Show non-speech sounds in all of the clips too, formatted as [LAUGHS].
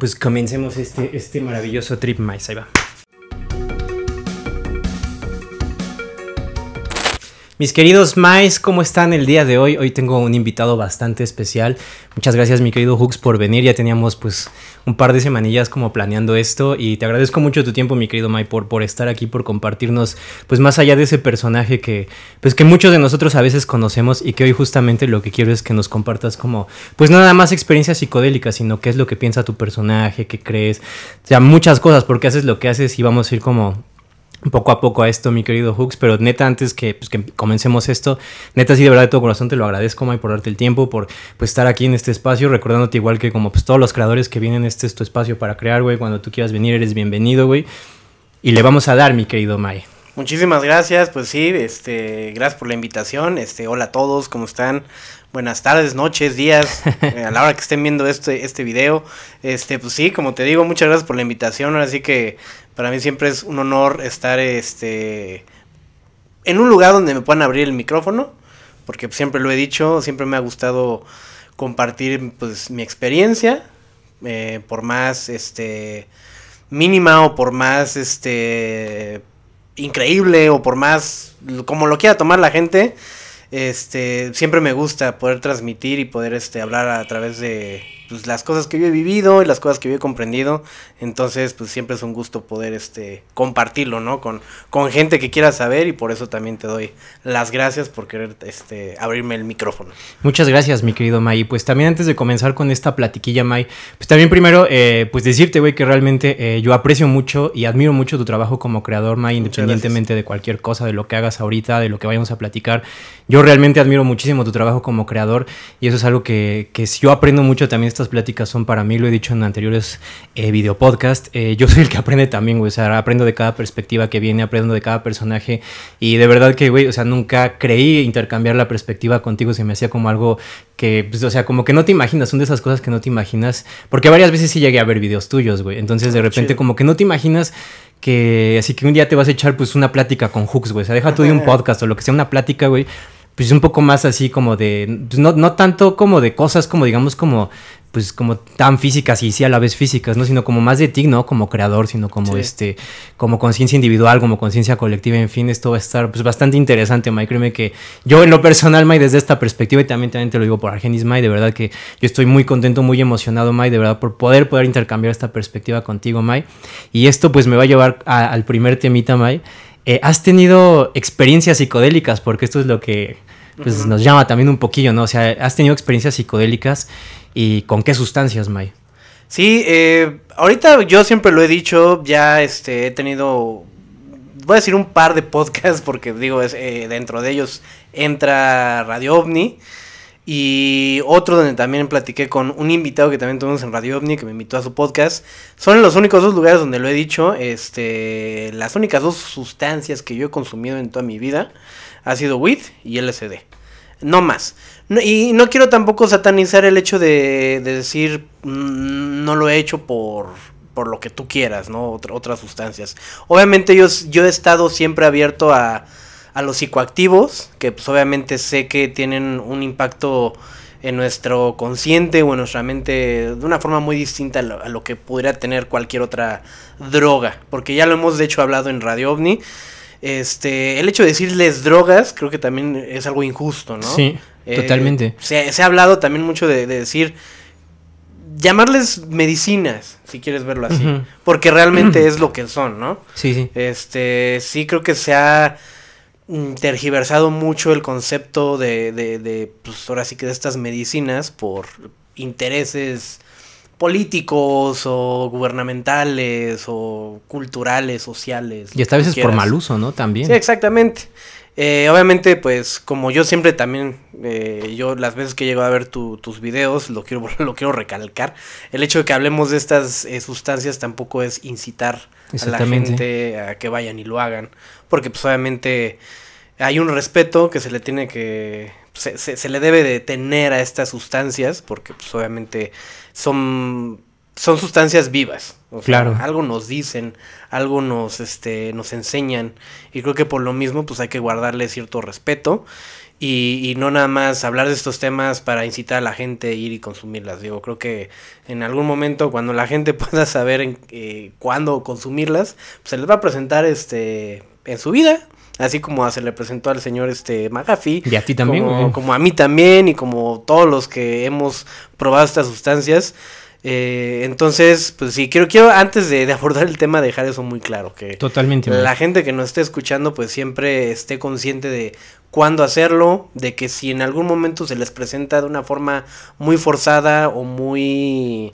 pues comencemos este, este maravilloso trip más. Ahí va. Mis queridos mais, ¿cómo están el día de hoy? Hoy tengo un invitado bastante especial. Muchas gracias, mi querido Hooks, por venir. Ya teníamos pues un par de semanillas como planeando esto y te agradezco mucho tu tiempo, mi querido Mai, por, por estar aquí, por compartirnos, pues más allá de ese personaje que, pues que muchos de nosotros a veces conocemos y que hoy justamente lo que quiero es que nos compartas como, pues nada más experiencias psicodélicas, sino qué es lo que piensa tu personaje, qué crees, o sea, muchas cosas, porque haces lo que haces y vamos a ir como poco a poco a esto, mi querido Hooks, pero neta, antes que, pues, que, comencemos esto, neta, sí, de verdad, de todo corazón te lo agradezco, May, por darte el tiempo, por pues, estar aquí en este espacio, recordándote igual que como pues, todos los creadores que vienen, este es espacio para crear, güey, cuando tú quieras venir, eres bienvenido, güey, y le vamos a dar, mi querido May. Muchísimas gracias, pues sí, este, gracias por la invitación, este, hola a todos, ¿cómo están? buenas tardes, noches, días, eh, a la hora que estén viendo este, este video. Este, pues sí, como te digo, muchas gracias por la invitación. Ahora sí que para mí siempre es un honor estar este en un lugar donde me puedan abrir el micrófono, porque pues siempre lo he dicho, siempre me ha gustado compartir pues mi experiencia, eh, por más este mínima o por más este increíble o por más como lo quiera tomar la gente, este, siempre me gusta poder transmitir y poder este, hablar a través de, pues, las cosas que yo he vivido y las cosas que yo he comprendido. Entonces, pues siempre es un gusto poder este, compartirlo, ¿no? Con, con gente que quiera saber y por eso también te doy las gracias por querer este, abrirme el micrófono. Muchas gracias, mi querido May. Pues también antes de comenzar con esta platiquilla, May, pues también primero, eh, pues decirte, güey, que realmente eh, yo aprecio mucho y admiro mucho tu trabajo como creador, May, independientemente de cualquier cosa, de lo que hagas ahorita, de lo que vayamos a platicar. Yo realmente admiro muchísimo tu trabajo como creador y eso es algo que, que yo aprendo mucho también estas pláticas son para mí, lo he dicho en anteriores eh, video podcast, eh, yo [LAUGHS] soy el que aprende también, güey, o sea, aprendo de cada perspectiva que viene, aprendo de cada personaje y de verdad que, güey, o sea, nunca creí intercambiar la perspectiva contigo, se me hacía como algo que, pues, o sea, como que no te imaginas, son de esas cosas que no te imaginas, porque varias veces sí llegué a ver videos tuyos, güey, entonces de ah, repente como que no te imaginas que, así que un día te vas a echar pues una plática con Hooks, güey, o sea, deja tú de un [LAUGHS] podcast o lo que sea, una plática, güey pues un poco más así como de, pues, no, no tanto como de cosas como digamos como pues como tan físicas y sí a la vez físicas, ¿no? Sino como más de ti, ¿no? Como creador, sino como este, como conciencia individual, como conciencia colectiva, en fin, esto va a estar pues bastante interesante, Mike Créeme que yo en lo personal, May, desde esta perspectiva, y también, también te lo digo por Argenis, Mike de verdad que yo estoy muy contento, muy emocionado, Mike de verdad, por poder, poder intercambiar esta perspectiva contigo, Mike Y esto pues me va a llevar al primer temita, May. Eh, ¿Has tenido experiencias psicodélicas? Porque esto es lo que pues nos llama también un poquillo, ¿no? O sea, ¿has tenido experiencias psicodélicas y con qué sustancias, May? Sí, eh, ahorita yo siempre lo he dicho, ya este, he tenido, voy a decir un par de podcasts porque digo, es, eh, dentro de ellos entra Radio OVNI y otro donde también platiqué con un invitado que también tuvimos en Radio OVNI que me invitó a su podcast. Son los únicos dos lugares donde lo he dicho, este, las únicas dos sustancias que yo he consumido en toda mi vida ha sido WID y LSD. No más. y no quiero tampoco satanizar el hecho de, decir mm, no lo he hecho por, por lo que tú quieras, ¿no? otras sustancias. Obviamente yo, yo he estado siempre abierto a, a los psicoactivos, que pues, obviamente sé que tienen un impacto en nuestro consciente o en nuestra mente de una forma muy distinta a lo, que pudiera tener cualquier otra droga, porque ya lo hemos de hecho hablado en Radio OVNI. Este, el hecho de decirles drogas creo que también es algo injusto, ¿no? Sí, eh, totalmente. Se, ha hablado también mucho de, decir, llamarles medicinas, si quieres verlo así, porque realmente [CLEARS THROAT] es lo que son, ¿no? Sí, sí. Este, sí creo que se ha tergiversado mucho el concepto de, de, de pues ahora sí que de estas medicinas por intereses políticos o gubernamentales o culturales, sociales. Y hasta a veces por mal uso, ¿no? También. Sí, exactamente. Eh, obviamente, pues como yo siempre también, eh, yo las veces que llego a ver tus videos, lo quiero, [LAUGHS] lo quiero recalcar, el hecho de que hablemos de estas eh, sustancias tampoco es incitar a la gente a que vayan y lo hagan, porque pues obviamente hay un respeto que se le tiene que, se le debe de tener a estas sustancias, porque pues obviamente son, son sustancias vivas. claro. algo nos dicen, algo nos, este, nos enseñan. Y creo que por lo mismo, pues hay que guardarle cierto respeto. Y, y, no nada más hablar de estos temas para incitar a la gente a ir y consumirlas. Digo, creo que en algún momento cuando la gente [LAUGHS] pueda saber en, eh, cuándo consumirlas, pues, se les va a presentar este en su vida. Así como se le presentó al señor este Y a ti también. Como, a mí también y como todos los que hemos probado estas sustancias. Eh, entonces, pues sí, quiero, quiero antes de, abordar el tema dejar eso muy claro, que Totalmente la gente que nos esté escuchando pues siempre esté consciente de cuándo hacerlo, de que si en algún momento se les presenta de una forma muy forzada o muy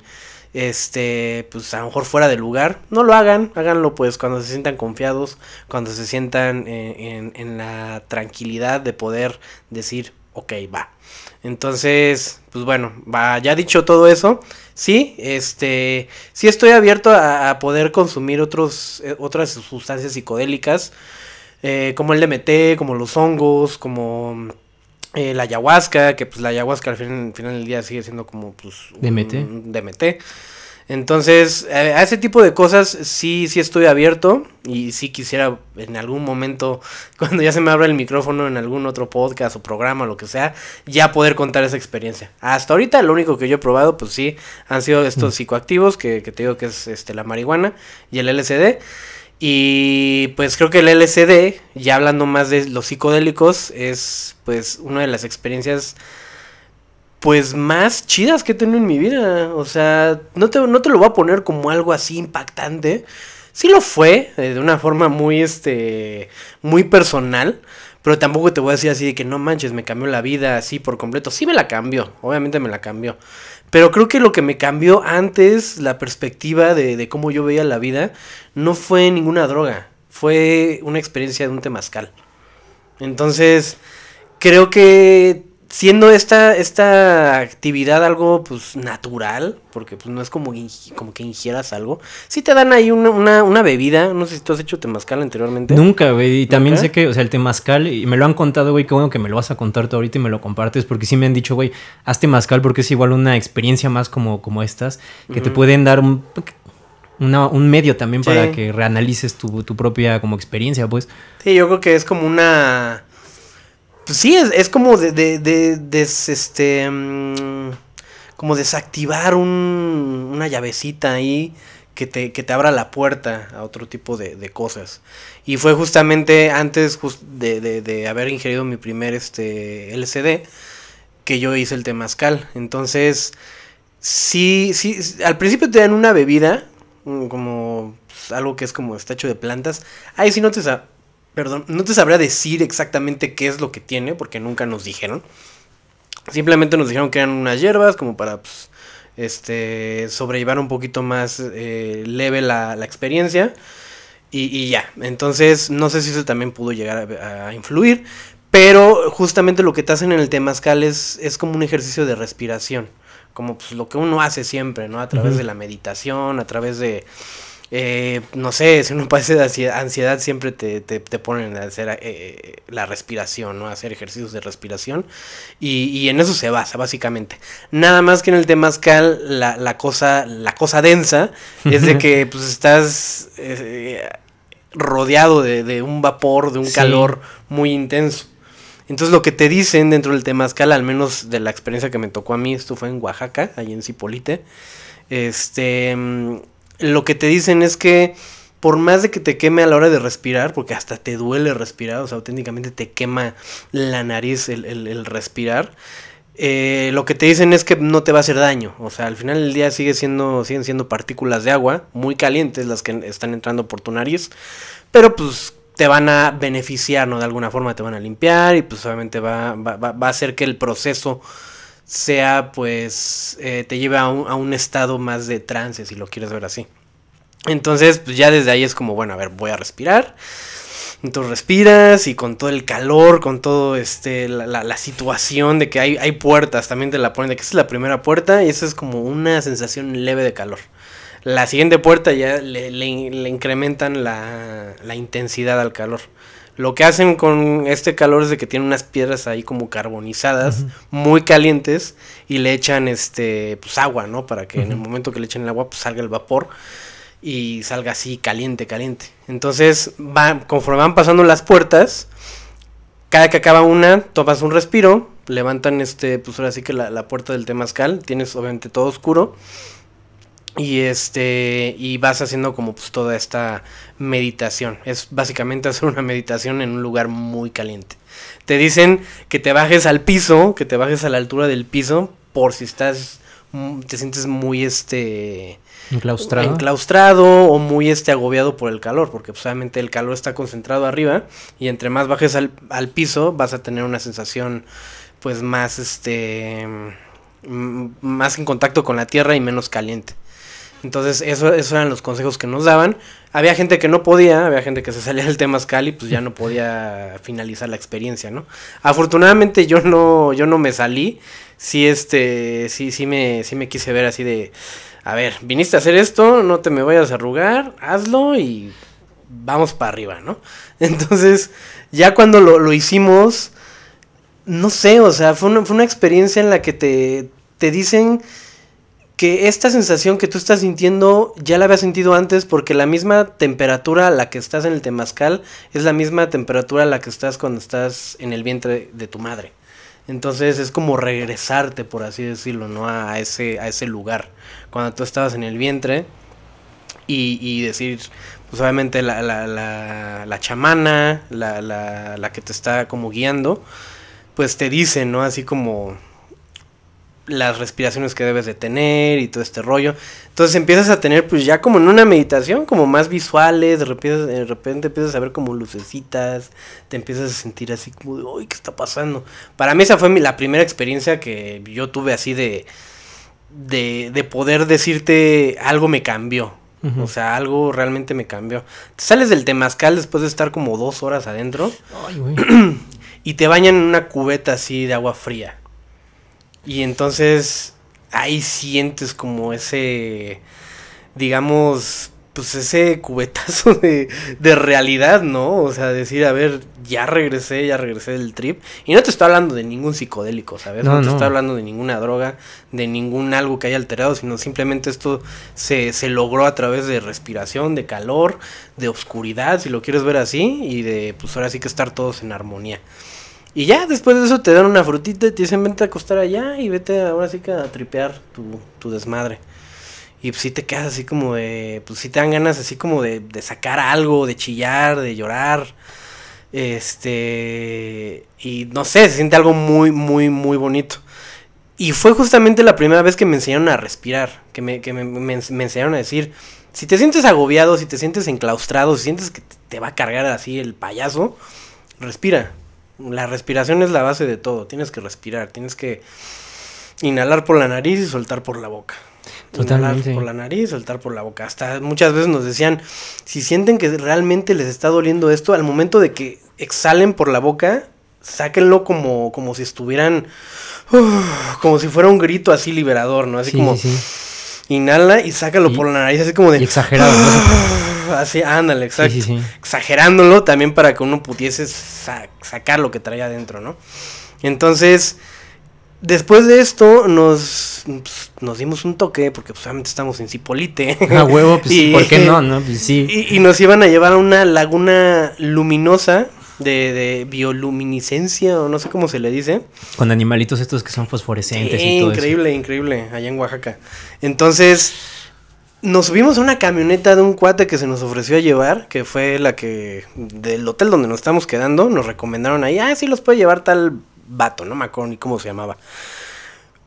este, pues a lo mejor fuera de lugar, no lo hagan, háganlo pues cuando se sientan confiados, cuando se sientan eh, en, la tranquilidad de poder decir, ok, va. Entonces, pues bueno, va, ya dicho todo eso, sí, este, sí estoy abierto a, poder consumir otros, eh, otras sustancias psicodélicas, eh, como el DMT, como los hongos, como eh, la ayahuasca, que pues la ayahuasca al, final al final del día sigue siendo como pues... DMT. DMT. Entonces, eh, a ese tipo de cosas sí, sí estoy abierto y sí quisiera en algún momento, [LAUGHS] cuando ya se me abra el micrófono en algún otro podcast o programa, lo que sea, ya poder contar esa experiencia. Hasta ahorita lo único que yo he probado, pues sí, han sido estos mm. psicoactivos, que, que te digo que es este, la marihuana y el LSD. Y pues creo que el LCD, ya hablando más de los psicodélicos, es pues una de las experiencias pues más chidas que he tenido en mi vida. O sea, no te, no te lo voy a poner como algo así impactante. Sí lo fue, eh, de una forma muy, este, muy personal. Pero tampoco te voy a decir así de que no manches, me cambió la vida así por completo. Sí me la cambió, obviamente me la cambió. Pero creo que lo que me cambió antes la perspectiva de, cómo yo veía la vida no fue ninguna droga, fue una experiencia de un temazcal. Entonces, creo que siendo esta, esta actividad algo pues natural, porque pues no es como, como que ingieras algo, sí te dan ahí una, una, bebida, no sé si tú has hecho temazcal anteriormente. Nunca, güey, y también sé que, o sea, el temazcal, y me lo han contado, güey, qué bueno que me lo vas a contar tú ahorita y me lo compartes, porque sí me han dicho, güey, haz temazcal porque es igual una experiencia más como, como estas, que te pueden dar un... medio también para que reanalices tu, tu propia como experiencia, pues. Sí, yo creo que es como una pues sí, es, como de, este, mm, como desactivar una llavecita ahí que te, abra la puerta a otro tipo de, cosas. Y fue justamente antes de, haber ingerido mi primer este, LCD que yo hice el temazcal. Entonces, sí, sí, al principio te dan una bebida, mm, como pues, algo que es como está de plantas. Ahí si no te, Perdón, no te sabría decir exactamente qué es lo que tiene, porque nunca nos dijeron. Simplemente nos dijeron que eran unas hierbas como para pues, este, sobrellevar un poquito más eh, leve la, experiencia. Y, ya, entonces no sé si eso también pudo llegar a, influir, pero justamente lo que te hacen en el temazcal es, es como un ejercicio de respiración, como pues, lo que uno hace siempre, ¿no? A través de la meditación, a través de eh, no sé, si uno [LAUGHS] pasa de ansiedad siempre te, ponen a hacer eh, eh, la respiración, ¿no? A hacer ejercicios de respiración y, en eso se basa básicamente. Nada más que en el temazcal la, la cosa, la cosa densa es de que pues estás rodeado de, un vapor, de un calor muy intenso. Entonces lo que te dicen dentro del temazcal, al menos de la experiencia que me tocó a mí, esto fue en Oaxaca, ahí en Cipolite, este mm, lo que te dicen es que por más de que te queme a la hora de respirar, porque hasta te duele respirar, o sea, auténticamente te quema la nariz el, respirar. Eh, lo que te dicen es que no te va a hacer daño. O sea, al final del día sigue siendo, siguen siendo partículas de agua muy calientes las que están entrando por tu nariz. Pero pues te van a beneficiar, ¿no? De alguna forma te van a limpiar y pues obviamente va, va a hacer que el proceso sea pues eh, te lleva a un, estado más de trance, si lo quieres ver así. Entonces, pues ya desde ahí es como, bueno, a ver, voy a respirar. Entonces respiras y con todo el calor, con todo este, la, situación de que hay, puertas, también te la ponen, de que esa es la primera puerta y esa es como una sensación leve de calor. La siguiente puerta ya le, incrementan la intensidad al calor. Lo que hacen con este calor es de que tienen unas piedras ahí como carbonizadas, muy calientes, y le echan este pues agua, ¿no? Para que en el momento que le echen el agua, pues salga el vapor y salga así caliente, caliente. Entonces, van, conforme van pasando las puertas, cada que acaba una, tomas un respiro, levantan este, pues ahora sí que la, la puerta del temazcal, tienes obviamente todo oscuro y este, y vas haciendo como pues toda esta meditación. Es básicamente hacer una meditación en un lugar muy caliente. Te dicen que te bajes al piso, que te bajes a la altura del piso, por si estás, mm, te sientes muy este... Enclaustrado. o muy este agobiado por el calor, porque pues, obviamente el calor está concentrado arriba y entre más bajes al, al piso vas a tener una sensación pues más este... Mm, más en contacto con la tierra y menos caliente. Entonces, eso, esos eran los consejos que nos daban. Había gente que no podía, había gente que se salía del tema Scal y pues ya no podía finalizar la experiencia, ¿no? Afortunadamente yo no, yo no me salí. Sí, este, sí, sí me, sí me quise ver así de, a ver, viniste a hacer esto, no te me vayas a arrugar, hazlo y vamos para arriba, ¿no? [LAUGHS] Entonces, ya cuando lo, hicimos, no sé, o sea, fue una, fue una experiencia en la que te, te dicen que esta sensación que tú estás sintiendo ya la habías sentido antes porque la misma temperatura a la que estás en el temazcal es la misma temperatura a la que estás cuando estás en el vientre de tu madre. Entonces es como regresarte, por así decirlo, ¿no? A ese, a ese lugar. Cuando tú estabas en el vientre y, decir, pues obviamente la, chamana, la, la que te está como guiando, pues te dice, ¿no? Así como las respiraciones que debes de tener y todo este rollo. Entonces empiezas a tener pues ya como en una meditación, como más visuales, de repente, de repente empiezas a ver como lucecitas, te empiezas a sentir así como uy, ¿qué está pasando? Para mí esa fue la primera experiencia que yo tuve así de, de, de poder decirte algo me cambió. O sea, algo realmente me cambió. Te sales del temazcal después de estar como dos horas adentro. [CLEARS THROAT] y te bañan en una cubeta así de agua fría. Y entonces ahí sientes como ese, digamos, pues ese cubetazo [LAUGHS] de, realidad, ¿no? O sea, decir, a ver, ya regresé, ya regresé del trip. Y no te estoy hablando de ningún psicodélico, ¿sabes? No, te estoy hablando de ninguna droga, de ningún algo que haya alterado, sino simplemente esto se, se logró a través de respiración, de calor, de oscuridad, si lo quieres ver así, y de, pues ahora sí que estar todos en armonía. Y ya, después de eso te dan una frutita y te dicen vente a acostar allá y vete ahora sí que a tripear tu, desmadre. Y pues sí te quedas así como de, pues sí te dan ganas así como de, sacar algo, de chillar, de llorar. Este, y no sé, se siente algo muy, muy, muy bonito. Y fue justamente la primera vez que me enseñaron a respirar, que me, que me enseñaron a decir, si te sientes agobiado, si te sientes enclaustrado, si sientes que te va a cargar así el payaso, respira la respiración es la base de todo. Tienes que respirar, tienes que inhalar por la nariz y soltar por la boca. Totalmente. Inhalar por la nariz, soltar por la boca. Hasta muchas veces nos decían, si sienten que realmente les está doliendo esto, al momento de que exhalen por la boca, sáquenlo como, como si estuvieran, como si fuera un grito así liberador, ¿no? Así como, inhala y sácalo por la nariz, así como de... exagerado. ¡Ah! [LAUGHS] así, ándale, exacto. Exagerándolo también para que uno pudiese sacar lo que traía adentro, ¿no? Entonces, después de esto nos, pues, nos dimos un toque, porque solamente pues, obviamente estamos en Cipolite. [LAUGHS] A huevo, pues, [LAUGHS] y, ¿por qué no? Pues, y, nos iban a llevar a una laguna luminosa. De, bioluminiscencia, o no sé cómo se le dice. Con animalitos estos que son fosforescentes. increíble, increíble, allá en Oaxaca. Entonces, nos subimos a una camioneta de un cuate que se nos ofreció a llevar, que fue la que del hotel donde nos estamos quedando, nos recomendaron ahí, ah, sí los puede llevar tal vato, no me acuerdo cómo se llamaba.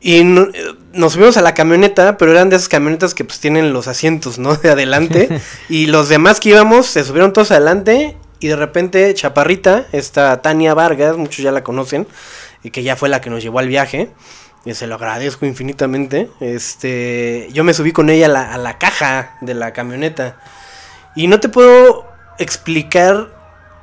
Y eh, nos subimos a la camioneta, pero eran de esas camionetas que pues tienen los asientos, ¿no? De adelante. [LAUGHS] y los demás que íbamos se subieron todos adelante y de repente Chaparrita, esta Tania Vargas, muchos ya la conocen, y que ya fue la que nos llevó al viaje y se lo agradezco infinitamente. Este, yo me subí con ella a la, caja de la camioneta. Y no te puedo explicar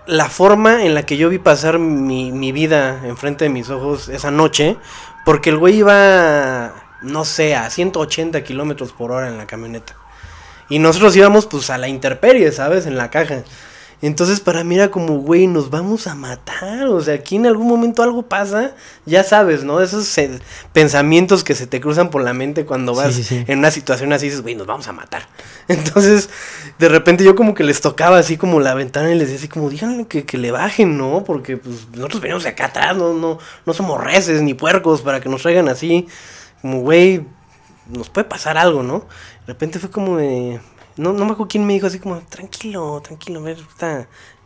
la forma en la que yo vi pasar mi, mi vida enfrente de mis ojos esa noche. Porque el güey iba, no sé, a 180 kilómetros por hora en la camioneta. Y nosotros íbamos pues a la interperie, ¿sabes? En la caja. Entonces para mí era como, güey, nos vamos a matar. O sea, aquí en algún momento algo pasa, ya sabes, ¿no? Esos eh, pensamientos que se te cruzan por la mente cuando vas en una situación así, dices, güey, nos vamos a matar. [LAUGHS] Entonces, de repente yo como que les tocaba así como la ventana y les decía así como, díganle que, que le bajen, ¿no? Porque pues, nosotros venimos de acá atrás, no, no, somos reces ni puercos para que nos traigan así. Como, güey, nos puede pasar algo, ¿no? De repente fue como de... No, no me acuerdo quién me dijo así como, tranquilo, tranquilo, ver,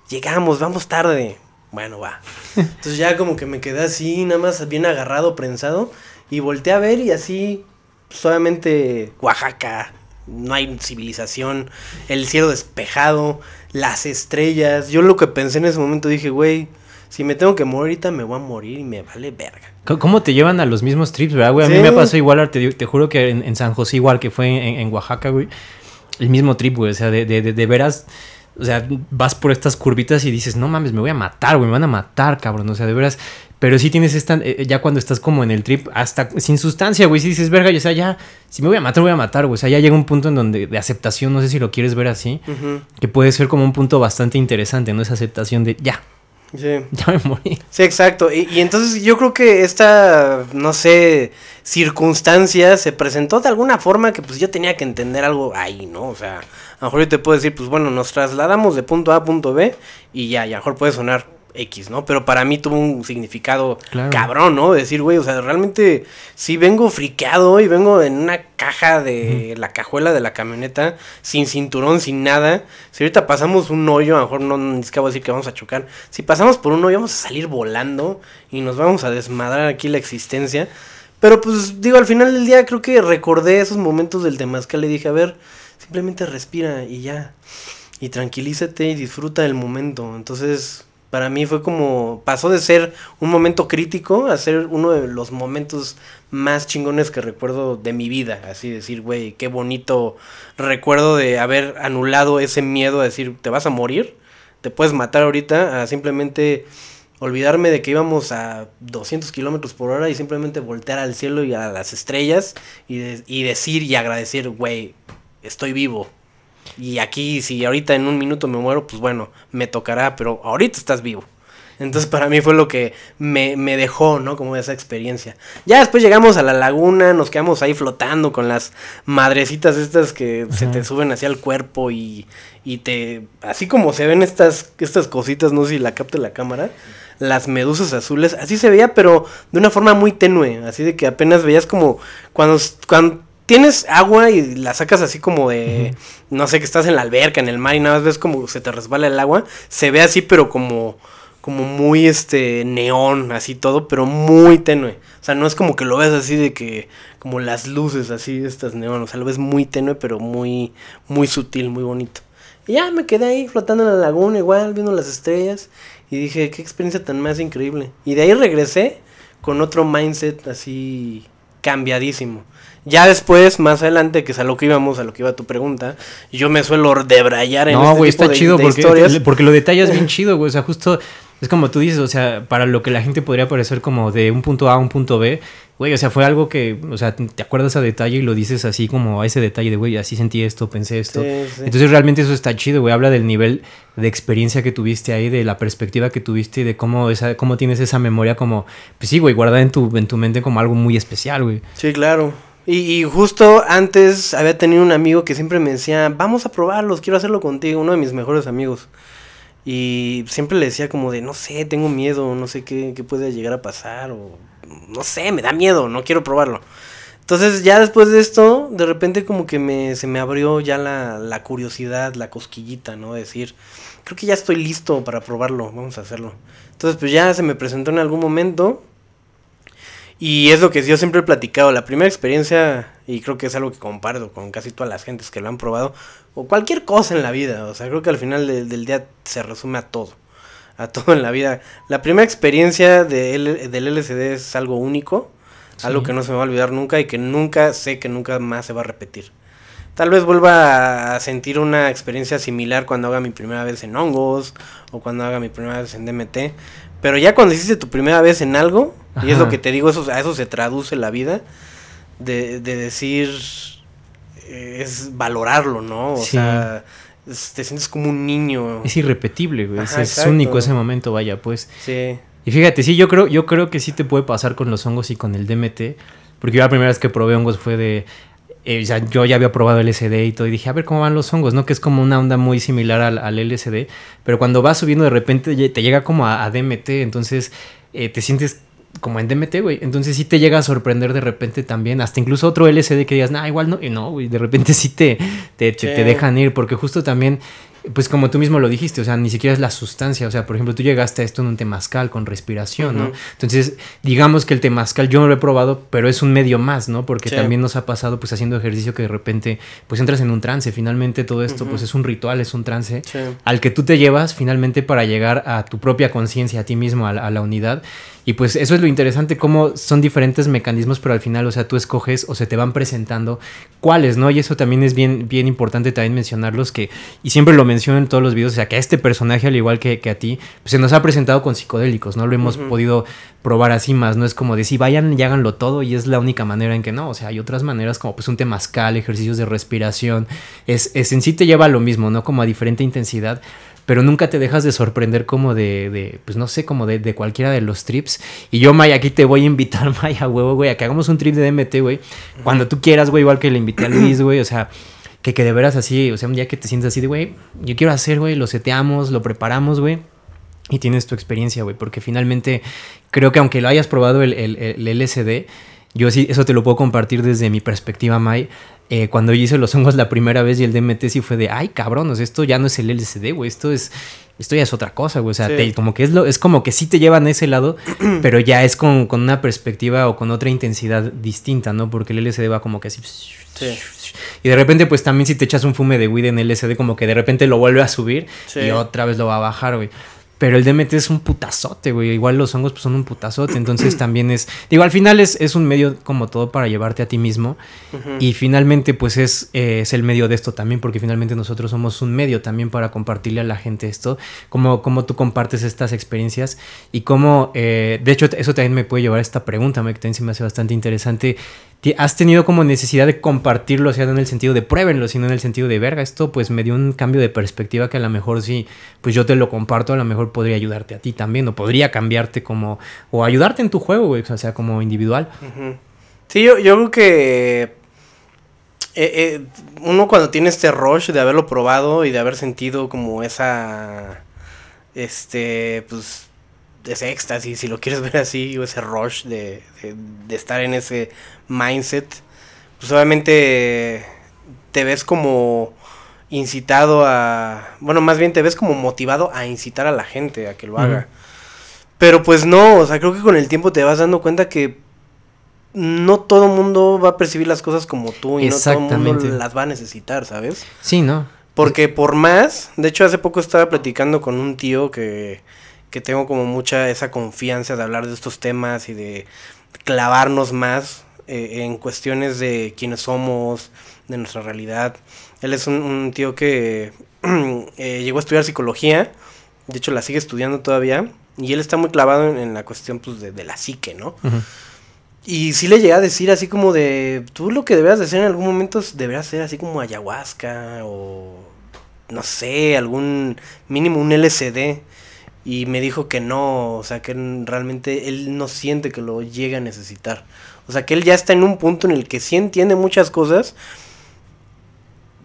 llegamos, vamos tarde. Bueno, va. Entonces ya como que me quedé así, nada más bien agarrado, prensado, y volteé a ver y así, solamente pues, Oaxaca, no hay civilización, el cielo despejado, las estrellas. Yo lo que pensé en ese momento dije, güey, si me tengo que morir ahorita me voy a morir y me vale verga. ¿Cómo te llevan a los mismos trips, verdad, güey? A mí me pasó igual, te, te juro que en, San José, igual que fue en Oaxaca, güey el mismo trip, güey. O sea, de, veras. O sea, vas por estas curvitas y dices, no mames, me voy a matar, güey, me van a matar, cabrón. O sea, de veras. Pero sí tienes esta. Eh, eh, ya cuando estás como en el trip, hasta sin sustancia, güey. Si dices, verga, yo o sea, ya. Si me voy a matar, voy a matar, güey. O sea, ya llega un punto en donde de aceptación, no sé si lo quieres ver así. Que puede ser como un punto bastante interesante, ¿no? Esa aceptación de ya. Sí. [LAUGHS] Ya me morí. Sí, exacto. y entonces yo creo que esta. No sé circunstancias se presentó de alguna forma que pues yo tenía que entender algo ahí, ¿no? O sea, a lo mejor yo te puedo decir, pues bueno, nos trasladamos de punto A a punto B y ya, y a lo mejor puede sonar X, ¿no? Pero para mí tuvo un significado cabrón, ¿no? Decir, güey, o sea, realmente ...si vengo friqueado y vengo en una caja de la cajuela de la camioneta, sin cinturón, sin nada. Si ahorita pasamos un hoyo, a lo mejor no de decir que vamos a chocar. Si pasamos por un hoyo, vamos a salir volando y nos vamos a desmadrar aquí la existencia. Pero pues digo, al final del día creo que recordé esos momentos del Temazcal. Le dije, a ver, simplemente respira y ya. Y tranquilízate y disfruta del momento. Entonces, para mí fue como, pasó de ser un momento crítico a ser uno de los momentos más chingones que recuerdo de mi vida. Así decir, güey, qué bonito recuerdo de haber anulado ese miedo a decir, te vas a morir, te puedes matar ahorita, a simplemente olvidarme de que íbamos a 200 kilómetros por hora y simplemente voltear al cielo y a las estrellas y, decir y agradecer, güey, estoy vivo. Y aquí, si ahorita en un minuto me muero, pues bueno, me tocará, pero ahorita estás vivo. Entonces para mí fue lo que me, dejó, ¿no? Como esa experiencia. Ya después llegamos a la laguna, nos quedamos ahí flotando con las madrecitas estas que se te suben hacia el cuerpo y, y te... Así como se ven estas, estas cositas, no sé si la capta la cámara las medusas azules. Así se veía, pero de una forma muy tenue. Así de que apenas veías como cuando, cuando tienes agua y la sacas así como de, no sé, que estás en la alberca, en el mar y nada más ves como se te resbala el agua, se ve así pero como, como muy este, neón, así todo, pero muy tenue. O sea, no es como que lo ves así de que, como las luces así, estas neón, o sea, lo ves muy tenue pero muy, muy sutil, muy bonito. Y ya me quedé ahí flotando en la laguna igual, viendo las estrellas. Y dije, qué experiencia tan más increíble. Y de ahí regresé con otro mindset así cambiadísimo. Ya después, más adelante, que es a lo que íbamos, a lo que iba tu pregunta, yo me suelo debrayar en no, este güey, está chido porque, porque lo detallas bien chido, güey. O sea, justo es como tú dices, o sea, para lo que la gente podría parecer como de un punto A a un punto B, güey, o sea, fue algo que, o sea, te acuerdas a detalle y lo dices así como a ese detalle de, güey, así sentí esto, pensé esto. Entonces realmente eso está chido, güey, habla del nivel de experiencia que tuviste ahí, de la perspectiva que tuviste y de cómo, esa, cómo tienes esa memoria como, pues sí, güey, guardada en tu, en tu mente como algo muy especial, güey. Sí, claro. Y, y, justo antes había tenido un amigo que siempre me decía, vamos a probarlos, quiero hacerlo contigo, uno de mis mejores amigos. Y siempre le decía como de, no sé, tengo miedo, no sé qué, puede llegar a pasar, o no sé, me da miedo, no quiero probarlo. Entonces ya después de esto, de repente como que me, se me abrió ya la, curiosidad, la cosquillita, ¿no? decir, creo que ya estoy listo para probarlo, vamos a hacerlo. Entonces pues ya se me presentó en algún momento y es lo que yo siempre he platicado, la primera experiencia, y creo que es algo que comparto con casi todas las gentes que lo han probado, o cualquier cosa en la vida, o sea, creo que al final del, día se resume a todo, a [LAUGHS] todo en la vida. La primera experiencia del LCD es algo único, algo que no se me va a olvidar nunca y que nunca sé que nunca más se va a repetir. Tal vez vuelva a sentir una experiencia similar cuando haga mi primera vez en hongos o cuando haga mi primera vez en DMT, pero ya cuando hiciste tu primera vez en algo, y es lo que te digo, eso, a eso se traduce la vida, de, de decir, eh, es valorarlo, ¿no? O sea, te sientes como un niño. Es irrepetible, güey. es, único ese momento, vaya, pues. Sí. Y fíjate, sí, yo creo, yo creo que sí te puede pasar con los hongos y con el DMT. Porque yo la primera vez que probé hongos fue de, eh, yo ya había probado LSD y todo, y dije, a ver cómo van los hongos, ¿no? Que es como una onda muy similar al, al LSD, pero cuando vas subiendo de repente te llega como a, DMT, entonces eh, te sientes como en DMT, güey. Entonces sí te llega a sorprender de repente también, hasta incluso otro LSD que digas, nah, igual no, y no, güey, de repente sí te, te dejan ir, porque justo también pues como tú mismo lo dijiste, o sea, ni siquiera es la sustancia, o sea, por ejemplo, tú llegaste a esto en un temazcal con respiración, ¿no? Entonces, digamos que el temazcal yo no lo he probado, pero es un medio más, ¿no? Porque también nos ha pasado pues haciendo ejercicio que de repente pues entras en un trance, finalmente todo esto pues es un ritual, es un trance al que tú te llevas finalmente para llegar a tu propia conciencia, a ti mismo, a la unidad. Y pues eso es lo interesante, cómo son diferentes mecanismos, pero al final, o sea, tú escoges o se te van presentando cuáles, ¿no? Y eso también es bien, bien importante también mencionarlos, que, y siempre lo menciono en todos los videos, o sea, que a este personaje, al igual que, a ti, pues se nos ha presentado con psicodélicos, ¿no? Lo hemos podido probar así más, no es como decir, vayan y háganlo todo y es la única manera en que no, o sea, hay otras maneras como pues un temazcal, ejercicios de respiración, es, es en sí te lleva a lo mismo, ¿no? Como a diferente intensidad, pero nunca te dejas de sorprender como de, de pues no sé, como de, cualquiera de los trips. Y yo, May, aquí te voy a invitar, [LAUGHS] May, a huevo, güey, a que hagamos un trip de DMT, güey. Cuando tú quieras, güey, igual que le invité a Luis, güey, o sea, que, que de veras así, o sea, un día que te sientes así de, güey, yo quiero hacer, güey, lo seteamos, lo preparamos, güey y tienes tu experiencia, güey, porque finalmente creo que aunque lo hayas probado el, el, LSD, yo sí, eso te lo puedo compartir desde mi perspectiva, May. Eh, cuando yo hice los hongos la primera vez y el DMT sí fue de, ay cabrón, esto ya no es el LCD, güey, esto es, esto ya es otra cosa, güey, o sea, como que es, lo, es como que sí te llevan a ese lado, [CLEARS THROAT] pero ya es con, una perspectiva o con otra intensidad distinta, ¿no? Porque el LCD va como que así... Y de repente, pues también si te echas un fume de weed en el LCD, como que de repente lo vuelve a subir y otra vez lo va a bajar, güey. Pero el DMT es un putazote, güey. Igual los hongos pues, son un putazote. Entonces [CLEARS THROAT] también es. Digo, al final es, es un medio como todo para llevarte a ti mismo. Y finalmente, pues es, eh, es el medio de esto también, porque finalmente nosotros somos un medio también para compartirle a la gente esto. Cómo, tú compartes estas experiencias y cómo. Eh, de hecho, eso también me puede llevar a esta pregunta, que también se me hace bastante interesante has tenido como necesidad de compartirlo, o sea, no en el sentido de pruébenlo, sino en el sentido de verga, esto pues me dio un cambio de perspectiva que a lo mejor si pues yo te lo comparto, a lo mejor podría ayudarte a ti también, o podría cambiarte como, o ayudarte en tu juego, o sea, como individual. Sí, yo, creo que eh, eh, uno cuando tiene este rush de haberlo probado y de haber sentido como esa, este, pues ese éxtasis, si lo quieres [LAUGHS] ver así, o ese rush de, de, estar en ese mindset, pues obviamente te ves como incitado a, bueno, más bien te ves como motivado a incitar a la gente a que lo haga. Pero pues no, o sea, creo que con el tiempo te vas dando cuenta que no todo mundo va a percibir las cosas como tú y no todo mundo las va a necesitar, ¿sabes? Sí, ¿no? Porque por más, de hecho hace poco estaba platicando con un tío que que tengo como mucha esa confianza de hablar de estos temas y de clavarnos más eh, en cuestiones de quiénes somos, de nuestra realidad. Él es un, tío que [CLEARS THROAT] eh, llegó a estudiar psicología, de hecho la sigue estudiando todavía, y él está muy clavado en, la cuestión pues, de, la psique, ¿no? Y sí le llega a decir así como de, tú lo que deberías decir en algún momento deberías ser así como ayahuasca o, no sé, algún mínimo un LCD y me dijo que no, o sea, que realmente él no siente que lo llegue a necesitar. O sea, que él ya está en un punto en el que sí entiende muchas cosas,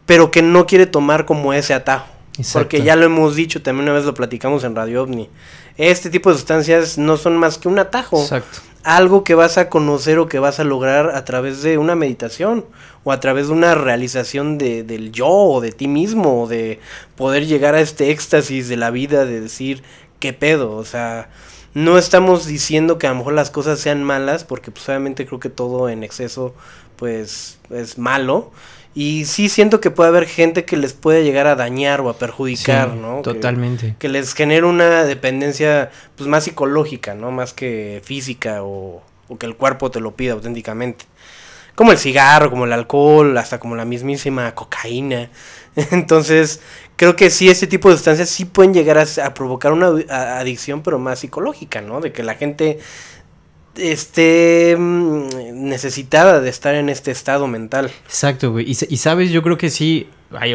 pero que no quiere tomar como ese atajo. Porque ya lo hemos dicho, también una vez lo platicamos en Radio OVNI. Este tipo de sustancias no son más que un atajo. Exacto. Algo que vas a conocer o que vas a lograr a través de una meditación o a través de una realización de, del yo o de ti mismo o de poder llegar a este éxtasis de la vida, de decir, qué pedo, o sea, no estamos diciendo que a lo mejor las cosas sean malas, porque pues obviamente creo que todo en exceso pues es malo. Y sí siento que puede haber gente que les puede llegar a dañar o a perjudicar, ¿no? Totalmente. Que, les genere una dependencia pues más psicológica, ¿no? Más que física o, o que el cuerpo te lo pida auténticamente. Como el cigarro, como el alcohol, hasta como la mismísima cocaína. [LAUGHS] Entonces, creo que sí, ese tipo de sustancias sí pueden llegar a, provocar una adicción, pero más psicológica, ¿no? De que la gente esté mm, necesitada de estar en este estado mental. Exacto, güey. y sabes, yo creo que sí,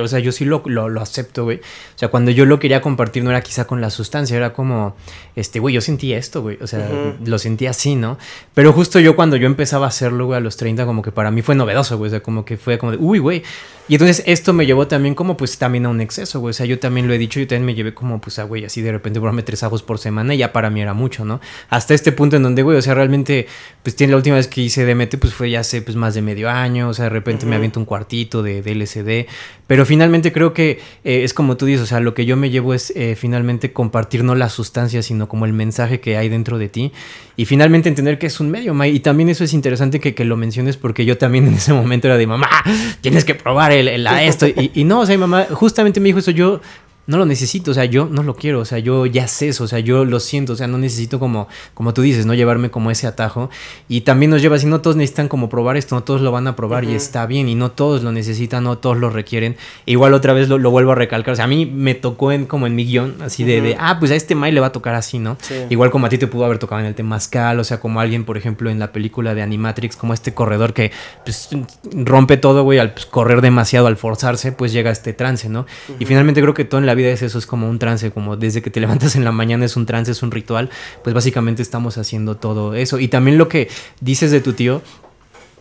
o sea, yo sí lo, lo, acepto, güey. O sea, cuando yo lo quería compartir no era quizá con la sustancia, era como, este, güey, yo sentí esto, güey. O sea, lo sentí así, ¿no? Pero justo yo cuando yo empezaba a hacerlo, güey, a los 30, como que para mí fue novedoso, güey. O sea, como que fue como de, uy, güey. Y entonces esto me llevó también como, pues, también a un exceso, güey. O sea, yo también lo he dicho, yo también me llevé como, pues, a, güey, así de repente, por tres ajos por semana y ya para mí era mucho, ¿no? Hasta este punto en donde, güey, o sea, realmente, pues, tiene la última vez que hice DMT, pues, fue ya hace, pues, más de medio año. O sea, de repente me aviento un cuartito de, de LCD pero finalmente creo que eh, es como tú dices, o sea, lo que yo me llevo es eh, finalmente compartir no la sustancia, sino como el mensaje que hay dentro de ti. Y finalmente entender que es un medio, May. Y también eso es interesante que, lo menciones porque yo también en ese momento era de, mamá, tienes que probar el, esto. Y, y, no, o sea, mi mamá justamente me dijo eso, yo no lo necesito, o sea, yo no lo quiero, o sea, yo ya sé eso, o sea, yo lo siento, o sea, no necesito como, como tú dices, no llevarme como ese atajo. Y también nos lleva así, no todos necesitan como probar esto, no todos lo van a probar y está bien, y no todos lo necesitan, no todos lo requieren. E igual otra vez lo, vuelvo a recalcar, o sea, a mí me tocó en, como en mi guión, así de, de ah, pues a este Mai le va a tocar así, ¿no? Igual como a ti te pudo haber tocado en el Temazcal, o sea, como alguien, por ejemplo, en la película de Animatrix, como este corredor que pues, rompe todo, güey, al pues, correr demasiado, al forzarse, pues llega a este trance, ¿no? Y finalmente creo que todo en la vida es eso, es como un trance, como desde que te [LAUGHS] levantas en la mañana es un trance, es un ritual, pues básicamente estamos haciendo todo eso. Y también lo que dices de tu tío,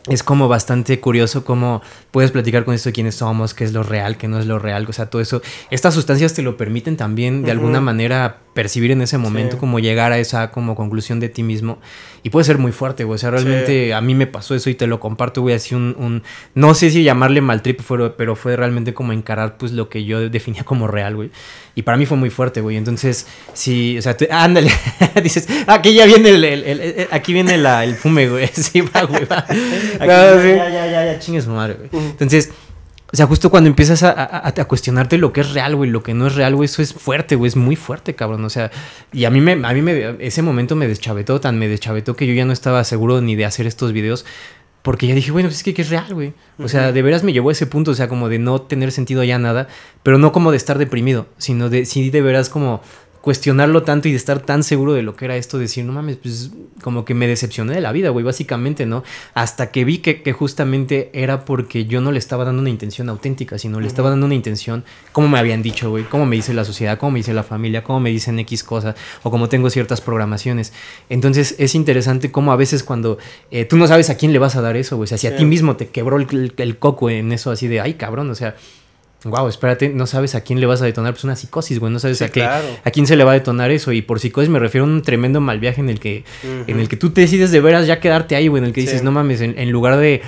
es como bastante curioso cómo puedes platicar con esto quiénes somos, qué es lo real, qué no es lo real, o sea, todo eso. Estas sustancias te lo permiten también de alguna manera percibir en ese momento, como llegar a esa como conclusión de ti mismo. Y puede ser muy fuerte, güey. O sea, realmente a mí me pasó eso y te lo comparto, güey. Así un, un, No sé si llamarle mal trip, pero fue realmente como encarar, pues, lo que yo definía como real, güey. Y para mí fue muy fuerte, güey. Entonces, sí, o sea, [LAUGHS] ándale. Dices, aquí ah, ya viene el. el, eh, aquí viene la, el fume, güey. [LAUGHS] Sí, va, güey, va. [LAUGHS] Aquí, Ya, ya, ya, ya, madre, güey. Entonces o sea, justo cuando empiezas a, cuestionarte lo que es real, güey, lo que no es real, güey, eso es fuerte, güey, es muy fuerte, cabrón. O sea, y a mí, me, a mí ese momento me deschavetó tan, me deschavetó que yo ya no estaba seguro ni de hacer estos videos. Porque ya dije, bueno, pues es que, que es real, güey. O sea, de veras me llevó a ese punto, o sea, como de no tener sentido ya nada, pero no como de estar deprimido, sino de sí de veras como cuestionarlo tanto y de estar tan seguro de lo que era esto, decir, no mames, pues como que me decepcioné de la vida, güey, básicamente, ¿no? Hasta que vi que, justamente era porque yo no le estaba dando una intención auténtica, sino le estaba dando una intención, como me habían dicho, güey, como me dice la sociedad, como me dice la familia, como me dicen X cosas, o como tengo ciertas programaciones. Entonces es interesante cómo a veces cuando eh, tú no sabes a quién le vas a dar eso, güey, o sea, si a ti mismo te quebró el coco en eso así de, ay, cabrón, o sea wow, espérate, no sabes a quién le vas a detonar, pues una psicosis, güey, no sabes a, qué, a quién se le va a detonar eso. Y por psicosis me refiero a un tremendo mal viaje en el que, en el que tú te decides de veras ya quedarte ahí, güey, en el que dices, no mames, en lugar de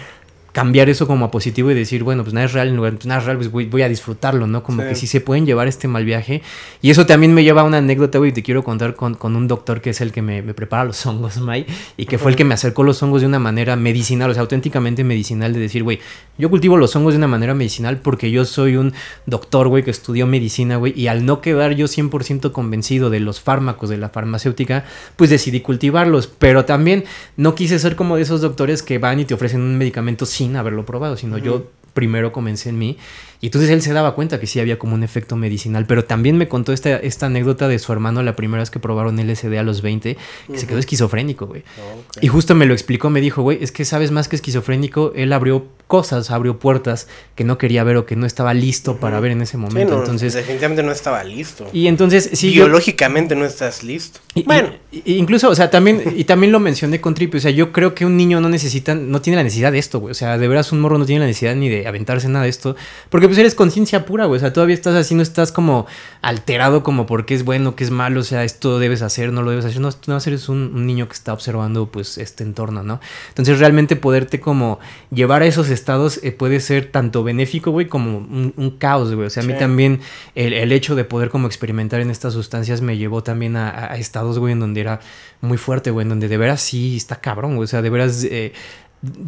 cambiar eso como a positivo y decir, bueno, pues nada es real, en lugar de nada es real, pues voy, a disfrutarlo, ¿no? Como que sí se pueden llevar este mal viaje. Y eso también me lleva a una anécdota, güey, te quiero contar con, un doctor que es el que me, prepara los [LAUGHS] hongos, Mike y que fue el que me acercó los hongos de una manera medicinal, o sea, auténticamente medicinal, de decir, güey, yo cultivo los hongos de una manera medicinal porque yo soy un doctor, güey, que estudió medicina, güey, y al no quedar yo 100% convencido de los fármacos, de la farmacéutica, pues decidí cultivarlos, pero también no quise ser como de esos doctores que van y te ofrecen un medicamento sin haberlo probado, sino yo primero comencé en mí y entonces él se daba cuenta que sí había como un efecto medicinal, pero también me contó esta, esta anécdota de su hermano la primera vez que probaron LSD a los 20, que se quedó esquizofrénico, güey. Oh, y justo me lo explicó, me dijo, güey, es que sabes más que esquizofrénico, él abrió cosas, abrió puertas que no quería ver o que no estaba listo para ver en ese momento. entonces, definitivamente no estaba listo. Y entonces, sí. Biológicamente no estás listo. bueno. incluso, o sea, también, y también lo mencioné con Trippy o sea, yo creo que un niño no necesita, no tiene la necesidad de esto, güey. O sea, de veras un morro no tiene la necesidad ni de aventarse nada de esto, porque pues eres conciencia pura, güey. O sea, todavía estás así, no estás como alterado como por qué es bueno, qué es malo, o sea, esto debes hacer, no lo debes hacer. No, tú no eres un, un niño que está observando pues este entorno, ¿no? Entonces realmente poderte como llevar a esos estados eh, puede ser tanto benéfico, güey, como un, caos, güey. O sea, a mí también el, hecho de poder como experimentar en estas sustancias me llevó también a, estados, güey, en donde era muy fuerte, güey, en donde de veras sí está cabrón, güey. O sea, de veras... Eh,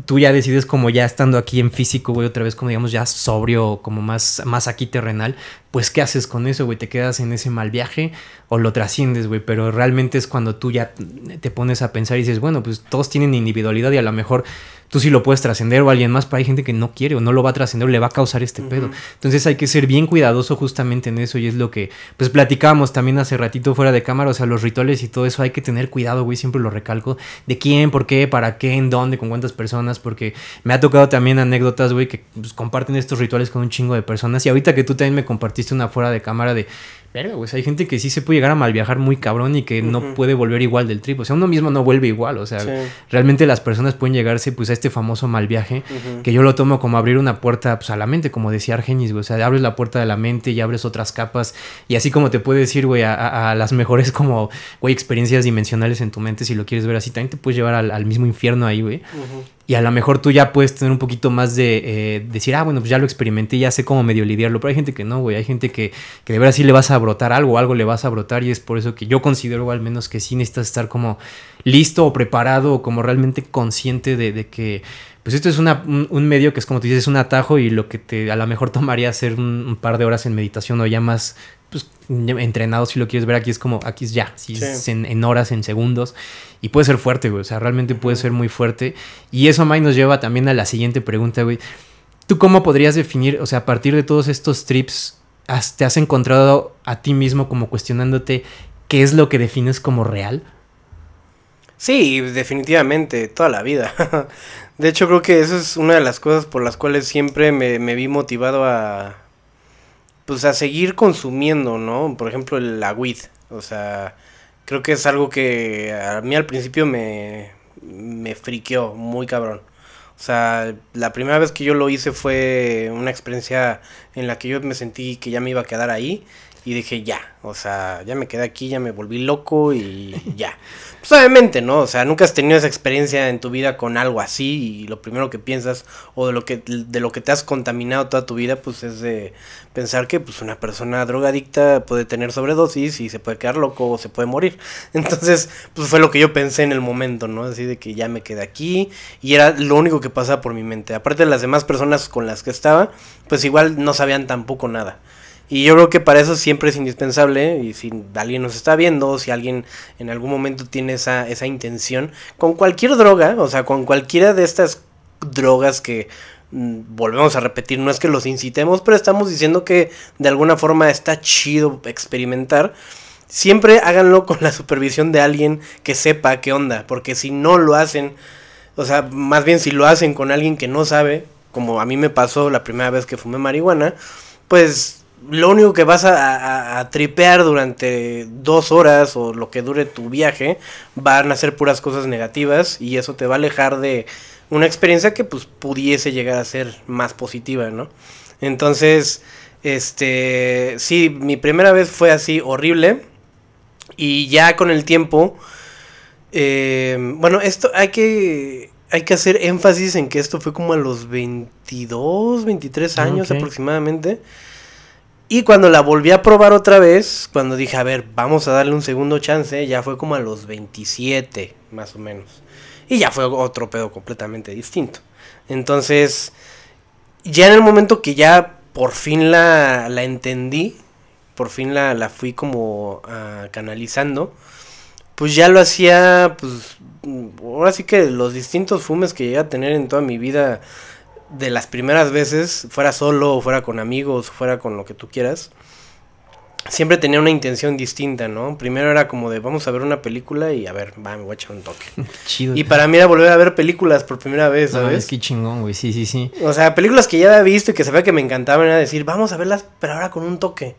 tú ya decides como ya estando aquí en físico, güey, otra vez como digamos ya sobrio, como más, más aquí terrenal, pues ¿qué haces con eso, güey? ¿Te quedas en ese mal viaje o lo trasciendes, güey? Pero realmente es cuando tú ya te pones a pensar y dices, bueno, pues todos tienen individualidad y a lo mejor tú sí lo puedes trascender o alguien más, pero hay gente que no quiere o no lo va a trascender o le va a causar este pedo. Entonces hay que ser bien cuidadoso justamente en eso y es lo que pues platicamos también hace ratito fuera de cámara, o sea, los rituales y todo eso hay que tener cuidado, güey, siempre lo recalco, de quién, por qué, para qué, en dónde, con cuántas personas, porque me ha tocado también anécdotas, güey, que pues, comparten estos rituales con un chingo de personas y ahorita que tú también me compartiste una fuera de cámara de pero, güey. hay gente que sí se puede llegar a mal viajar muy cabrón y que no puede volver igual del trip. O sea, uno mismo no vuelve igual. O sea, realmente las personas pueden llegarse pues a este famoso mal viaje que yo lo tomo como abrir una puerta pues, a la mente, como decía Argenis, güey. O sea, abres la puerta de la mente y abres otras capas. Y así como te puede decir, güey, a, las mejores como, güey, experiencias dimensionales en tu mente, si lo quieres ver así, también te puedes llevar al, mismo infierno ahí, güey. Y a lo mejor tú ya puedes tener un poquito más de eh, decir, ah, bueno, pues ya lo experimenté, ya sé cómo medio lidiarlo. Pero hay gente que no, güey. Hay gente que, que de verdad sí le vas a brotar algo, algo le vas a brotar. Y es por eso que yo considero al menos que sí necesitas estar como listo o preparado o como realmente consciente de, que, pues esto es un, medio que es como te dices, es un atajo y lo que te a lo mejor [LAUGHS] tomaría hacer un par de horas en meditación o ya más pues, entrenado, si lo quieres ver aquí, es como, aquí es ya, en, horas, en segundos. Y puede ser fuerte, güey. O sea, realmente puede ser muy fuerte. Y eso, Mike, nos lleva también a la siguiente pregunta, güey. ¿Tú cómo podrías definir, o sea, a partir de todos estos trips, te has encontrado a ti mismo como cuestionándote qué es lo que defines como real? Sí, definitivamente, toda la vida. [LAUGHS] De hecho, creo que eso es una de las cosas por las cuales siempre me vi motivado a, pues a seguir consumiendo, ¿no? Por ejemplo, el weed, o sea, creo que es algo que a mí al principio me, me friqueó muy cabrón. O sea, la primera vez que yo lo hice fue una experiencia en la que yo me sentí que ya me iba a quedar ahí y dije ya, o sea, ya me quedé aquí, ya me volví loco y ya. [LAUGHS] Pues obviamente, ¿no? O sea, nunca has tenido esa experiencia en tu vida con algo así y lo primero que piensas o de lo que, de lo que te has contaminado toda tu vida, pues es de pensar que pues una persona drogadicta puede tener sobredosis y se puede quedar loco o se puede morir. [LAUGHS] Entonces, pues fue lo que yo pensé en el momento, ¿no? Así de que ya me quedé aquí y era lo único que pasaba por mi mente. Aparte de las demás personas con las que estaba, pues igual no sabían tampoco nada. Y yo creo que para eso siempre es indispensable, y si alguien nos está viendo, si alguien en algún momento tiene esa, esa intención, con cualquier droga, o sea, con cualquiera de estas drogas que mm, volvemos a repetir, no es que los incitemos, pero estamos diciendo que de alguna forma está chido experimentar. Siempre háganlo con la supervisión de alguien que sepa qué onda, porque si no lo hacen, o sea, más bien si lo hacen con alguien que no sabe, como a mí me pasó la primera vez que fumé marihuana, pues lo único que vas a, tripear durante dos horas o lo que dure tu viaje van a ser puras cosas negativas y eso te va a alejar de una experiencia que pues pudiese llegar a ser más positiva, ¿no? Entonces, este, sí, mi primera vez fue así horrible y ya con el tiempo, em, bueno, esto hay que hay que hacer énfasis en que esto fue como a los 22, 23 años aproximadamente. Y cuando la volví a probar otra vez, cuando dije, a ver, vamos a darle un segundo chance, ya fue como a los 27, más o menos. Y ya fue otro pedo completamente distinto. Entonces, ya en el momento que ya por fin la, la entendí, por fin la, fui como ah, canalizando, pues ya lo hacía, pues, ahora sí que los distintos fumes que llegué a tener en toda mi vida de las primeras veces, fuera solo, fuera con amigos, fuera con lo que tú quieras, siempre tenía una intención distinta, ¿no? Primero era como de vamos a ver una película y a ver, va, me voy a echar un toque. [LAUGHS] Chido. Y para mí era volver a ver películas por primera vez, ¿sabes? No, es que chingón, güey, sí, sí, sí. O sea, películas que ya había visto y que sabía que me encantaban, era decir, vamos a verlas, pero ahora con un toque.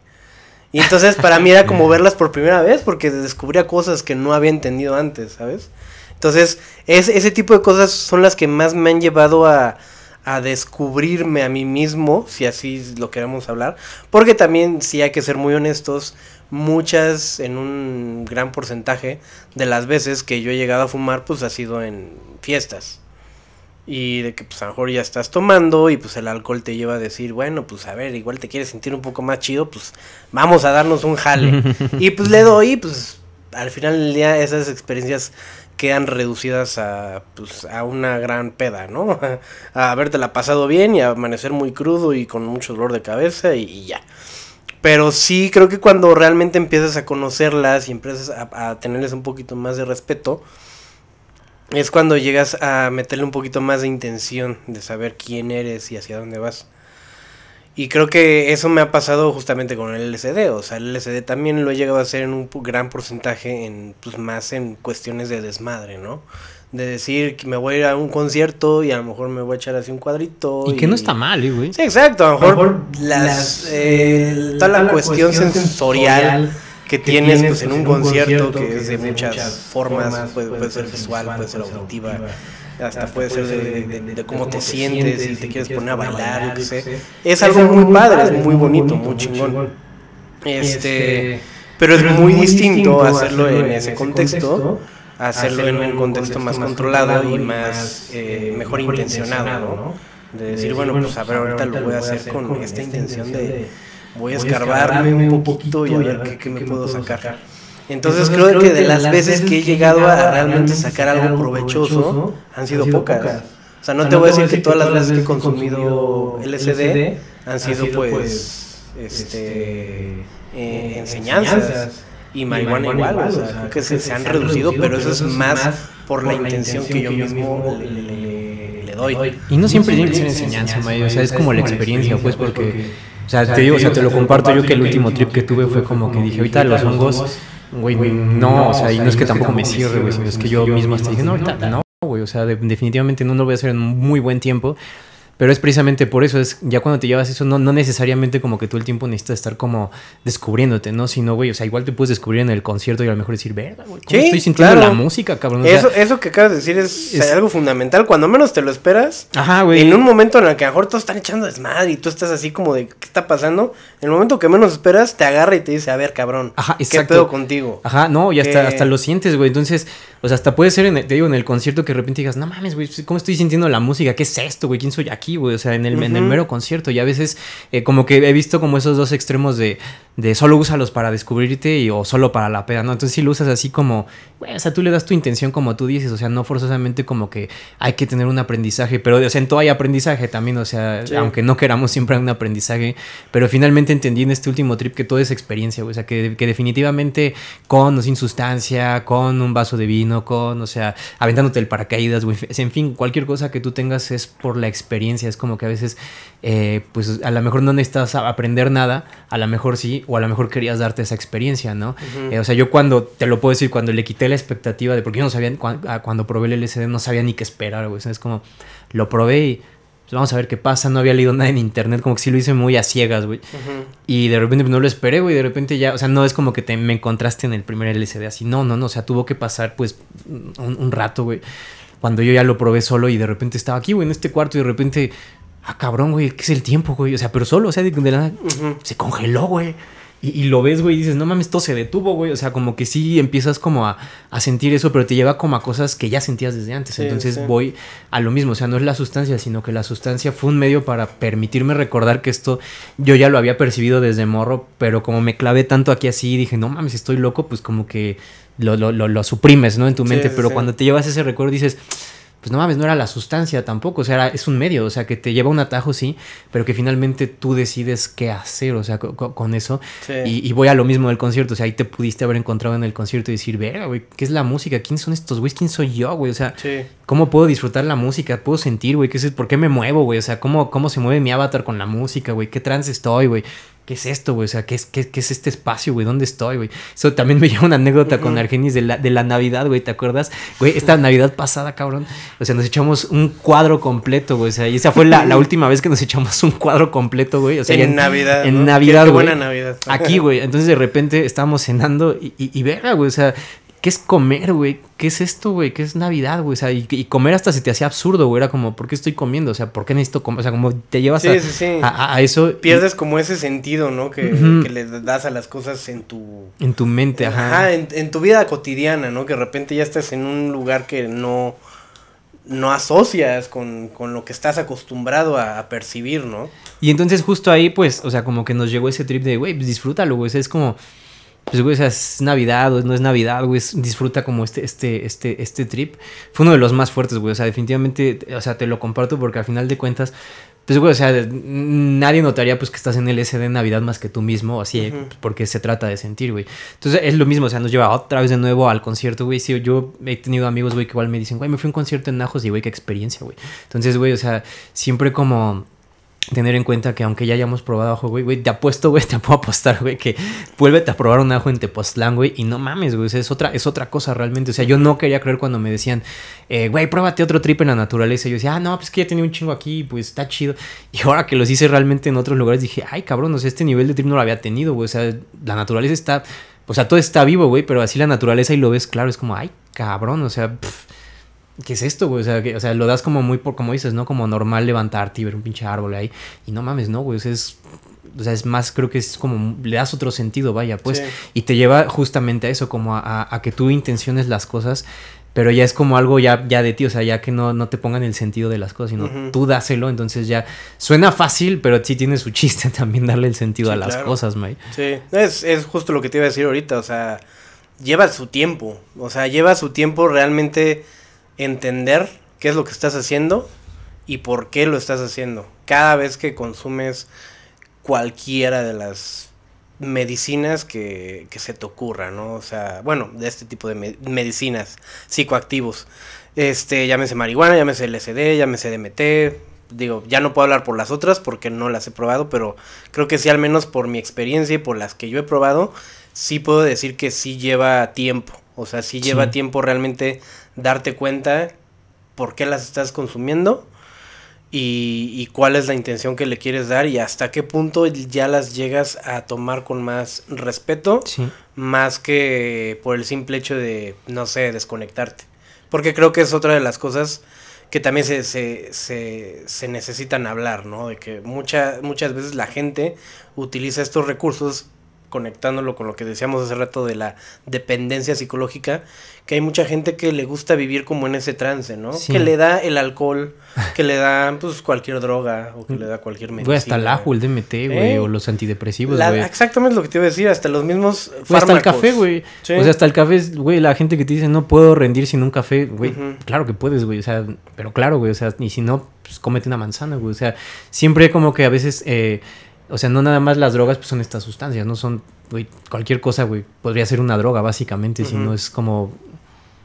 Y entonces para mí era como [LAUGHS] verlas por primera vez porque descubría cosas que no había entendido antes, ¿sabes? Entonces, ese tipo de cosas son las que más me han llevado a, a descubrirme a mí mismo, si así lo queremos hablar, porque también si hay que ser muy honestos, muchas, en un gran porcentaje de las veces que yo he llegado a fumar, pues ha sido en fiestas. Y de que pues a lo mejor ya estás tomando y pues el alcohol te lleva a decir, bueno, pues a ver, igual te quieres sentir un poco más chido, pues vamos a darnos un jale. [LAUGHS] y pues le doy, pues al final del día esas experiencias quedan reducidas a, pues, a una gran peda, ¿no? [LAUGHS] A, la pasado bien y a amanecer muy crudo y con mucho dolor de cabeza y, ya. Pero sí, creo que cuando realmente empiezas a conocerlas y empiezas a, a, tenerles un poquito más de respeto, es cuando llegas a meterle un poquito más de intención de saber quién eres y hacia dónde vas. Y creo que eso me ha pasado justamente con el LCD. O sea, el LCD también lo he llegado a hacer en un gran porcentaje, en, pues más en cuestiones de desmadre, ¿no? De decir que me voy a ir a un concierto y a lo mejor me voy a echar así un cuadrito. Y, que no está mal, ¿eh, güey. Sí, exacto. A lo mejor, las, eh, eh, toda, la, cuestión, sensorial, que, tienes, pues, pues, en un, concierto, que, es de muchas, formas, puede, puede, ser visual, puede ser auditiva hasta, puede ser de, cómo, te, sientes, si te quieres poner a bailar, o qué sé. Es, algo muy padre, es muy bonito, muy chingón. Este, este, pero es muy distinto hacerlo en ese contexto, hacerlo en un contexto más controlado y más eh, eh, mejor intencionado, De decir, bueno, pues, pues a ver, ahorita lo voy a hacer con esta intención de voy a escarbarme un poquito y a ver qué me puedo sacar. Entonces, creo, que, de las, veces que he llegado a realmente sacar algo provechoso, han, sido pocas. O sea, no, te, voy a decir que todas las veces que he consumido LSD han sido, pues, pues este, este eh, eh, enseñanzas. Y marihuana, igual, o, sea, que, se, han, reducido, pero eso es más por la intención que yo mismo le, doy. Y no, siempre tiene que ser enseñanza, o sea, es como la experiencia, pues, pues porque, o sea, te digo, o sea, te lo comparto yo que el último trip que tuve fue como que dije, ahorita los hongos Güey, no, o sea, y no es que tampoco me cierre, güey, sino es que yo mismo estoy dije, no, ahorita no, güey, o sea, definitivamente no lo voy a hacer en muy buen tiempo. Pero es precisamente por eso, es ya cuando te llevas eso, no, no necesariamente como que tú el tiempo necesitas estar como descubriéndote, ¿no? Sino, güey, o sea, igual te puedes descubrir en el concierto y a lo mejor decir, verga, güey, ¿cómo estoy sintiendo la música, cabrón? eso, que acabas de decir es, algo fundamental, cuando menos te lo esperas. Ajá, güey. En un momento en el que a lo mejor todos están echando desmadre y tú estás así como de, ¿qué está pasando? En el momento que menos esperas, te agarra y te dice, a ver, cabrón, ¿qué pedo contigo? Ajá, no, y hasta, hasta lo sientes, güey. Entonces, o sea, hasta puede ser, te digo, en el concierto que de repente digas, no mames, güey, ¿cómo estoy sintiendo la música? ¿Qué es esto, güey? ¿Quién soy aquí? o sea, en el, mero concierto. Y a veces eh, como que he visto como esos dos extremos de, solo úsalos para descubrirte y, o solo para la peda, Entonces si lo usas así como, o sea, tú le das tu intención como tú dices, o sea, no forzosamente como que hay que tener un aprendizaje, pero o sea, en todo hay aprendizaje también, o sea, aunque no queramos siempre un aprendizaje, pero finalmente entendí en este último trip que todo es experiencia, o sea, que, definitivamente con o sin sustancia, con un vaso de vino, con, o sea, aventándote el paracaídas, en fin, cualquier cosa que tú tengas es por la experiencia es como que a veces, eh, pues a lo mejor no necesitas aprender nada, a lo mejor sí, o a lo mejor querías darte esa experiencia, ¿no? Eh, o sea, yo cuando, te lo puedo decir, cuando le quité la expectativa de, porque yo no sabía, ah, cuando probé el LCD no sabía ni qué esperar, güey. es como, lo probé y pues, vamos a ver qué pasa, no había leído nada en internet, como que sí lo hice muy a ciegas, güey. Y de repente pues, no lo esperé, güey, de repente ya, o sea, no es como que te, me encontraste en el primer LCD así, no, no, no, o sea, tuvo que pasar pues un rato, güey cuando yo ya lo probé solo y de repente estaba aquí, güey, en este cuarto y de repente, ah, cabrón, güey, ¿qué es el tiempo, güey? O sea, pero solo, o sea, de, la, se congeló, güey. Y, lo ves, güey, y dices, no mames, esto se detuvo, güey. O sea, como que sí empiezas como a, sentir eso, pero te lleva como a cosas que ya sentías desde antes. Entonces voy a lo mismo. O sea, no es la sustancia, sino que la sustancia fue un medio para permitirme recordar que esto yo ya lo había percibido desde morro, pero como me clavé tanto aquí así, dije, no mames, estoy loco, pues como que lo, suprimes, ¿no? En tu mente. pero cuando te llevas ese recuerdo dices pues no mames, no era la sustancia tampoco, o sea, era, es un medio, o sea, que te lleva un atajo, sí, pero que finalmente tú decides qué hacer, o sea, con eso. Y, voy a lo mismo del concierto, o sea, ahí te pudiste haber encontrado en el concierto y decir, verga, güey, ¿qué es la música? ¿Quién son estos güey? ¿Quién soy yo, güey? O sea, ¿cómo puedo disfrutar la música? ¿Puedo sentir, güey? ¿Qué es, ¿Por qué me muevo, güey? O sea, ¿cómo, ¿cómo se mueve mi avatar con la música, güey? ¿Qué trance estoy, güey? ¿qué es esto, güey? O sea, ¿qué es, qué, es este espacio, güey? ¿Dónde estoy, güey? Eso también me [LAUGHS] lleva una anécdota con Argenis de la, de Navidad, güey, ¿te acuerdas? Güey, esta Navidad pasada, cabrón, o sea, nos echamos un cuadro completo, güey, o sea, y esa fue la, última vez que nos echamos un cuadro completo, güey, o sea, en, Navidad. En Navidad, güey. qué buena Navidad. Aquí, güey, entonces de repente estábamos cenando y, y, y verga, güey, o sea, ¿qué es comer, güey? ¿Qué es esto, güey? ¿Qué es Navidad, güey? O sea, y, comer hasta se te hacía absurdo, güey. Era como, ¿por qué estoy comiendo? O sea, ¿por qué necesito comer? O sea, como te llevas a, eso. Pierdes como ese sentido, ¿no? Que, le das a las cosas en tu... En tu mente, ajá. Ajá, en, tu vida cotidiana, ¿no? Que de repente ya estás en un lugar que no... No asocias con, lo que estás acostumbrado a, percibir, ¿no? Y entonces justo ahí, pues, o sea, como que nos llegó ese trip de, güey, pues, disfrútalo, güey. es como, pues, güey, o sea, es Navidad o no es Navidad, güey, disfruta como este, este, este, este trip. Fue uno de los más fuertes, güey, o sea, definitivamente, o sea, te lo comparto porque al final de cuentas, pues, güey, o sea, nadie notaría, pues, que estás en el SD en Navidad más que tú mismo, así, porque se trata de sentir, güey. Entonces, es lo mismo, o sea, nos lleva otra vez de nuevo al concierto, güey. Sí, yo he tenido amigos, güey, que igual me dicen, güey, me fui a un concierto en Najos y, güey, qué experiencia, güey. Entonces, güey, o sea, siempre como tener en cuenta que aunque ya hayamos probado ajo, güey, güey, te apuesto, güey, [LAUGHS] te puedo apostar, güey, que vuélvete a probar un ajo en Tepoztlán, güey, y no mames, güey, es otra, es otra cosa realmente. O sea, yo no quería creer cuando me decían, eh, güey, pruébate otro trip en la naturaleza. Y yo decía, ah, no, pues que ya tenía un chingo aquí, pues está chido. Y ahora que los hice realmente en otros lugares, dije, ay, cabrón, o sea, este nivel de trip no lo había tenido, güey, o sea, la naturaleza está, o sea, todo está vivo, güey, pero así la naturaleza y lo ves claro, es como, ay, cabrón, o sea, ¿qué es esto, güey? O sea, o sea, lo das como muy, por, como dices, ¿no? Como normal levantarte y ver un pinche árbol ahí. Y no mames, ¿no, güey? O sea, es, o sea, es más, creo que es como, le das otro sentido, vaya, pues. Y te lleva justamente a eso, como a, que tú intenciones las cosas, pero ya es como algo ya, ya de ti, o sea, ya que no, no te pongan el sentido de las cosas, sino tú dáselo, entonces ya suena fácil, pero sí tiene su chiste [LAUGHS] también darle el sentido a las cosas, May. Sí, es, es justo lo que te iba a decir ahorita, o sea, lleva su tiempo, o sea, lleva su tiempo realmente entender qué es lo que estás haciendo y por qué lo estás haciendo. Cada vez que consumes cualquiera de las medicinas que, que se te ocurra, ¿no? O sea, bueno, de este tipo de medicinas psicoactivos. Este, llámese marihuana, llámese LSD, llámese DMT, digo, ya no puedo hablar por las otras porque no las he probado, pero creo que sí, al menos por mi experiencia y por las que yo he probado, sí puedo decir que sí lleva tiempo. O sea, sí lleva tiempo realmente darte cuenta por qué las estás consumiendo y, cuál es la intención que le quieres dar y hasta qué punto ya las llegas a tomar con más respeto, más que por el simple hecho de, no sé, desconectarte. Porque creo que es otra de las cosas que también se, se, necesitan hablar, ¿no? De que muchas, muchas veces la gente utiliza estos recursos conectándolo con lo que decíamos hace rato de la dependencia psicológica, que hay mucha gente que le gusta vivir como en ese trance, ¿no? Que le da el alcohol, que le da pues cualquier droga o que le da cualquier medicina. hasta el ajo, el DMT, güey, o los antidepresivos, güey. Exactamente lo que te iba a decir, hasta los mismos Hasta el café, güey. O sea, hasta el café, güey, la gente que te dice no puedo rendir sin un café, güey, claro que puedes, güey, o sea, pero claro, güey, o sea, y si no, pues cómete una manzana, güey, o sea, siempre como que a veces... Eh, o sea, no nada más las drogas pues son estas sustancias, no son, güey, cualquier cosa, güey, podría ser una droga básicamente, si no es como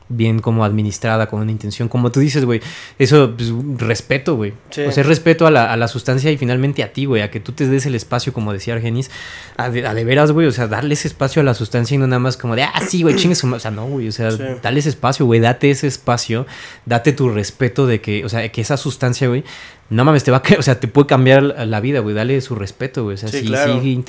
bien como administrada con una intención, como tú dices, güey, eso pues, respeto, güey. O sea, respeto a la, sustancia y finalmente a ti, güey, a que tú te des el espacio, como decía Argenis, a de, veras, güey, o sea, darle ese espacio a la sustancia y no nada más como de, ah, sí, güey, chingues, O sea, no, güey, o sea, dale ese espacio, güey, date ese espacio, date tu respeto de que, o sea, que esa sustancia, güey, no mames, te va a, o sea, te puede cambiar la vida, güey, dale su respeto, güey, o sea, sí, sí,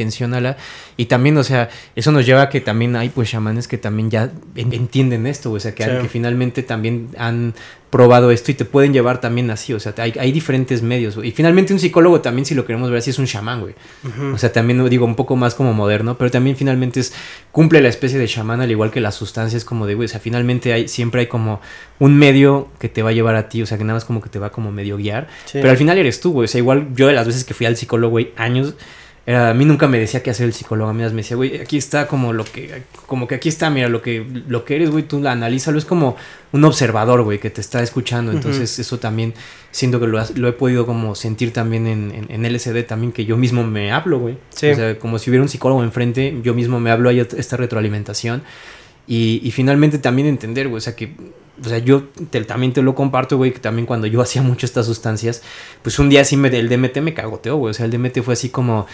Y también, o sea, eso nos lleva a que también hay, pues, chamanes que también ya entienden esto, o sea, que finalmente también han probado esto y te pueden llevar también así, o sea, hay, diferentes medios, Y finalmente un psicólogo también, si lo queremos ver así, es un chamán, güey. O sea, también digo un poco más como moderno, pero también finalmente es, cumple la especie de chamán al igual que las sustancias como de, güey, o sea, finalmente hay, siempre hay como un medio que te va a llevar a ti, o sea, que nada más como que te va como medio guiar, pero al final eres tú, güey, o sea, igual yo de las veces que fui al psicólogo, hay años a mí nunca me decía qué hacer el psicólogo, a mí me decía, güey, aquí está como lo que, como que aquí está, mira, lo que, lo que eres, güey, tú la analízalo, es como un observador, güey, que te está escuchando, entonces eso también siento que lo, he podido como sentir también en, en, LSD, también que yo mismo me hablo, güey, o sea, como si hubiera un psicólogo enfrente, yo mismo me hablo, hay esta retroalimentación, y, y finalmente también entender, güey, o sea, que o sea, yo también te lo comparto, güey, que también cuando yo [LAUGHS] hacía mucho estas sustancias, pues un día sí me, el DMT me cagoteó, güey. O sea, el DMT fue así como,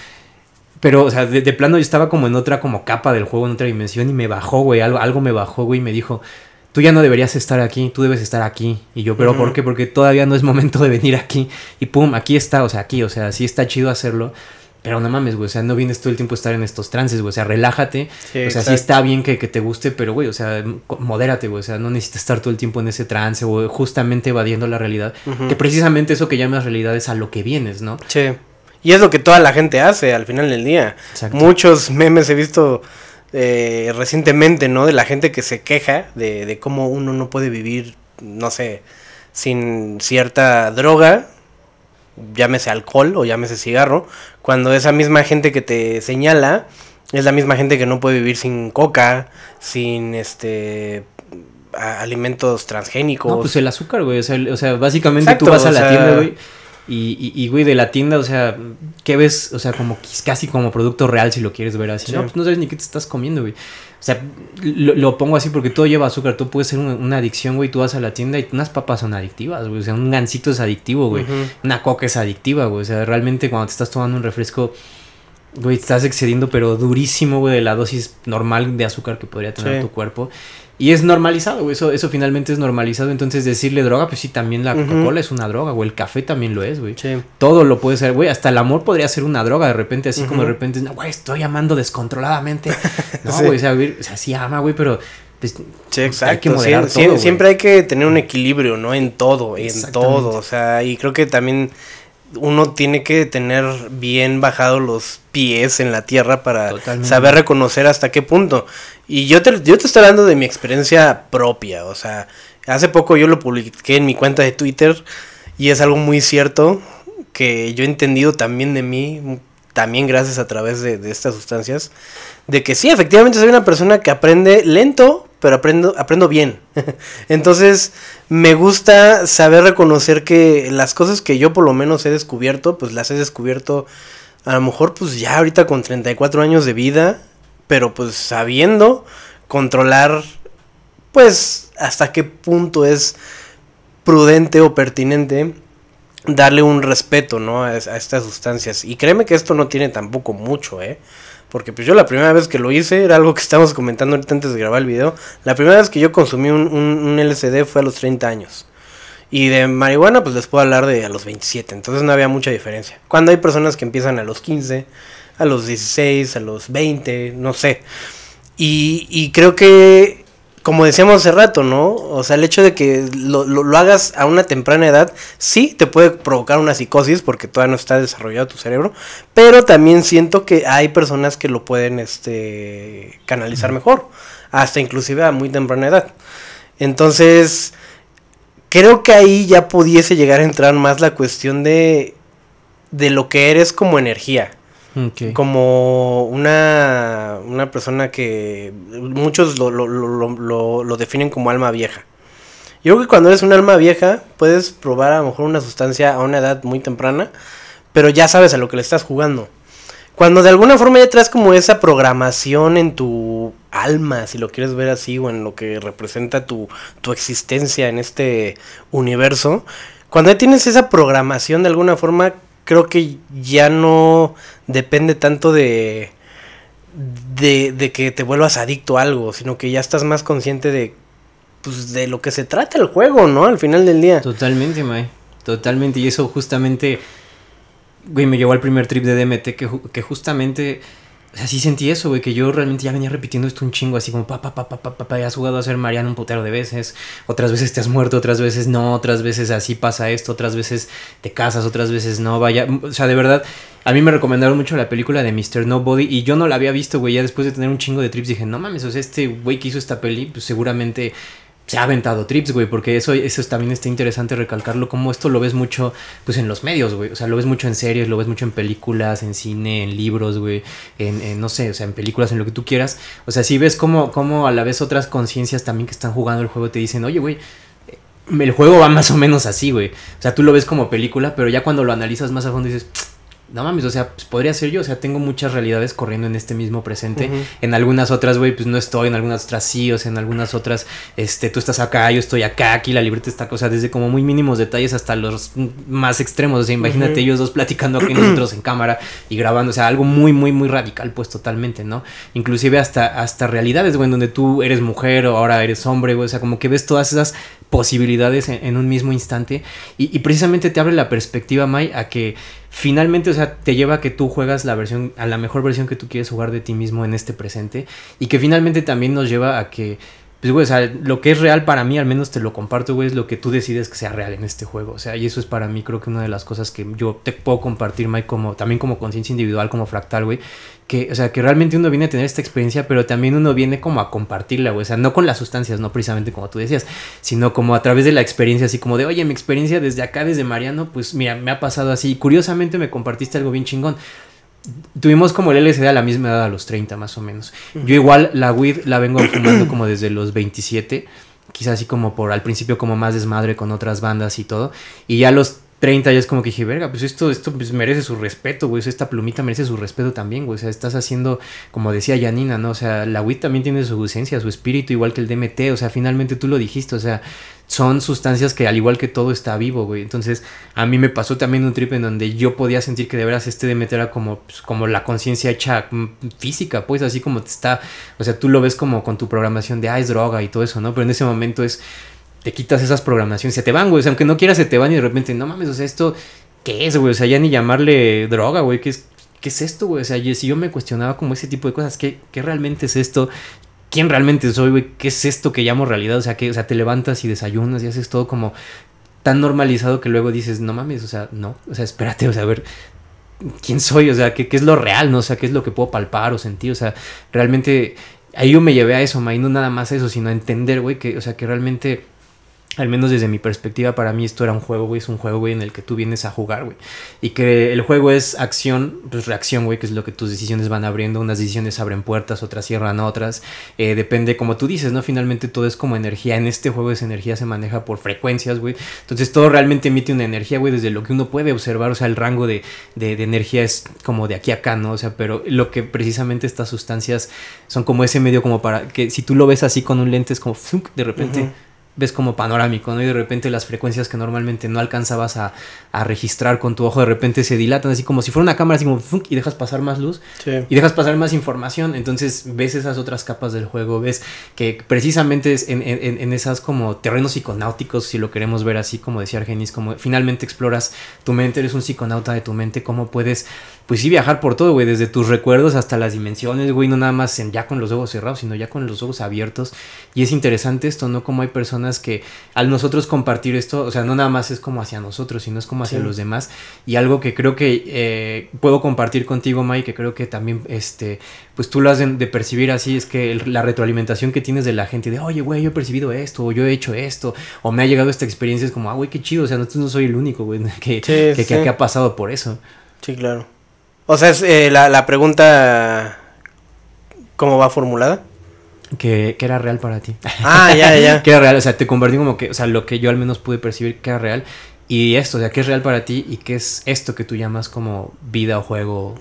pero, o sea, de, plano yo estaba como en otra como capa del juego, en otra dimensión, y me bajó, güey, algo, algo me bajó, güey, y me dijo, tú ya no deberías estar aquí, tú debes estar aquí. Y yo, pero ¿por qué? Porque todavía no es momento de venir aquí. Y pum, aquí está, o sea, aquí, o sea, sí está chido hacerlo. Pero no mames, güey, o sea, no vienes todo el tiempo a estar en estos trances, güey, o sea, relájate. o sea, sí está bien que, te guste, pero, güey, o sea, modérate, güey, o sea, no necesitas estar todo el tiempo en ese trance, o justamente evadiendo la realidad. Que precisamente eso que llamas realidad es a lo que vienes, ¿no? Sí. Y es lo que toda la gente hace al final del día. Muchos memes he visto eh, recientemente, ¿no? De la gente que se queja de, cómo uno no puede vivir, no sé, sin cierta droga, llámese alcohol o llámese cigarro, cuando esa misma gente que te señala es la misma gente que no puede vivir sin coca, sin este alimentos transgénicos. No, pues el azúcar, güey, o sea, básicamente tú vas a la tienda, güey y, y, güey, de la tienda, o sea, ¿qué ves? O sea, como casi como producto real si lo quieres ver así. No, pues no sabes ni qué te estás comiendo, güey. O sea, lo, pongo así porque todo lleva azúcar. Tú puedes ser una adicción, güey. Tú vas a la tienda y unas papas son adictivas, güey. O sea, un gancito es adictivo, güey. Una coca es adictiva, güey. O sea, realmente cuando te estás tomando un refresco, güey, estás excediendo, pero durísimo, güey, de la dosis normal de azúcar que podría tener tu cuerpo. Y es normalizado, güey. Eso, eso finalmente es normalizado. Entonces, decirle droga, pues sí, también la Coca-Cola es una droga, o El café también lo es, güey. Todo lo puede ser, güey. Hasta el amor podría ser una droga de repente, así como de repente, güey, estoy amando descontroladamente. [LAUGHS] No, güey, o sea, sí ama, güey, pero pues, sí, exacto. siempre, hay que tener un equilibrio, ¿no? En todo, en todo. O sea, y creo que también uno tiene que tener bien bajado los pies en la tierra para saber reconocer hasta qué punto. Y yo te, yo te estoy hablando de mi experiencia propia, o sea, hace poco yo lo publiqué en mi cuenta de Twitter y es algo muy cierto que yo he entendido también de mí, también gracias a través de, de estas sustancias, de que sí, efectivamente soy una persona que aprende lento, pero aprendo, aprendo bien. [LAUGHS] Entonces, me gusta saber reconocer que las cosas que yo por lo menos he descubierto, pues las he descubierto a lo mejor pues ya ahorita con 34 años de vida, pero pues sabiendo controlar pues hasta qué punto es prudente o pertinente darle un respeto, ¿no? A, a estas sustancias. Y créeme que esto no tiene tampoco mucho, ¿eh? Porque pues yo la primera vez que lo hice, era algo que estábamos comentando ahorita antes de grabar el video, la primera vez que yo consumí un, LCD fue a los 30 años. Y de marihuana pues les puedo hablar de a los 27, entonces no había mucha diferencia. Cuando hay personas que empiezan a los 15, a los 16, a los 20, no sé. y creo que como decíamos hace rato, ¿no? O sea, el hecho de que lo, hagas a una temprana edad, sí te puede provocar una psicosis porque todavía no está desarrollado tu cerebro, pero también siento que hay personas que lo pueden este, canalizar mejor, hasta inclusive a muy temprana edad. Entonces, creo que ahí ya pudiese llegar a entrar más la cuestión de, de lo que eres como energía. Como una, persona que muchos lo, definen como alma vieja. Yo creo que cuando eres un alma vieja, puedes probar a lo mejor una sustancia a una edad muy temprana, pero ya sabes a lo que le estás jugando. Cuando de alguna forma ya traes como esa programación en tu alma, si lo quieres ver así, o en lo que representa tu, tu existencia en este universo, cuando ya tienes esa programación de alguna forma, creo que ya no depende tanto de, de, de, que te vuelvas adicto a algo, sino que ya estás más consciente de, pues, de lo que se trata el juego, ¿no? Al final del día. Totalmente, Mae. Totalmente. Y eso justamente, güey, me llevó al primer trip de DMT, que, que justamente o sea, sí sentí eso, güey, que yo realmente ya venía repitiendo esto un chingo, así como, papá, papá, papá, papá, pa, has jugado a ser Mariano un putero de veces, otras veces te has muerto, otras veces no, otras veces así pasa esto, otras veces te casas, otras veces no, vaya, o sea, de verdad, a mí me recomendaron mucho la película de Mr. Nobody y yo no la había visto, güey, ya después de tener un chingo de trips dije, no mames, o sea, este güey que hizo esta peli, pues seguramente se ha aventado trips, güey, porque eso, eso también está interesante recalcarlo, como esto lo ves mucho, pues en los medios, güey, o sea, lo ves mucho en series, lo ves mucho en películas, en cine, en libros, güey, en, no sé, o sea, en películas, en lo que tú quieras, o sea, si ves como, como a la vez otras conciencias también que están jugando el juego te dicen, oye, güey, el juego va más o menos así, güey, o sea, tú lo ves como película, pero ya cuando lo analizas más a fondo dices no mames, o sea, pues, podría ser yo, o sea, tengo muchas realidades corriendo en este mismo presente. En algunas otras, güey, pues no estoy, en algunas otras sí, o sea, en algunas otras, este, tú estás acá, yo estoy acá, aquí la libreta está, o sea, desde como muy mínimos detalles hasta los más extremos, o sea, imagínate ellos dos platicando aquí nosotros en cámara y grabando, o sea, algo muy, muy, muy radical, pues totalmente, ¿no? Inclusive hasta, hasta realidades, güey, en donde tú eres mujer o ahora eres hombre, güey, o sea, como que ves todas esas posibilidades en, un mismo instante y, y precisamente te abre la perspectiva, May, a que finalmente, o sea, te lleva a que tú juegas la versión, a la mejor versión que tú quieres jugar de ti mismo en este presente y que finalmente también nos lleva a que pues, güey, o sea, lo que es real para mí, al menos te lo comparto, güey, es lo que tú decides que sea real en este juego. O sea, y eso es para mí, creo que una de las cosas que yo te puedo compartir, Mike, como, también como conciencia individual, como fractal, güey. Que, o sea, que realmente uno viene a tener esta experiencia, pero también uno viene como a compartirla, güey. O sea, no con las sustancias, no precisamente como tú decías, sino como a través de la experiencia, así como de, oye, mi experiencia desde acá, desde Mariano, pues mira, me ha pasado así. Y curiosamente me compartiste algo bien chingón tuvimos como el LSD a la misma edad, a los 30 más o menos. Yo igual la weed la vengo [CLEARS THROAT] fumando como desde los 27, quizás así como por al principio como más desmadre con otras bandas y todo. Y ya los 30 ya es como que dije, verga, pues esto, esto pues, merece su respeto, güey. esta plumita merece su respeto también, güey. O sea, estás haciendo, como decía Janina, ¿no? O sea, la weed también tiene su esencia, su espíritu, igual que el DMT. O sea, finalmente tú lo dijiste, o sea, son sustancias que al igual que todo está vivo, güey. Entonces, a mí me pasó también un trip en donde yo podía sentir que de veras este DMT era como, pues, como la conciencia hecha mm, física, pues así como te está, o sea, tú lo ves como con tu programación de, ah, es droga y todo eso, ¿no? Pero en ese momento es te quitas esas programaciones, se te van, güey. O sea, aunque no quieras, se te van y de repente, no mames, o sea, esto, ¿qué es, güey? O sea, ya ni llamarle droga, güey, ¿qué es, qué es esto, güey? O sea, si yo me cuestionaba como ese tipo de cosas, ¿qué, realmente es esto? ¿Quién realmente soy, güey? ¿Qué es esto que llamo realidad? O sea, que, sea, te levantas y desayunas y haces todo como tan normalizado que luego dices, no mames, o sea, no, o sea, espérate, o sea, a ver, ¿quién soy? O sea, ¿qué, es lo real? ¿No? O sea, ¿qué es lo que puedo palpar o sentir? O sea, realmente ahí yo me llevé a eso, ma, y no nada más eso, sino a entender, güey, que, o sea, que realmente al menos desde mi perspectiva, para mí esto era un juego, güey. Es un juego, güey, en el que tú vienes a jugar, güey. Y que el juego es acción, pues reacción, güey, que es lo que tus decisiones van abriendo. Unas decisiones abren puertas, otras cierran otras. Eh, depende, como tú dices, ¿no? Finalmente todo es como energía. En este juego esa energía se maneja por frecuencias, güey. Entonces todo realmente emite una energía, güey, desde lo que uno puede observar. O sea, el rango de, de, energía es como de aquí a acá, ¿no? O sea, pero lo que precisamente estas sustancias son como ese medio como para que si tú lo ves así con un lente es como de repente ves como panorámico, ¿no? Y de repente las frecuencias que normalmente no alcanzabas a, registrar con tu ojo, de repente se dilatan, así como si fuera una cámara, así como funk, y dejas pasar más luz, y dejas pasar más información, entonces ves esas otras capas del juego, ves que precisamente en, en, en, esas como terrenos psiconáuticos, si lo queremos ver así, como decía Argenis, como finalmente exploras tu mente, eres un psiconauta de tu mente, cómo puedes, pues sí, viajar por todo, güey, desde tus recuerdos hasta las dimensiones, güey, no nada más ya con los ojos cerrados, sino ya con los ojos abiertos, y es interesante esto, ¿no? Como hay personas que al nosotros compartir esto, o sea, no nada más es como hacia nosotros, sino es como hacia los demás. Y algo que creo que eh, puedo compartir contigo, Mike, que creo que también, este, pues tú lo has de, percibir así, es que la retroalimentación que tienes de la gente, de, oye, güey, yo he percibido esto, o yo he hecho esto, o me ha llegado esta experiencia, es como, ah, güey, qué chido, o sea, no, no soy el único, güey, [LAUGHS] que, que, ha pasado por eso. Sí, claro. O sea, es eh, la pregunta, ¿cómo va formulada? que, era real para ti. Ah, ya, ya. [LAUGHS] que era real, o sea, te convertí como que, o sea, lo que yo al menos pude percibir que era real. Y esto, o sea, qué es real para ti y qué es esto que tú llamas como vida o juego.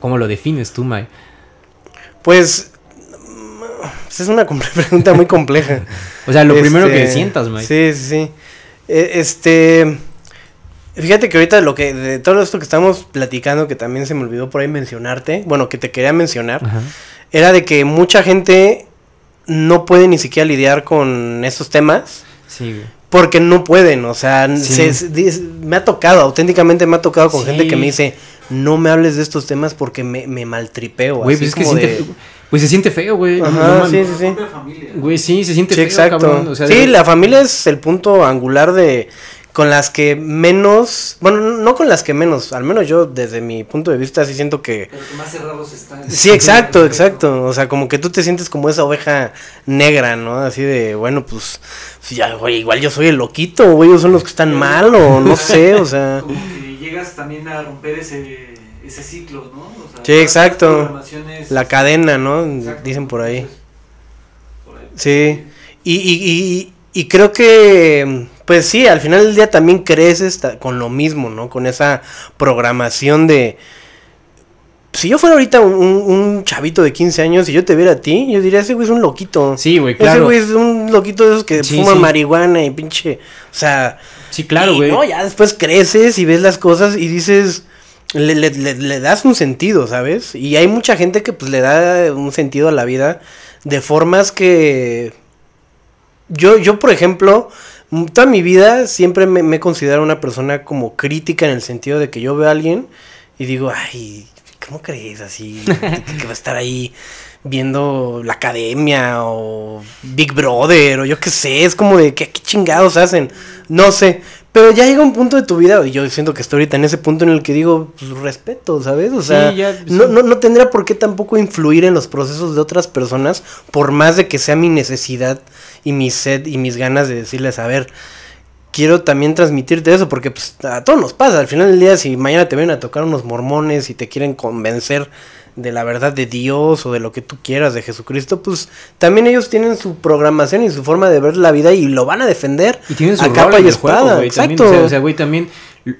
¿Cómo lo defines tú, Mai? Pues, pues es una [LAUGHS] pregunta muy compleja. [LAUGHS] o sea, lo este, primero que sientas, Mike. Sí, sí, sí. E, este. Fíjate que ahorita lo que. De todo esto que estamos platicando, que también se me olvidó por ahí mencionarte. Bueno, que te quería mencionar. Era de que mucha gente no puede ni siquiera lidiar con Estos temas. Sí, Porque no pueden, o sea, se, me ha tocado, auténticamente me ha tocado con gente que me dice, no me hables de estos temas porque me, maltripeo. Pues güey, se siente feo, güey. sí, sí, sí. Güey, sí, se siente sí, feo, exacto. sí, la familia es el punto angular de, con las que menos, bueno, no con las que menos, al menos yo desde mi punto de vista sí siento que... que más cerrados están. Sí, exacto, exacto. O sea, como que tú te sientes como esa oveja negra, ¿no? Así de, bueno, pues, ya, igual yo soy el loquito, o ellos son los que están mal o no [LAUGHS] sé, o sea... Como que llegas también a romper ese, ese ciclo, ¿no? sí, exacto. La cadena, ¿no? Dicen por ahí. Sí. y, y creo que pues sí, al final del día también creces con lo mismo, ¿no? Con esa programación de... Si yo fuera ahorita un, chavito de 15 años y yo te viera a ti, yo diría, ese güey es un loquito. Sí, güey, Ese güey es un loquito de esos que fuma marihuana y pinche... O sea... Sí, claro, güey. No, ya después creces y ves las cosas y dices... Le, das un sentido, ¿sabes? Y hay mucha gente que pues le da un sentido a la vida de formas que... Yo, yo por ejemplo, toda mi vida siempre me, he considero una persona como crítica en el sentido de que yo veo a alguien y digo, ay, ¿cómo crees así? [LAUGHS] Que, va a estar ahí viendo la academia o Big Brother o yo qué sé, es como de que qué chingados hacen, no sé, pero ya llega un punto de tu vida, y yo siento que estoy ahorita en ese punto en el que digo, pues respeto, ¿sabes? O sea, No, no, no, tendría por qué tampoco influir en los procesos de otras personas, por más de que sea mi necesidad y mi sed y mis ganas de decirles, a ver, quiero también transmitirte eso, porque pues, a todos nos pasa, al final del día, si mañana te vienen a tocar unos mormones y te quieren convencer de la verdad de Dios o de lo que tú quieras de Jesucristo, pues también ellos tienen su programación y su forma de ver la vida y lo van a defender y tienen su a capa y espada. Exacto. o, sea, güey, también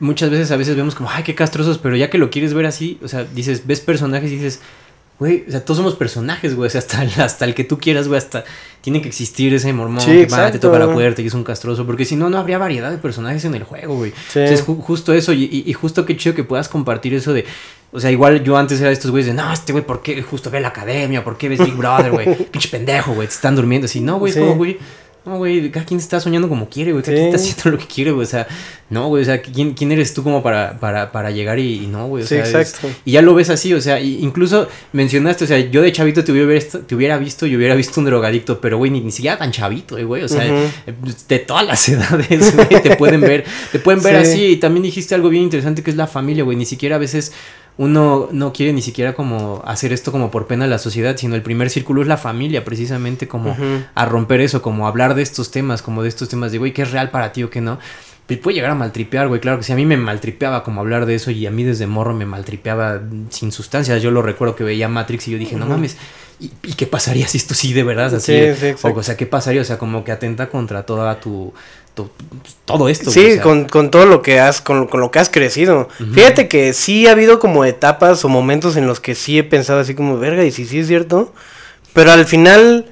muchas veces a veces vemos como, ay, qué castrosos, pero ya que lo quieres ver así, o sea, dices, ves personajes y dices, güey, o sea, todos somos personajes, güey, o sea, hasta, hasta el que tú quieras, güey, hasta tiene que existir ese mormón que va, te toca la puerta y es un castroso, porque si no, no habría variedad de personajes en el juego, güey. O sea, es justo eso y, justo qué chido que puedas compartir eso de, o sea, igual yo antes era de estos güeyes de, no, este güey, ¿por qué justo ve la academia? ¿Por qué ves Big Brother, güey? [LAUGHS] Pinche pendejo, güey, te están durmiendo. Así, no, güey, güey, no, güey, cada quien está soñando como quiere, güey, cada está haciendo lo que quiere, güey. O sea, no, güey, o sea, ¿quién, eres tú como para, para, llegar y, no, güey? sí, exacto. y ya lo ves así, o sea, incluso mencionaste, o sea, yo de chavito te hubiera, visto, te hubiera visto y hubiera visto un drogadicto, pero, güey, ni, siquiera tan chavito, eh, güey, o sea, eh, pues, de todas las [LAUGHS] edades, güey, te pueden ver, te pueden ver así. Y también dijiste algo bien interesante que es la familia, güey, ni siquiera a veces uno no quiere ni siquiera como hacer esto como por pena a la sociedad, sino el primer círculo es la familia, precisamente como a romper eso, como hablar de estos temas, como de estos temas de, güey, ¿qué es real para ti o qué no? Pues puede llegar a maltripear, güey, claro que si a mí me maltripeaba como hablar de eso y a mí desde morro me maltripeaba sin sustancias, yo lo recuerdo que veía Matrix y yo dije, no mames, ¿y, qué pasaría si esto sí de verdad así? o sea, ¿qué pasaría? O sea, como que atenta contra toda tu todo esto. Sí, con, todo lo que has, con, lo que has crecido. Fíjate que sí ha habido como etapas o momentos en los que sí he pensado así como, verga, y si sí, sí es cierto. Pero al final,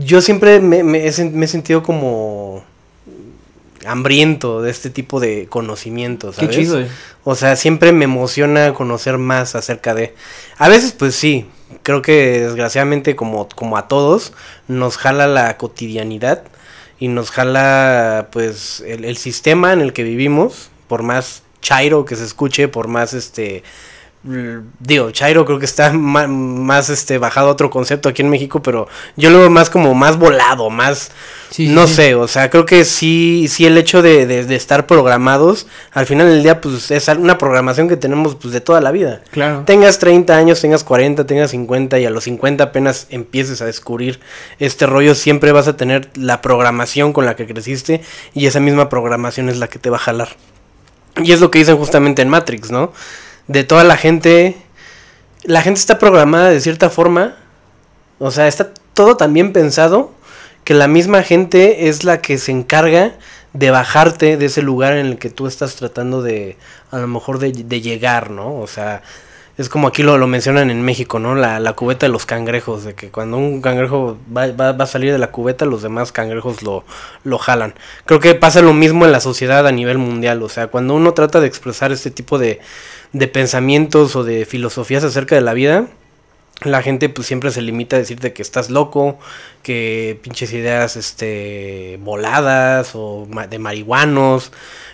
yo siempre me, he, sentido como hambriento de este tipo de conocimientos, eh. O sea, siempre me emociona conocer más acerca de... A veces, pues sí, creo que desgraciadamente, como, como a todos, nos jala la cotidianidad y nos jala pues el, el sistema en el que vivimos, por más chairo que se escuche, por más este digo, Chairo creo que está más, este, bajado a otro concepto aquí en México, pero yo lo veo más como más volado, más, no sé, o sea, creo que sí, sí el hecho de, estar programados, al final del día, pues es una programación que tenemos pues de toda la vida. Claro. Tengas 30 años, tengas 40, tengas 50 y a los 50 apenas empieces a descubrir este rollo, siempre vas a tener la programación con la que creciste y esa misma programación es la que te va a jalar. Y es lo que dicen justamente en Matrix, ¿no? de toda la gente. La gente está programada de cierta forma. O sea, está todo tan bien pensado que la misma gente es la que se encarga de bajarte de ese lugar en el que tú estás tratando de, a lo mejor, de, llegar, ¿no? O sea, es como aquí lo, lo mencionan en México, ¿no? La, la, cubeta de los cangrejos, de que cuando un cangrejo va, va, va, a salir de la cubeta, los demás cangrejos lo, lo jalan. Creo que pasa lo mismo en la sociedad a nivel mundial, o sea, cuando uno trata de expresar este tipo de, de pensamientos o de filosofías acerca de la vida, la gente pues siempre se limita a decirte que estás loco, que pinches ideas este voladas o de marihuanos,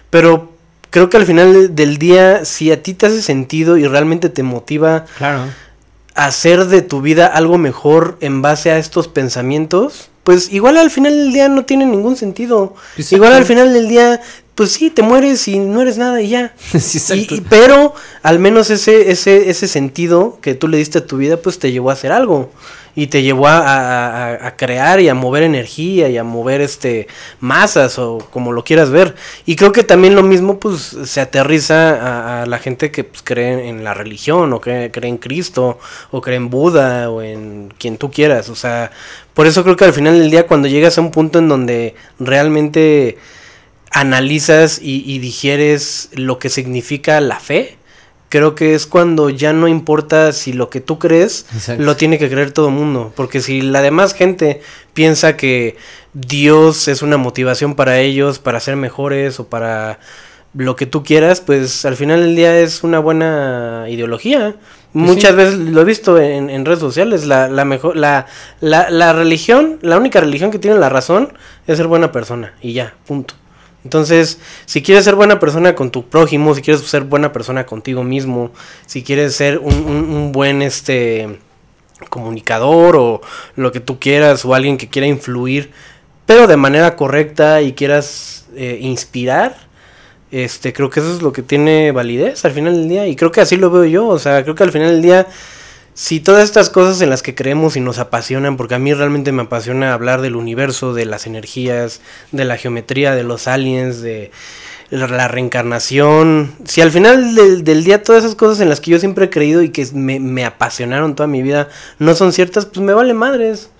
pero creo que al final del día si a ti te hace sentido y realmente te motiva claro. hacer de tu vida algo mejor en base a estos pensamientos, pues igual al final del día no tiene ningún sentido. Igual al final del día pues sí, te mueres y no eres nada y ya. [LAUGHS] pero al menos ese, ese, ese sentido que tú le diste a tu vida, pues te llevó a hacer algo. Y te llevó a, crear y a mover energía y a mover este masas o como lo quieras ver. Y creo que también lo mismo pues se aterriza a, la gente que pues, cree en la religión o que cree en Cristo o cree en Buda o en quien tú quieras. O sea, por eso creo que al final del día cuando llegas a un punto en donde realmente analizas y, digieres lo que significa la fe, creo que es cuando ya no importa si lo que tú crees lo tiene que creer todo el mundo. Porque si la demás gente piensa que Dios es una motivación para ellos, para ser mejores o para lo que tú quieras, pues al final del día es una buena ideología. Pues Muchas veces lo he visto en, redes sociales, la, mejor, la religión, la única religión que tiene la razón es ser buena persona y ya, punto. Entonces, si quieres ser buena persona con tu prójimo, si quieres ser buena persona contigo mismo, si quieres ser un, buen este comunicador o lo que tú quieras o alguien que quiera influir, pero de manera correcta y quieras eh, inspirar, este creo que eso es lo que tiene validez al final del día y creo que así lo veo yo, o sea, creo que al final del día si todas estas cosas en las que creemos y nos apasionan, porque a mí realmente me apasiona hablar del universo, de las energías, de la geometría, de los aliens, de la reencarnación, si al final del, día todas esas cosas en las que yo siempre he creído y que me, me apasionaron toda mi vida no son ciertas, pues me vale madres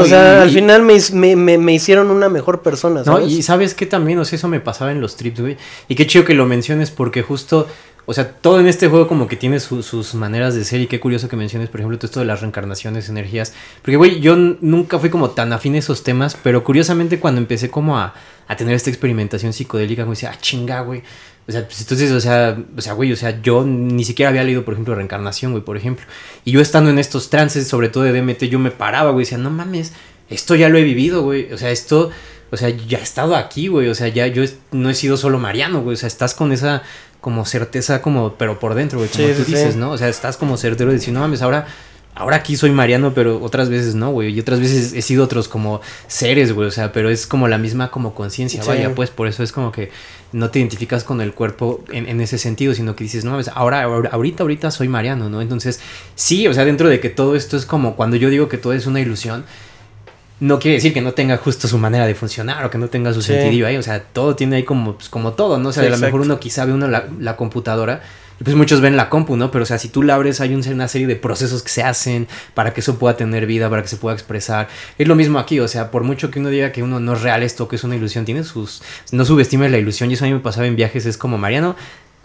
o sea, al final me, me, hicieron una mejor persona. No, y sabes que también, o sea, eso me pasaba en los trips, güey. Y qué chido que lo menciones porque justo, o sea, todo en este juego como que tiene sus maneras de ser y qué curioso que menciones, por ejemplo, todo esto de las reencarnaciones, energías. Porque, güey, yo nunca fui como tan afín a esos temas, pero curiosamente cuando empecé como a, a tener esta experimentación psicodélica, como decía, ah, chinga, güey. O sea, pues entonces, o sea, o sea, güey, o sea, yo ni siquiera había leído, por ejemplo, Reencarnación, güey, por ejemplo. Y yo estando en estos trances, sobre todo de DMT, yo me paraba, güey, decía, no mames, esto ya lo he vivido, güey. O sea, esto, o sea, ya he estado aquí, güey. O sea, ya yo no he sido solo Mariano, güey. O sea, estás con esa como certeza, como, pero por dentro, güey, como tú dices, ¿no? O sea, estás como certero de decir, no mames, ahora ahora aquí soy Mariano, pero otras veces no, güey. Y otras veces he sido otros como seres, güey. O sea, pero es como la misma como conciencia, vaya, pues por eso es como que no te identificas con el cuerpo en, ese sentido, sino que dices, no mames, ahora, ahorita, ahorita soy Mariano, ¿no? Entonces, sí, o sea, dentro de que todo esto es como cuando yo digo que todo es una ilusión, no quiere decir que no tenga justo su manera de funcionar o que no tenga su sentido ahí, o sea, todo tiene ahí como, pues, como todo, ¿no? O sea, a lo mejor uno quizá ve uno la computadora pues muchos ven la compu, ¿no? Pero o sea, si tú la abres hay una serie de procesos que se hacen para que eso pueda tener vida, para que se pueda expresar. Es lo mismo aquí, o sea, por mucho que uno diga que uno no es real esto, que es una ilusión, tiene sus... No subestimes la ilusión y eso a mí me pasaba en viajes, es como, Mariano,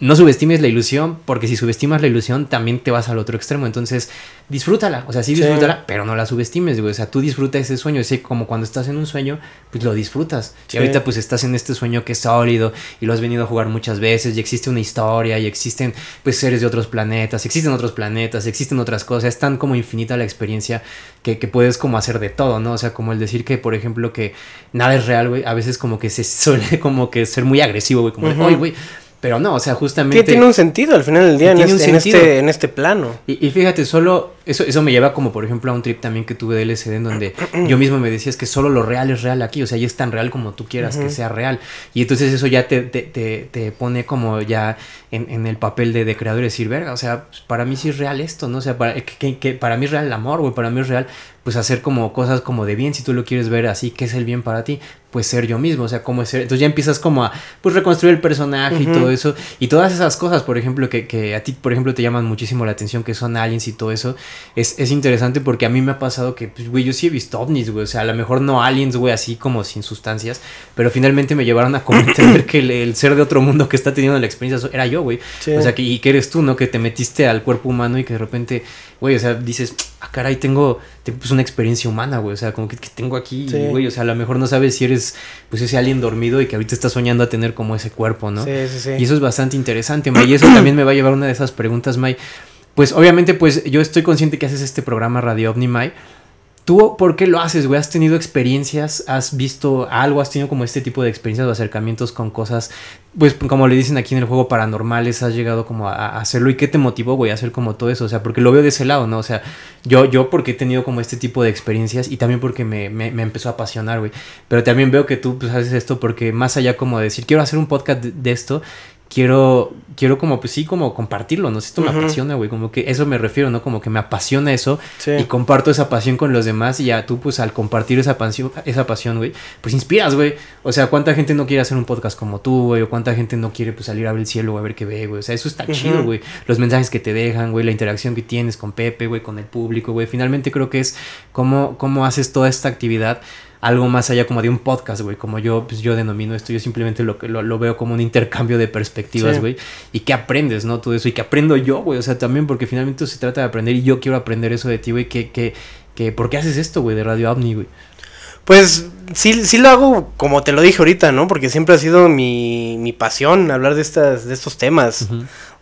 no subestimes la ilusión, porque si subestimas la ilusión también te vas al otro extremo. Entonces, disfrútala, o sea, sí disfrútala, pero no la subestimes, güey. O sea, tú disfrutas ese sueño, es como cuando estás en un sueño, pues lo disfrutas. Y ahorita pues estás en este sueño que es sólido y lo has venido a jugar muchas veces y existe una historia y existen pues seres de otros planetas, existen otros planetas, existen otras cosas, es tan como infinita la experiencia que, puedes como hacer de todo, ¿no? O sea, como el decir que, por ejemplo, que nada es real, güey, a veces como que se [LAUGHS] suele como que ser muy agresivo, güey, como, güey pero no, o sea, justamente... Que tiene un sentido al final del día este, en este, en, este, plano. Y, y fíjate, solo eso, eso me lleva como, por ejemplo, a un trip también que tuve de LSD en donde [CLEARS THROAT] yo mismo me decías que solo lo real es real aquí, o sea, ya es tan real como tú quieras que sea real. Y entonces eso ya te, te, pone como ya en, el papel de, de, creador y decir, verga, o sea, pues, para mí sí es real esto, ¿no? O sea, para, que, para mí es real el amor, güey, para mí es real pues hacer como cosas como de bien, si tú lo quieres ver así, ¿qué es el bien para ti? Pues ser yo mismo, o sea, cómo es ser. Entonces ya empiezas como a pues reconstruir el personaje y todo eso. Y todas esas cosas, por ejemplo, que, que, a ti, por ejemplo, te llaman muchísimo la atención, que son aliens y todo eso es, interesante porque a mí me ha pasado que, pues, güey, yo sí he visto ovnis, güey. O sea, a lo mejor no aliens, güey, así como sin sustancias. Pero finalmente me llevaron a comprender [CLEARS THROAT] que el, ser de otro mundo que está teniendo la experiencia era yo, güey. O sea, que, y eres tú, ¿no? Que te metiste al cuerpo humano y que de repente, güey, o sea, dices, ah, caray, tengo, pues, una experiencia humana, güey. O sea, como que, tengo aquí, güey. O sea, a lo mejor no sabes si eres, pues, ese alien dormido y que ahorita estás soñando a tener como ese cuerpo, ¿no? Sí, sí, sí. Y eso es bastante interesante, güey, Y eso también me va a llevar una de esas preguntas, May pues obviamente pues yo estoy consciente que haces este programa Radio Omnimai. ¿Tú por qué lo haces, güey? ¿Has tenido experiencias? ¿Has visto algo? ¿Has tenido como este tipo de experiencias o acercamientos con cosas, pues como le dicen aquí en el juego, paranormales? ¿Has llegado como a, hacerlo? ¿Y qué te motivó, güey, a hacer como todo eso? O sea, porque lo veo de ese lado, ¿no? O sea, yo, yo porque he tenido como este tipo de experiencias y también porque me, empezó a apasionar, güey. Pero también veo que tú pues haces esto porque más allá como de decir, quiero hacer un podcast de esto, quiero, quiero como, pues sí, como compartirlo, ¿no? Si esto me apasiona, güey, como que eso me refiero, ¿no? Como que me apasiona eso y comparto esa pasión con los demás y ya tú, pues al compartir esa pasión, esa pasión, güey, pues inspiras, güey. O sea, ¿cuánta gente no quiere hacer un podcast como tú, güey? O cuánta gente no quiere, pues salir a ver el cielo, o a ver qué ve, güey. O sea, eso está chido, güey. Los mensajes que te dejan, güey, la interacción que tienes con Pepe, güey, con el público, güey. Finalmente creo que es cómo, cómo haces toda esta actividad algo más allá como de un podcast, güey, como yo, pues, yo denomino esto, yo simplemente lo, lo, lo veo como un intercambio de perspectivas, güey, y que aprendes, ¿no? Todo eso, y que aprendo yo, güey, o sea, también porque finalmente se trata de aprender y yo quiero aprender eso de ti, güey, que, que, ¿por qué haces esto, güey, de Radio Avni, güey? Pues sí, sí lo hago como te lo dije ahorita, ¿no? Porque siempre ha sido mi, mi pasión hablar de, estas, de estos temas.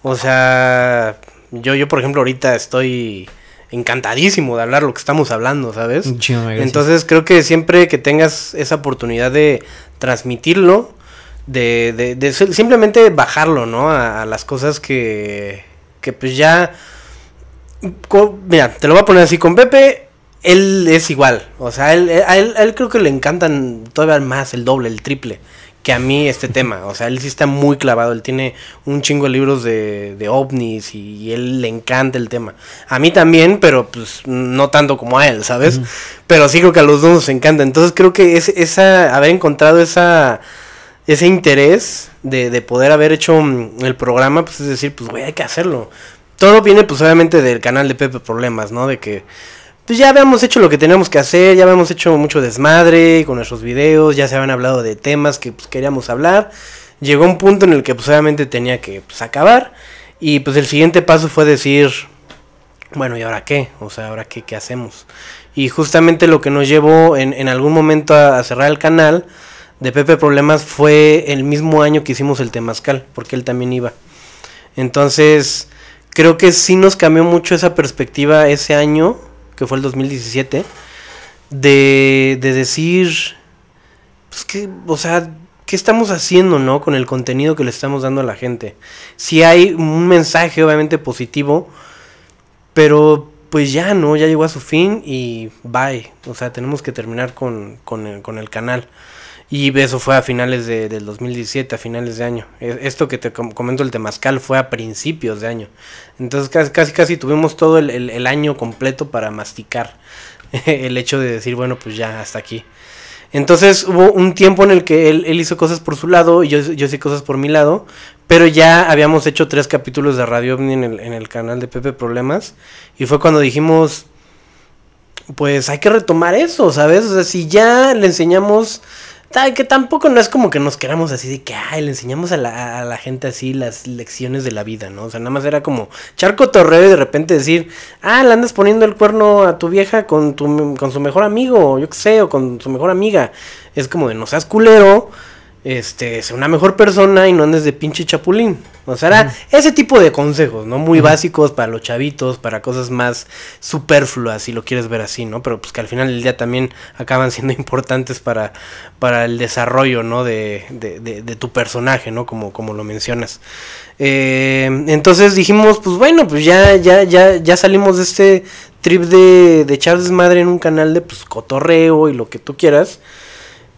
O sea, yo, yo, por ejemplo, ahorita estoy encantadísimo de hablar lo que estamos hablando, ¿sabes? Entonces creo que siempre que tengas esa oportunidad de transmitirlo, de, simplemente bajarlo, ¿no? A, las cosas que, que pues ya... mira, te lo voy a poner así con Pepe. Él es igual, o sea, él, él, a él creo que le encantan todavía más, el doble, el triple que a mí este tema. O sea, él sí está muy clavado. Él tiene un chingo de libros de, de ovnis y, él le encanta el tema. A mí también, pero pues no tanto como a él, ¿sabes? Pero sí creo que a los dos nos encanta. Entonces creo que es esa, haber encontrado esa ese interés de, de, poder haber hecho mm, el programa, pues es decir, pues güey, hay que hacerlo. Todo viene pues obviamente del canal de Pepe Problemas, ¿no? De que entonces pues ya habíamos hecho lo que teníamos que hacer, ya habíamos hecho mucho desmadre con nuestros videos, ya se habían hablado de temas que pues, queríamos hablar. Llegó un punto en el que pues obviamente tenía que pues, acabar y pues el siguiente paso fue decir, bueno, ¿y ahora qué? O sea, ¿ahora qué, qué hacemos? Y justamente lo que nos llevó en, algún momento a, a, cerrar el canal de Pepe Problemas fue el mismo año que hicimos el Temazcal, porque él también iba. Entonces, creo que sí nos cambió mucho esa perspectiva ese año que fue el 2017, de, decir, pues que, o sea, ¿qué estamos haciendo, no? Con el contenido que le estamos dando a la gente. Si hay un mensaje, obviamente, positivo, pero pues ya, ¿no? Ya llegó a su fin y bye. O sea, tenemos que terminar con, el, con el canal. Y eso fue a finales del 2017, a finales de año. E, esto que te comento, el temazcal, fue a principios de año. Entonces casi casi, tuvimos todo el, año completo para masticar [LAUGHS] el hecho de decir, bueno, pues ya, hasta aquí. Entonces hubo un tiempo en el que él, hizo cosas por su lado y yo, yo, hice cosas por mi lado, pero ya habíamos hecho tres capítulos de Radio OVNI en el, en el canal de Pepe Problemas y fue cuando dijimos, pues hay que retomar eso, ¿sabes? O sea, si ya le enseñamos que tampoco no es como que nos queramos así de que, ay, le enseñamos a la, a la gente así las lecciones de la vida, ¿no? O sea, nada más era como charco torreo y de repente decir, ah, le andas poniendo el cuerno a tu vieja con, tu, con su mejor amigo, yo qué sé, o con su mejor amiga. Es como de, no seas culero, este, una mejor persona y no andes de pinche chapulín. O sea, ese tipo de consejos, ¿no? Muy básicos para los chavitos, para cosas más superfluas, si lo quieres ver así, ¿no? Pero pues que al final del día también acaban [LAUGHS] siendo importantes para, el desarrollo, ¿no? De, tu personaje, ¿no? Como, como lo mencionas. Eh, entonces dijimos, pues bueno, pues ya, ya, ya, ya salimos de este trip de, de Madre en un canal de pues cotorreo y lo que tú quieras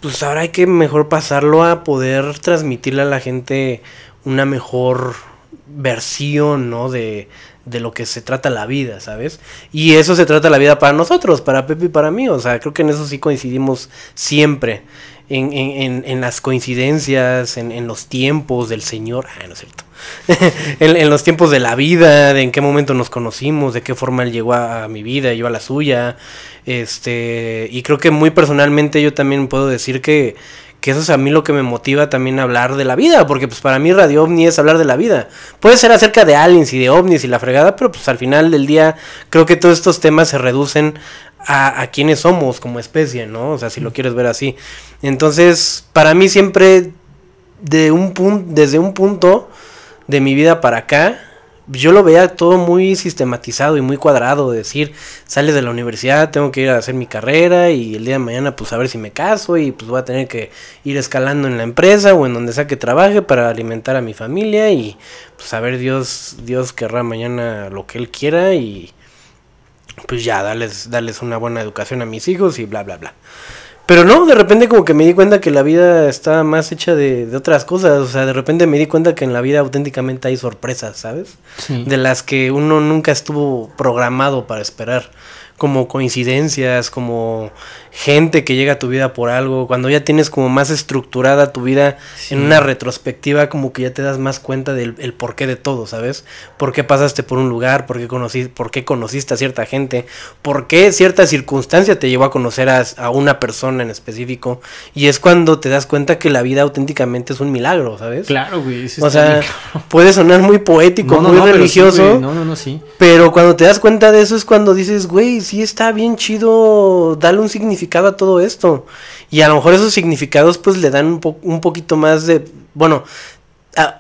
pues ahora hay que mejor pasarlo a poder transmitirle a la gente una mejor versión, ¿no? De, de lo que se trata la vida, ¿sabes? Y eso se trata la vida para nosotros, para Pepe y para mí, o sea, creo que en eso sí coincidimos siempre en, las coincidencias, en, los tiempos del Señor. Ah, no es cierto. [LAUGHS] en, los tiempos de la vida, de en qué momento nos conocimos, de qué forma él llegó a, mi vida, yo a la suya. Este, y creo que muy personalmente yo también puedo decir que, que eso es a mí lo que me motiva también hablar de la vida, porque pues para mí Radio OVNI es hablar de la vida. Puede ser acerca de aliens y de ovnis y la fregada, pero pues al final del día creo que todos estos temas se reducen a, quienes somos como especie, ¿no? O sea, si lo quieres ver así. Entonces, para mí siempre, de un punto, desde un punto de mi vida para acá, yo lo veía todo muy sistematizado y muy cuadrado, decir, sales de la universidad, tengo que ir a hacer mi carrera y el día de mañana pues a ver si me caso y pues voy a tener que ir escalando en la empresa o en donde sea que trabaje para alimentar a mi familia y pues a ver Dios, Dios querrá mañana lo que él quiera y pues ya, dales una buena educación a mis hijos y bla, bla, bla. Pero no, de repente como que me di cuenta que la vida está más hecha de, otras cosas. O sea, de repente me di cuenta que en la vida auténticamente hay sorpresas, ¿sabes? De las que uno nunca estuvo programado para esperar. Como coincidencias, como gente que llega a tu vida por algo, cuando ya tienes como más estructurada tu vida en una retrospectiva, como que ya te das más cuenta del porqué de todo, ¿sabes? ¿Por qué pasaste por un lugar? ¿Por qué, conocí, por conociste a cierta gente? ¿Por qué cierta circunstancia te llevó a conocer a, una persona en específico? Y es cuando te das cuenta que la vida auténticamente es un milagro, ¿sabes? Claro, güey. o sea, puede sonar muy poético, muy religioso. no, no, no, sí. Pero cuando te das cuenta de eso es cuando dices, güey, sí está bien chido, dale un significado todo esto. Y a lo mejor esos significados pues le dan un, poquito más de, bueno,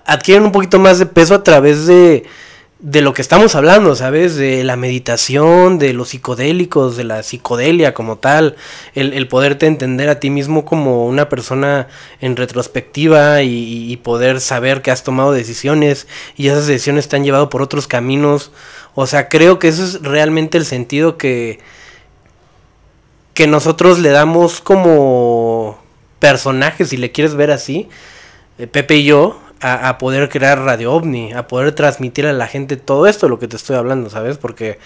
adquieren un poquito más de peso a través de, de lo que estamos hablando, ¿sabes? De la meditación, de los psicodélicos, de la psicodelia como tal, el, el poderte entender a ti mismo como una persona en retrospectiva y, y, poder saber que has tomado decisiones y esas decisiones te han llevado por otros caminos. O sea, creo que eso es realmente el sentido que, que nosotros le damos como personajes, si le quieres ver así, eh, Pepe y yo, a, poder crear Radio OVNI, a poder transmitir a la gente todo esto de lo que te estoy hablando, ¿sabes? Porque,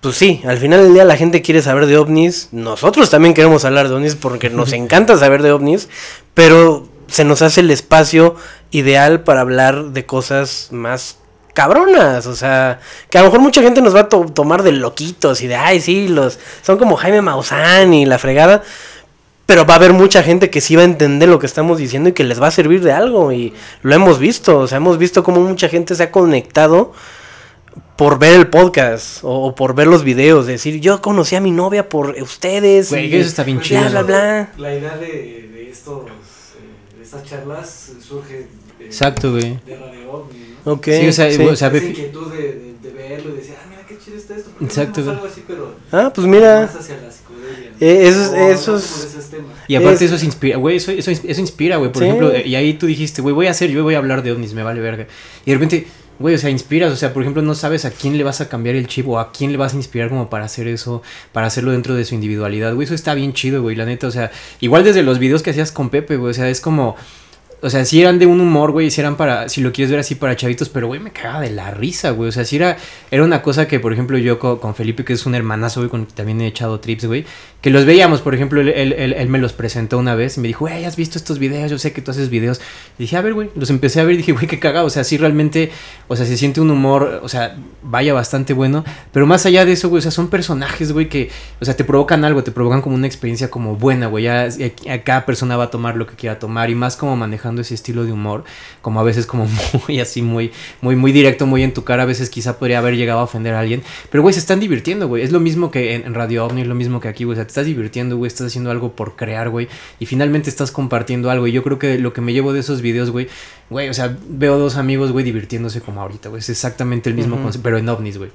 pues sí, al final del día la gente quiere saber de ovnis, nosotros también queremos hablar de ovnis porque nos [LAUGHS] encanta saber de ovnis, pero se nos hace el espacio ideal para hablar de cosas más cabronas, o sea, que a lo mejor mucha gente nos va a tomar de loquitos y de, ay, sí, los son como Jaime Maussan y la fregada, pero va a haber mucha gente que sí va a entender lo que estamos diciendo y que les va a servir de algo y lo hemos visto, o sea, hemos visto cómo mucha gente se ha conectado por ver el podcast o, por ver los videos, decir, yo conocí a mi novia por ustedes. Bla, bla, bla. La idea de, estos, eh, de estas charlas surge de, Exacto, de Radio Ok. Sí, o sea, O sea de, de, verlo y decir, ah, mira qué chido está esto. Exacto. algo así, pero ah, pues mira. Más hacia la eh, esos, Y aparte eso es inspira, güey, eso, eso, inspira, güey. Por ejemplo, y ahí tú dijiste, güey, voy a hacer, yo voy a hablar de ovnis, me vale verga. Y de repente, güey, o sea, inspiras, o sea, por ejemplo, no sabes a quién le vas a cambiar el chip o a quién le vas a inspirar como para hacer eso, para hacerlo dentro de su individualidad, güey, eso está bien chido, güey, la neta, o sea, igual desde los videos que hacías con Pepe, güey, o sea, es como, o sea, si eran de un humor, güey, si eran para, si lo quieres ver así para chavitos, pero, güey, me cagaba de la risa, güey. O sea, sí era, era una cosa que, por ejemplo, yo con, Felipe, que es un hermanazo, güey, con también he echado trips, güey, que los veíamos, por ejemplo, él, él, él, me los presentó una vez y me dijo, güey, ¿has visto estos videos? Yo sé que tú haces videos. Y dije, a ver, güey, los empecé a ver y dije, güey, qué cagado. O sea, sí realmente, o sea, se siente un humor, o sea, vaya bastante bueno. Pero más allá de eso, güey, o sea, son personajes, güey, que, o sea, te provocan algo, te provocan como una experiencia como buena, güey. Ya, cada persona va a tomar lo que quiera tomar y más como manejan. De ese estilo de humor, como a veces como [LAUGHS] muy así, muy, muy, muy directo, muy en tu cara, a veces quizá podría haber llegado a ofender a alguien, pero güey, se están divirtiendo, güey, es lo mismo que en, Radio OVNI, lo mismo que aquí, güey, o sea, te estás divirtiendo, güey, estás haciendo algo por crear, güey, y finalmente estás compartiendo algo, y yo creo que lo que me llevo de esos videos, güey, güey, o sea, veo dos amigos, güey, divirtiéndose como ahorita, güey, es exactamente el mismo concepto, pero en ovnis, güey.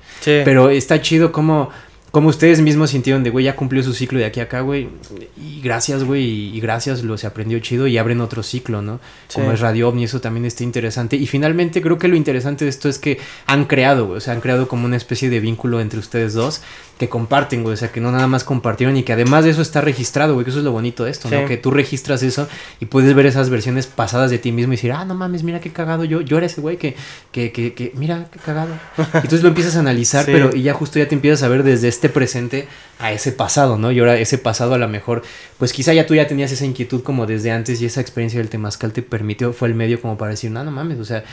Pero está chido como como ustedes mismos sintieron de, güey, ya cumplió su ciclo de aquí a acá, güey. Y gracias, güey, y, gracias, lo se aprendió chido y abren otro ciclo, ¿no? Como es Radio y eso también está interesante. Y finalmente creo que lo interesante de esto es que han creado, güey, o sea, han creado como una especie de vínculo entre ustedes dos que comparten, güey. O sea, que no nada más compartieron y que además de eso está registrado, güey. Que eso es lo bonito de esto, ¿no? Que tú registras eso y puedes ver esas versiones pasadas de ti mismo y decir, ah, no mames, mira qué cagado yo. Yo era ese güey que, que, que, que mira qué cagado. Y entonces lo empiezas a analizar, [LAUGHS] pero y ya justo ya te empiezas a ver desde este presente a ese pasado, ¿no? Y ahora ese pasado a lo mejor, pues quizá ya tú ya tenías esa inquietud como desde antes y esa experiencia del temazcal te permitió, fue el medio como para decir, no, no mames, o sea,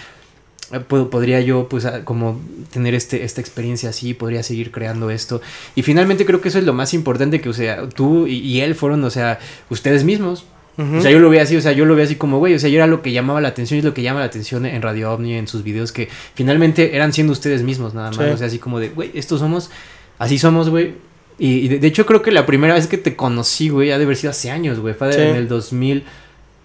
eh, podría yo pues como tener este, esta experiencia así, podría seguir creando esto. Y finalmente creo que eso es lo más importante que, o sea, tú y, él fueron, o sea, ustedes mismos. O sea, yo lo veía así, o sea, yo lo veía así como, güey, o sea, yo era lo que llamaba la atención y es lo que llama la atención en Radio OVNI, en sus videos, que finalmente eran siendo ustedes mismos nada más, o sea, así como de, güey, estos somos, así somos, güey. Y, de, hecho creo que la primera vez que te conocí, güey, ha de haber sido hace años, güey, fue en el 2000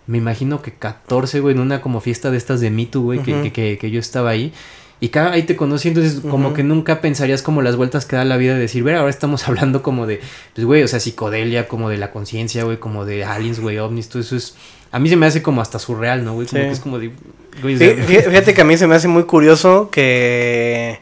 me imagino que 14, güey, en una como fiesta de estas de Me Too, güey, que, que, que, yo estaba ahí. Y cada, ahí te conocí, entonces como que nunca pensarías como las vueltas que da la vida de decir, ver, ahora estamos [LAUGHS] hablando como de, pues, güey, o sea, psicodelia, como de la conciencia, güey, como de aliens, güey, ovnis, todo eso es... A mí se me hace como hasta surreal, ¿no, güey? es como de... [LAUGHS] fíjate que a mí se me hace muy curioso que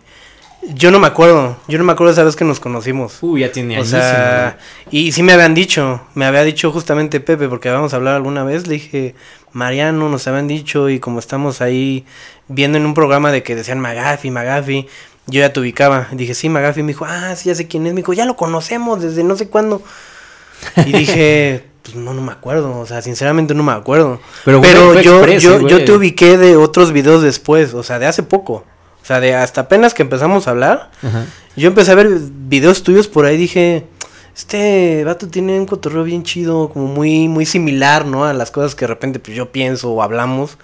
yo no me acuerdo, yo no me acuerdo esa vez que nos conocimos. Uy, ya tenía O sea, y sí me habían dicho, me había dicho justamente Pepe, porque vamos a hablar alguna vez, le dije, Mariano, nos habían dicho, y como estamos ahí viendo en un programa de que decían Magafi, Magafi, yo ya te ubicaba. Dije, sí, Magafi, me dijo, ah, sí, ya sé quién es, me dijo, ya lo conocemos desde no sé cuándo. Y dije, [LAUGHS] pues no, no me acuerdo, o sea, sinceramente no me acuerdo. Pero, Pero yo, yo, yo te ubiqué de otros videos después, o sea, de hace poco. O sea, de hasta apenas que empezamos a hablar, yo empecé a ver videos tuyos por ahí, dije, este vato tiene un cotorreo bien chido, como muy, muy similar, ¿no? A las cosas que de repente pues, yo pienso o hablamos.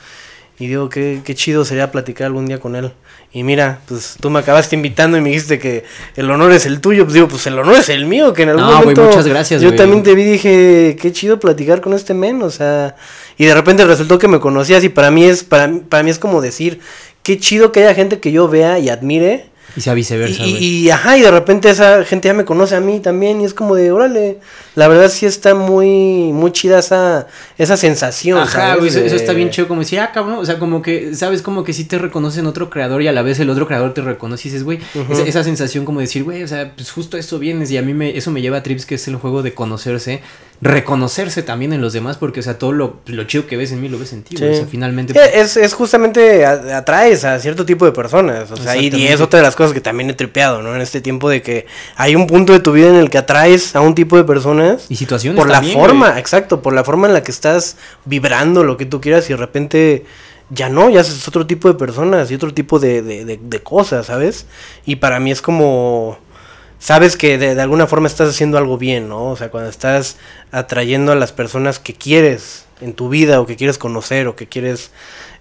Y digo, qué, qué chido sería platicar algún día con él. Y mira, pues tú me acabaste invitando y me dijiste que el honor es el tuyo. Pues digo, pues el honor es el mío, que en algún momento... muchas gracias, Yo también te vi y dije, qué chido platicar con este men, o sea... Y de repente resultó que me conocías y para mí es, para mí es como decir, qué chido que haya gente que yo vea y admire. Y sea viceversa. Y, ajá, y de repente esa gente ya me conoce a mí también y es como de, órale, la verdad sí está muy, muy chida esa, esa sensación. Ajá, güey, eso, está bien chido, como decir, ah, cabrón, o sea, como que, sabes, como que sí te reconocen otro creador y a la vez el otro creador te reconoce y dices, güey, esa, sensación como decir, güey, o sea, pues justo esto vienes y a mí me, eso me lleva a trips que es el juego de conocerse reconocerse también en los demás, porque, o sea, todo lo, lo chido que ves en mí lo ves en ti, o sea, finalmente... Es, pues justamente, atraes a cierto tipo de personas, o sea, y, es otra de las cosas que también he tripeado, ¿no? En este tiempo de que hay un punto de tu vida en el que atraes a un tipo de personas... Y situaciones Por la forma, exacto, por la forma en la que estás vibrando lo que tú quieras y de repente ya no, ya es otro tipo de personas y otro tipo de, de, cosas, ¿sabes? Y para mí es como, sabes que de, alguna forma estás haciendo algo bien, ¿no? O sea, cuando estás atrayendo a las personas que quieres en tu vida o que quieres conocer o que quieres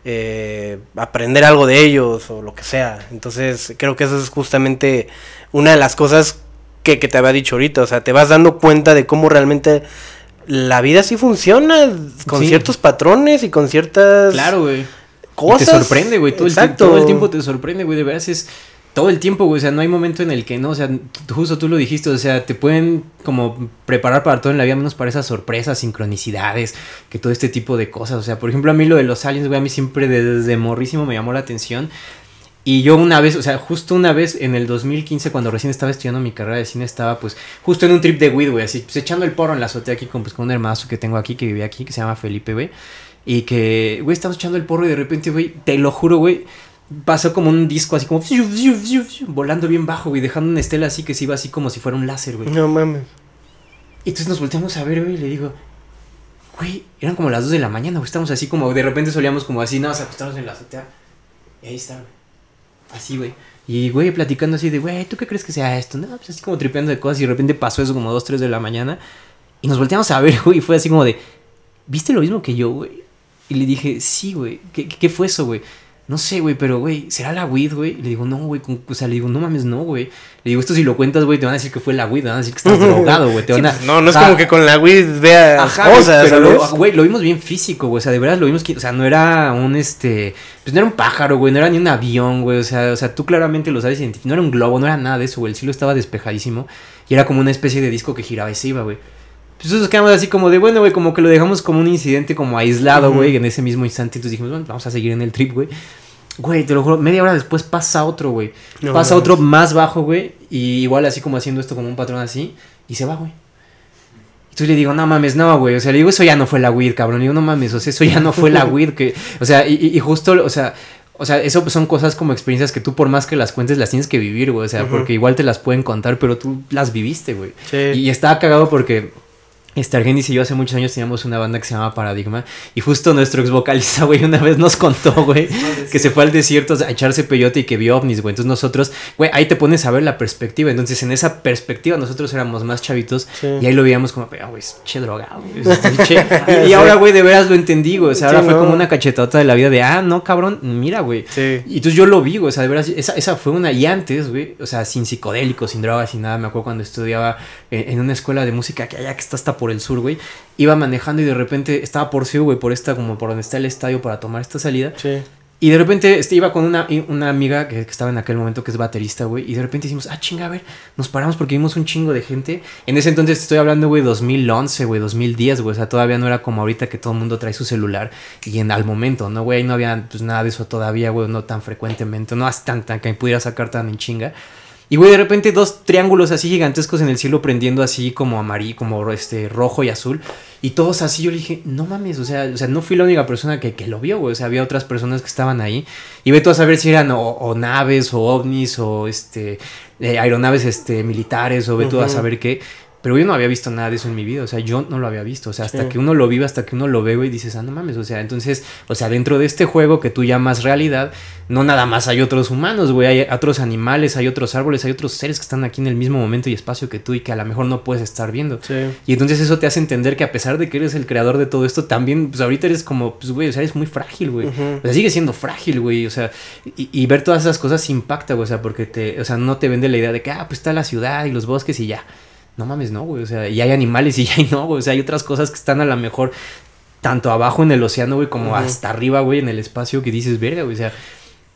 eh, aprender algo de ellos o lo que sea. Entonces, creo que eso es justamente una de las cosas que, te había dicho ahorita. O sea, te vas dando cuenta de cómo realmente la vida sí funciona con ciertos patrones y con ciertas. Claro, güey. Cosas. te sorprende, güey. Todo, todo, el tiempo te sorprende, güey. De veras es todo el tiempo, güey. O sea, no hay momento en el que no. O sea, justo tú lo dijiste. O sea, te pueden como preparar para todo en la vida, menos para esas sorpresas, sincronicidades, que todo este tipo de cosas. O sea, por ejemplo, a mí lo de los aliens, güey, a mí siempre desde morrísimo me llamó la atención. Y yo una vez, o sea, justo una vez en el 2015, cuando recién estaba estudiando mi carrera de cine, estaba pues justo en un trip de weed, güey, así, pues echando el porro en la azotea aquí con, pues, con un hermanazo que tengo aquí, que vivía aquí, que se llama Felipe, güey. Y que, güey, estamos echando el porro y de repente, güey, te lo juro, güey, pasó como un disco así como volando bien bajo, güey, dejando una estela así que se iba así como si fuera un láser, güey. No mames. Y entonces nos volteamos a ver, güey, y le digo, güey, eran como las 2 de la mañana, güey, estábamos así como, de repente solíamos como así, nada más acostarnos en la azotea. Y ahí está, Así, güey. Y, güey, platicando así de, güey, ¿tú qué crees que sea esto? No, pues así como tripeando de cosas y de repente pasó eso como 2, 3 de la mañana. Y nos volteamos a ver, [LAUGHS] güey, y fue así como de, ¿viste lo mismo que yo, güey? Y le dije, sí, güey, ¿qué, qué fue eso, güey? no sé, güey, pero, güey, ¿será la weed, güey? Le digo, no, güey, o sea, le digo, no mames, no, güey. Le digo, esto si lo cuentas, güey, te van a decir que fue la weed, te van a decir que estás [LAUGHS] drogado, güey. Pues, no, no es ah. como que con la weed vea ajá, cosas, güey, lo vimos bien físico, güey, o sea, de verdad lo vimos, que, o sea, no era un, este, pues no era un pájaro, güey, no era ni un avión, güey, o sea, o sea, tú claramente lo sabes identificar, no era un globo, no era nada de eso, güey, el cielo estaba despejadísimo y era como una especie de disco que giraba y se iba, güey. Entonces pues nos quedamos así como de, bueno, güey, como que lo dejamos como un incidente como aislado, güey, en ese mismo instante. Entonces dijimos, bueno, vamos a seguir en el trip, güey. Güey, te lo juro, media hora después pasa otro, güey. No, pasa otro más bajo, güey. Y igual así como haciendo esto como un patrón así. Y se va, güey. Entonces le digo, no mames, no, güey. O sea, le digo, eso ya no fue la weed, cabrón. Le digo, no mames, o sea, eso ya no fue la [LAUGHS] weed. Que, o sea, y, justo, o sea, o sea, eso son cosas como experiencias que tú por más que las cuentes las tienes que vivir, güey. O sea, porque igual te las pueden contar, pero tú las viviste, güey. Sí. y estaba cagado porque este, Argenis y yo hace muchos años teníamos una banda que se llamaba Paradigma. Y justo nuestro ex vocalista, [LAUGHS] güey, una vez nos contó, güey, que se fue al desierto a echarse peyote y que vio ovnis, güey. Entonces nosotros, güey, ahí te pones a ver la perspectiva. Entonces en esa perspectiva nosotros éramos más chavitos y ahí lo veíamos como, pega güey, che droga, güey. [LAUGHS] Y, ahora, güey, de veras lo entendí, güey. O sea, ahora fue como una cachetota de la vida de, ah, no, cabrón, mira, güey. Y entonces yo lo vi, O sea, de veras, esa, esa fue una. Y antes, güey, o sea, sin psicodélicos, sin drogas, sin nada. Me acuerdo cuando estudiaba en, una escuela de música que allá que está hasta por el sur, güey. Iba manejando y de repente estaba por sí, güey, por esta, como por donde está el estadio para tomar esta salida. Sí. Y de repente este, iba con una, una amiga que, estaba en aquel momento que es baterista, güey. Y de repente decimos, ah, chinga, a ver, nos paramos porque vimos un chingo de gente. En ese entonces estoy hablando, güey, 2011, güey, 2010, güey. O sea, todavía no era como ahorita que todo el mundo trae su celular. Y en al momento, ¿no, güey? No había pues, nada de eso todavía, güey, no tan frecuentemente, no hasta tan, tan que pudiera sacar tan en chinga. Y, güey, de repente dos triángulos así gigantescos en el cielo prendiendo así como amarillo, como este, rojo y azul. Y todos así, yo le dije, no mames, o sea, o sea no fui la única persona que, lo vio, güey. O sea, había otras personas que estaban ahí. Y ve tú a saber si eran o, naves o ovnis o este, eh, aeronaves este, militares o ve tú a saber qué. Pero yo no había visto nada de eso en mi vida, o sea, yo no lo había visto, o sea, hasta que uno lo vive, hasta que uno lo ve, y dices, ah, no mames, o sea, entonces, o sea, dentro de este juego que tú llamas realidad, no nada más hay otros humanos, güey, hay otros animales, hay otros árboles, hay otros seres que están aquí en el mismo momento y espacio que tú y que a lo mejor no puedes estar viendo. Y entonces eso te hace entender que a pesar de que eres el creador de todo esto, también, pues ahorita eres como, pues, güey, o sea, eres muy frágil, güey. O sea, sigue siendo frágil, güey, o sea, y, y ver todas esas cosas impacta, güey, o sea, porque te, o sea, no te vende la idea de que, ah, pues está la ciudad y los bosques y ya no mames, no, güey. O sea, y hay animales y [LAUGHS] hay no, güey. O sea, hay otras cosas que están a lo mejor tanto abajo en el océano, güey, como hasta arriba, güey, en el espacio que dices, verga, güey. O sea,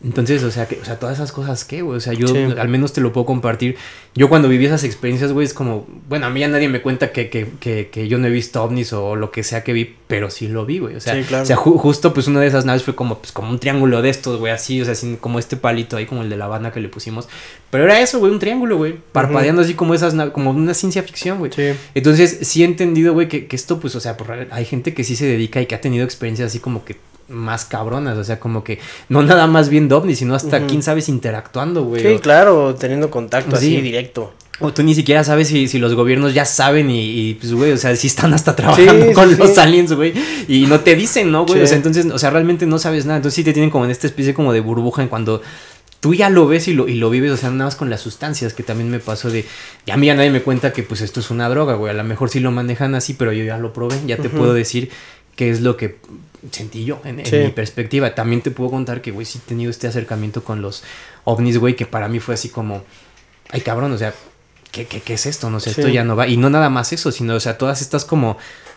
entonces, o sea, que, o sea, todas esas cosas, ¿qué, güey? O sea, yo al menos te lo puedo compartir. Yo cuando viví esas experiencias, güey, es como, bueno, a mí ya nadie me cuenta que, yo no he visto ovnis o lo que sea que vi, pero sí lo vi, güey. O sea, sea justo pues una de esas naves fue como, pues, como un triángulo de estos, güey, así, o sea, como este palito ahí, como el de la banda que le pusimos. Pero era eso, güey, un triángulo, güey, parpadeando así como esas, como una ciencia ficción, güey. Sí. Entonces, sí he entendido, güey, que, que esto, pues, o sea, por, hay gente que sí se dedica y que ha tenido experiencias así como que más cabronas, o sea, como que no nada más bien ovnis, sino hasta quién sabes interactuando, güey. Sí, claro, teniendo contacto así directo. O tú ni siquiera sabes si, los gobiernos ya saben y, pues, güey, o sea, si están hasta trabajando con los aliens, güey. Y no te dicen, ¿no, güey? O sea, entonces, o sea, realmente no sabes nada. Entonces sí te tienen como en esta especie como de burbuja en cuando tú ya lo ves y lo, y lo vives, o sea, nada más con las sustancias, que también me pasó de, ya a mí ya nadie me cuenta que pues esto es una droga, güey, a lo mejor sí lo manejan así, pero yo ya lo probé, ya te puedo decir qué es lo que sentí en, mi perspectiva. También te puedo contar que, güey, sí he tenido este acercamiento con los ovnis, güey, que para mí fue así como, ay cabrón, o sea, ¿qué, qué, qué es esto? No sé, esto ya no va. Y no nada más eso, sino, o sea, todas estas como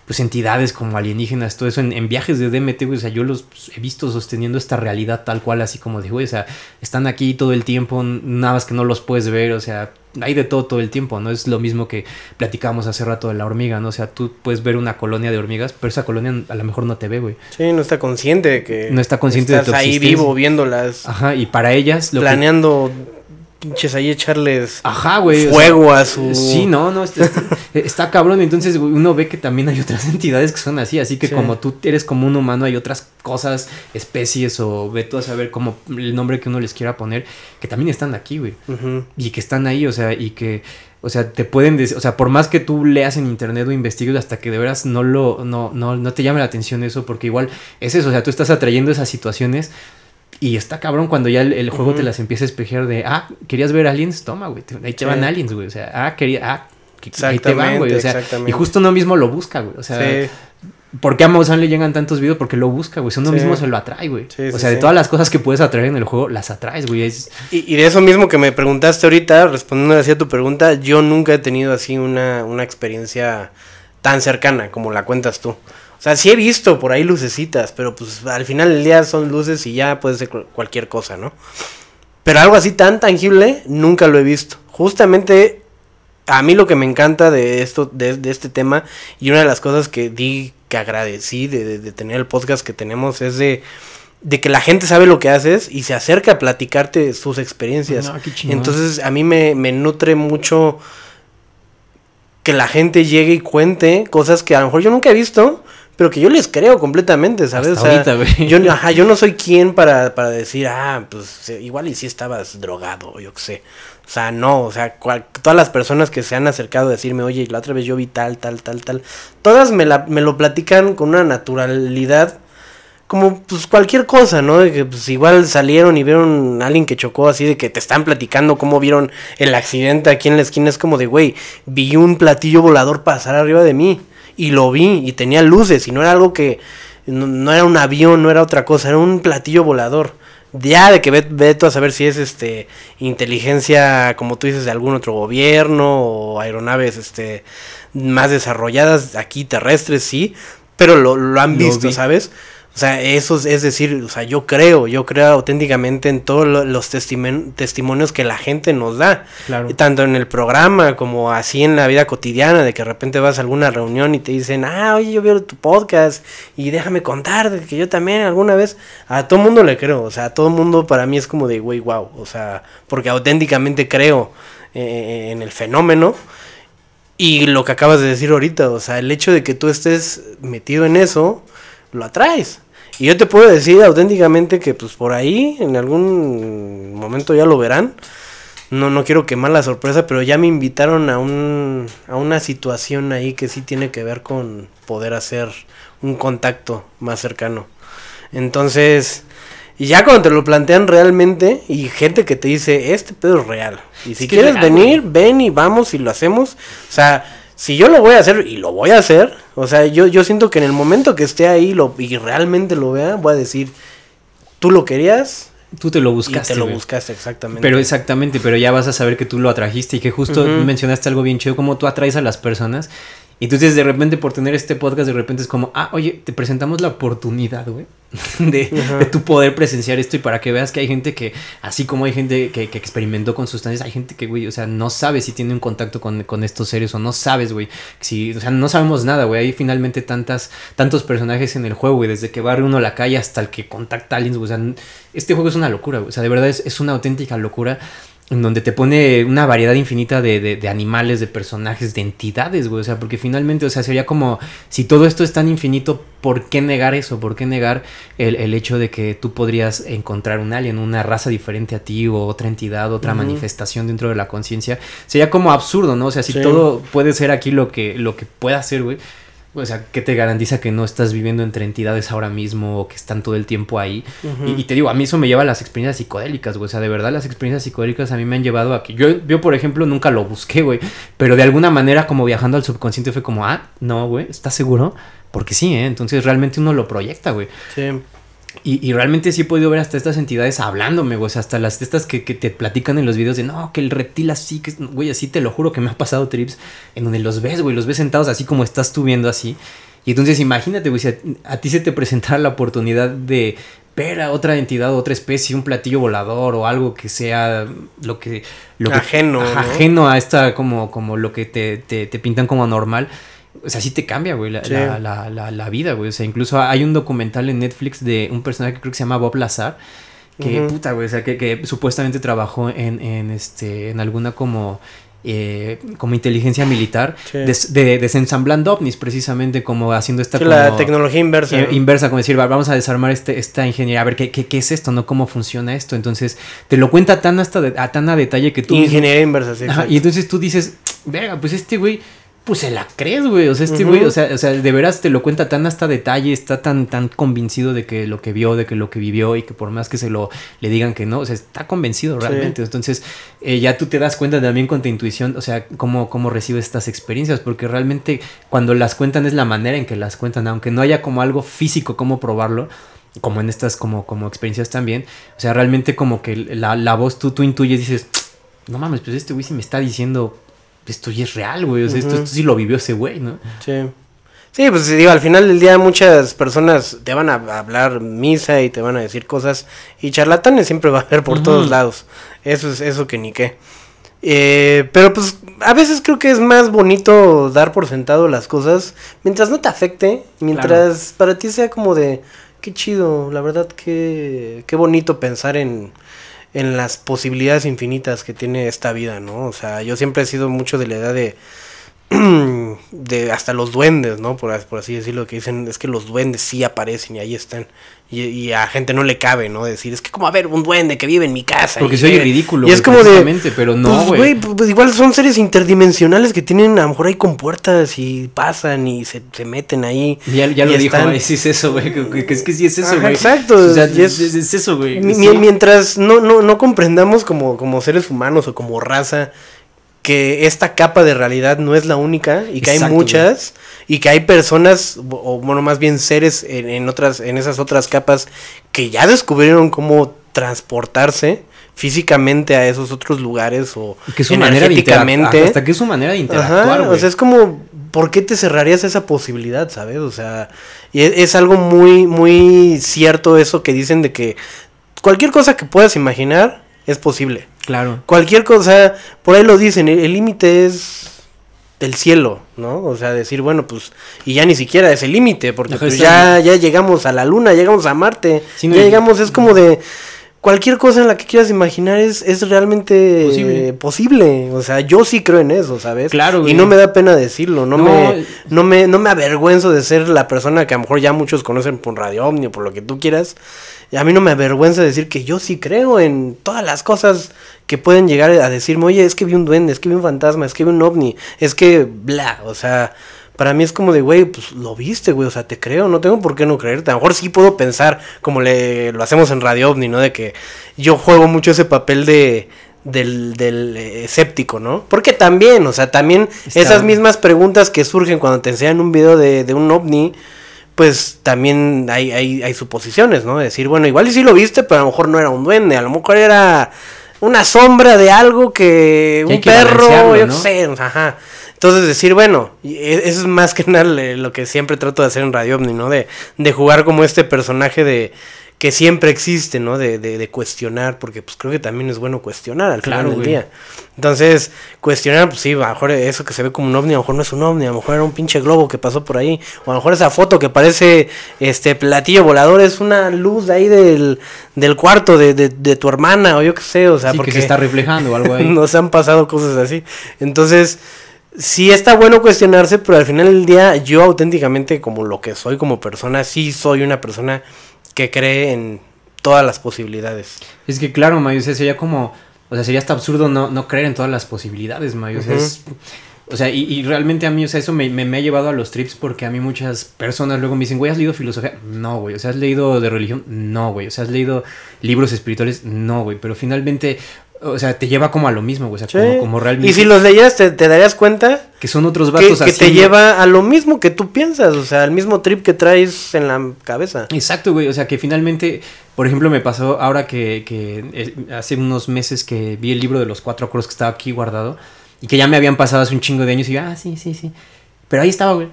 pues entidades como alienígenas, todo eso, en, viajes de DMT, güey, o sea, yo los pues, he visto sosteniendo esta realidad tal cual, así como de, güey, o sea, están aquí todo el tiempo, nada más que no los puedes ver, o sea, hay de todo todo el tiempo, ¿no? Es lo mismo que platicábamos hace rato de la hormiga, ¿no? O sea, tú puedes ver una colonia de hormigas, pero esa colonia a lo mejor no te ve, güey. Sí, no está consciente de que... No está consciente de tu ahí vivo viéndolas. Ajá, y para ellas... Lo planeando pinches ahí echarles Ajá, fuego a su. Sí, no, no, está, [LAUGHS] cabrón. Entonces uno ve que también hay otras [LAUGHS] entidades que son así. Así que como tú eres como un humano, hay otras cosas, especies o ve tú a saber como el nombre que uno les quiera poner, que también están aquí, güey. Y que están ahí, o sea, y que. O sea, te pueden decir, o sea, por más que tú leas en internet o investigues hasta que de veras no lo, no, no, no te llame la atención eso, porque igual es eso, o sea, tú estás atrayendo esas situaciones y está cabrón cuando ya el, juego te las empieza a espejear de, ah, querías ver aliens, toma, güey, ahí te van aliens, güey, o sea, ah, quería, ah, ahí te van, güey, o sea, y justo uno mismo lo busca, güey, o sea, ¿por qué a Mausan le llegan tantos videos? Porque lo busca, güey, si uno mismo se lo atrae, güey, o sea, de todas las cosas que puedes atraer en el juego, las atraes, güey. Y, de eso mismo que me preguntaste ahorita, respondiendo así a tu pregunta, yo nunca he tenido así una, una experiencia tan cercana como la cuentas tú. O sea, sí he visto por ahí lucecitas, pero pues al final del día son luces y ya puede ser cualquier cosa, ¿no? Pero algo así tan tangible nunca lo he visto. Justamente a mí lo que me encanta de esto, de, este tema, y una de las cosas que di que agradecí de, tener el podcast que tenemos es de de que la gente sabe lo que haces y se acerca a platicarte sus experiencias. Ah, Entonces a mí me, me, nutre mucho que la gente llegue y cuente cosas que a lo mejor yo nunca he visto, pero que yo les creo completamente, ¿sabes? yo, yo no soy quien para, para decir, ah, pues igual y si estabas drogado, yo qué sé. O sea, no, o sea, todas las personas que se han acercado a decirme, oye, la otra vez yo vi tal, tal, tal, tal, todas me, la, me lo platican con una naturalidad como pues cualquier cosa, ¿no? que pues igual salieron y vieron a alguien que chocó así de que te están platicando cómo vieron el accidente aquí en la esquina, es como de, güey, vi un platillo volador pasar arriba de mí y lo vi y tenía luces y no era algo que, no, era un avión, no era otra cosa, era un platillo volador. Ya de que ve, ve a saber si es este inteligencia, como tú dices, de algún otro gobierno o aeronaves este más desarrolladas aquí terrestres, sí, pero lo, lo han visto, ¿sabes? O sea, eso es, decir, o sea, yo creo, yo creo auténticamente en todos los testimonios que la gente nos da, tanto en el programa como así en la vida cotidiana, de que de repente vas a alguna reunión y te dicen, ah, oye, yo vi tu podcast y déjame contar que yo también alguna vez, a todo mundo le creo, o sea, a todo mundo para mí es como de, güey, wow, o sea, porque auténticamente creo eh, eh, en el fenómeno. Y lo que acabas de decir ahorita, o sea, el hecho de que tú estés metido en eso, lo atraes. Y yo te puedo decir auténticamente que pues por ahí, en algún momento ya lo verán. No, no quiero quemar la sorpresa, pero ya me invitaron a, un, a una situación ahí que sí tiene que ver con poder hacer un contacto más cercano. Entonces, y ya cuando te lo plantean realmente, y gente que te dice, este pedo es real. Y si quieres venir, ven y vamos y lo hacemos. O sea, si yo lo voy a hacer y lo voy a hacer, o sea, yo, siento que en el momento que esté ahí lo, y realmente lo vea, voy a decir, tú lo querías. Tú te lo buscaste. te lo buscaste, exactamente. Pero exactamente, pero ya vas a saber que tú lo atrajiste y que justo mencionaste algo bien chido, como tú atraes a las personas y entonces de repente por tener este podcast, de repente es como, ah, oye, te presentamos la oportunidad, güey, [LAUGHS] de, de, tu poder presenciar esto y para que veas que hay gente que, así como hay gente que, que experimentó con sustancias, hay gente que, güey, o sea, no sabe si tiene un contacto con, con estos seres o no sabes, güey, si, o sea, no sabemos nada, güey, hay finalmente tantas, tantos personajes en el juego, güey, desde que barre uno la calle hasta el que contacta aliens, güey, o sea, este juego es una locura, güey, o sea, de verdad es, es una auténtica locura en donde te pone una variedad infinita de, de, animales, de personajes, de entidades, güey. O sea, porque finalmente, o sea, sería como, si todo esto es tan infinito, ¿por qué negar eso? ¿Por qué negar el, hecho de que tú podrías encontrar un alien, una raza diferente a ti o otra entidad, otra manifestación dentro de la conciencia? Sería como absurdo, ¿no? O sea, si todo puede ser aquí lo que, lo que pueda ser, güey o sea, ¿qué te garantiza que no estás viviendo entre entidades ahora mismo o que están todo el tiempo ahí? y, te digo, a mí eso me lleva a las experiencias psicodélicas, güey. O sea, de verdad las experiencias psicodélicas a mí me han llevado a que yo, yo por ejemplo, nunca lo busqué, güey. Pero de alguna manera, como viajando al subconsciente, fue como, ah, no, güey, ¿estás seguro? Porque sí, ¿eh? Entonces realmente uno lo proyecta, güey. Sí. Y, realmente sí he podido ver hasta estas entidades hablándome, güey. hasta las estas que, te platican en los videos de no, que el reptil así, que güey, así te lo juro que me ha pasado trips en donde los ves, güey, los ves sentados así como estás tú viendo así. Y entonces imagínate, güey, si a, ti se te presentara la oportunidad de ver a otra entidad, otra especie, un platillo volador o algo que sea lo que. Lo ajeno. ajeno a esta, como, como lo que te, te pintan como normal o sea, sí te cambia, güey, la, vida, güey. O sea, incluso hay un documental en Netflix de un personaje que creo que se llama Bob Lazar. Que puta, güey. O sea, que, supuestamente trabajó en, en, este, en alguna como eh, como inteligencia militar, de, desensamblando ovnis precisamente, como haciendo esta... la tecnología inversa. Eh, inversa, como decir, vamos a desarmar este, esta ingeniería, a ver ¿qué, qué, es esto, ¿no? ¿Cómo funciona esto? Entonces, te lo cuenta tan hasta a tan a detalle que tú... Ingeniería inversa, sí. y entonces tú dices, venga pues este güey pues se la crees, güey. O sea, este güey, o, sea, o, sea, de veras te lo cuenta tan hasta detalle, está tan, tan convencido de que lo que vio, de que lo que vivió y que por más que se lo le digan que no, o sea, está convencido realmente. Entonces, eh, ya tú te das cuenta también con tu intuición, o sea, cómo, cómo recibes estas experiencias, porque realmente cuando las cuentan es la manera en que las cuentan, aunque no haya como algo físico como probarlo como en estas como, como experiencias también, o sea, realmente como que la, voz tú, tú intuyes, dices, no mames, pues este güey sí me está diciendo esto ya es real, güey. O sea, esto, sí lo vivió ese güey, ¿no? Sí. Sí, pues digo, al final del día muchas personas te van a hablar misa y te van a decir cosas. Y charlatanes siempre va a haber por todos lados. Eso es eso que ni qué. Eh, pero pues a veces creo que es más bonito dar por sentado las cosas mientras no te afecte, mientras para ti sea como de qué chido, la verdad que qué bonito pensar en en las posibilidades infinitas que tiene esta vida, ¿no? O sea, yo siempre he sido mucho de la edad de [CLEARS THROAT] de hasta los duendes, ¿no? Por, así decirlo, que dicen es que los duendes sí aparecen y ahí están. Y, y, a gente no le cabe, ¿no? Decir, es que como, a ver, un duende que vive en mi casa. Porque y, se ridículo. Y es como de... Pero no, pues, güey. Pues, pues, igual son seres interdimensionales que tienen, a lo mejor ahí con puertas y pasan y se, meten ahí. Ya, ya lo dijo, sí es eso, güey. Que es que sí es eso, güey. Exacto. es eso, güey. Mientras no, no, no comprendamos como, como seres humanos o como raza que esta capa de realidad no es la única y que hay muchas y que hay personas o bueno más bien seres en, otras en esas otras capas que ya descubrieron cómo transportarse físicamente a esos otros lugares o que su manera hasta que es su manera de interactuar o sea es como ¿por qué te cerrarías esa posibilidad sabes o sea y es, es algo muy muy cierto eso que dicen de que cualquier cosa que puedas imaginar es posible. Claro. Cualquier cosa, por ahí lo dicen, el límite es del cielo, ¿no? O sea, decir, bueno, pues, y ya ni siquiera es el límite, porque pues ya, ya llegamos a la luna, llegamos a Marte, ya llegamos, es como de cualquier cosa en la que quieras imaginar es, es realmente posible. O sea, yo sí creo en eso, ¿sabes? Claro, Y no me da pena decirlo, no, Me, no, me, no me avergüenzo de ser la persona que a lo mejor ya muchos conocen por Radio Omni por lo que tú quieras, a mí no me avergüenza decir que yo sí creo en todas las cosas que pueden llegar a decirme, oye, es que vi un duende, es que vi un fantasma, es que vi un ovni, es que bla, o sea, para mí es como de, güey, pues lo viste, güey, o sea, te creo, no tengo por qué no creerte. A lo mejor sí puedo pensar, como le, lo hacemos en Radio OVNI, ¿no? De que yo juego mucho ese papel de, del, eh, escéptico, ¿no? Porque también, o sea, también esas mismas preguntas que surgen cuando te enseñan un video de, de un ovni, pues también hay, hay, suposiciones, ¿no? decir, bueno, igual y sí lo viste, pero a lo mejor no era un duende, a lo mejor era una sombra de algo que, un perro, yo ¿no? sé, ajá. Entonces decir, bueno, eso es más que nada lo que siempre trato de hacer en Radio Omni, ¿no? De, de jugar como este personaje de, que siempre existe, ¿no? De, de, cuestionar, porque pues creo que también es bueno cuestionar al final del día. Entonces, cuestionar, pues sí, a lo mejor eso que se ve como un ovni, a lo mejor no es un ovni, a lo mejor era un pinche globo que pasó por ahí, o a lo mejor esa foto que parece este platillo volador es una luz de ahí del, del cuarto de, de, tu hermana, o yo qué sé, o sea, porque se está reflejando o algo ahí. [LAUGHS] nos han pasado cosas así. Entonces, sí está bueno cuestionarse, pero al final del día yo auténticamente como lo que soy como persona, sí soy una persona que cree en todas las posibilidades. Es que claro, Mayo, sería como, o sea, sería hasta absurdo no, creer en todas las posibilidades, Mayo. o sea, y, realmente a mí, o sea, eso me, me, ha llevado a los trips porque a mí muchas personas luego me dicen, güey, ¿has leído filosofía? No, güey. O sea, ¿has leído de religión? No, güey. O sea, ¿has leído libros espirituales? No, güey. Pero finalmente, o sea, te lleva como a lo mismo, güey. O sea, como, como, realmente. Y si los leyeras, te, darías cuenta. Que son otros vatos así que te lleva a lo mismo que tú piensas. O sea, al mismo trip que traes en la cabeza. Exacto, güey. O sea, que finalmente. Por ejemplo, me pasó ahora que, eh, hace unos meses que vi el libro de los cuatro acuerdos que estaba aquí guardado. Y que ya me habían pasado hace un chingo de años. Y yo, ah, sí, sí, sí. Pero ahí estaba, güey.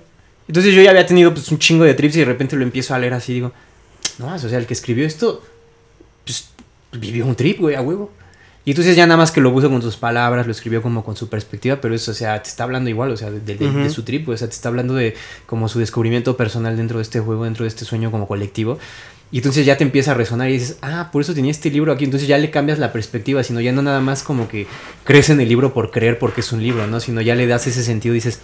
Entonces yo ya había tenido pues un chingo de trips y de repente lo empiezo a leer así. Digo, no, o sea, el que escribió esto. Pues vivió un trip, güey, a huevo. Y entonces ya nada más que lo puso con sus palabras, lo escribió como con su perspectiva, pero eso, o sea, te está hablando igual, o sea, de, su trip, o sea, te está hablando de como su descubrimiento personal dentro de este juego, dentro de este sueño como colectivo. Y entonces ya te empieza a resonar y dices, ah, por eso tenía este libro aquí. Entonces ya le cambias la perspectiva, sino ya no nada más como que crees en el libro por creer porque es un libro, ¿no? Sino ya le das ese sentido y dices,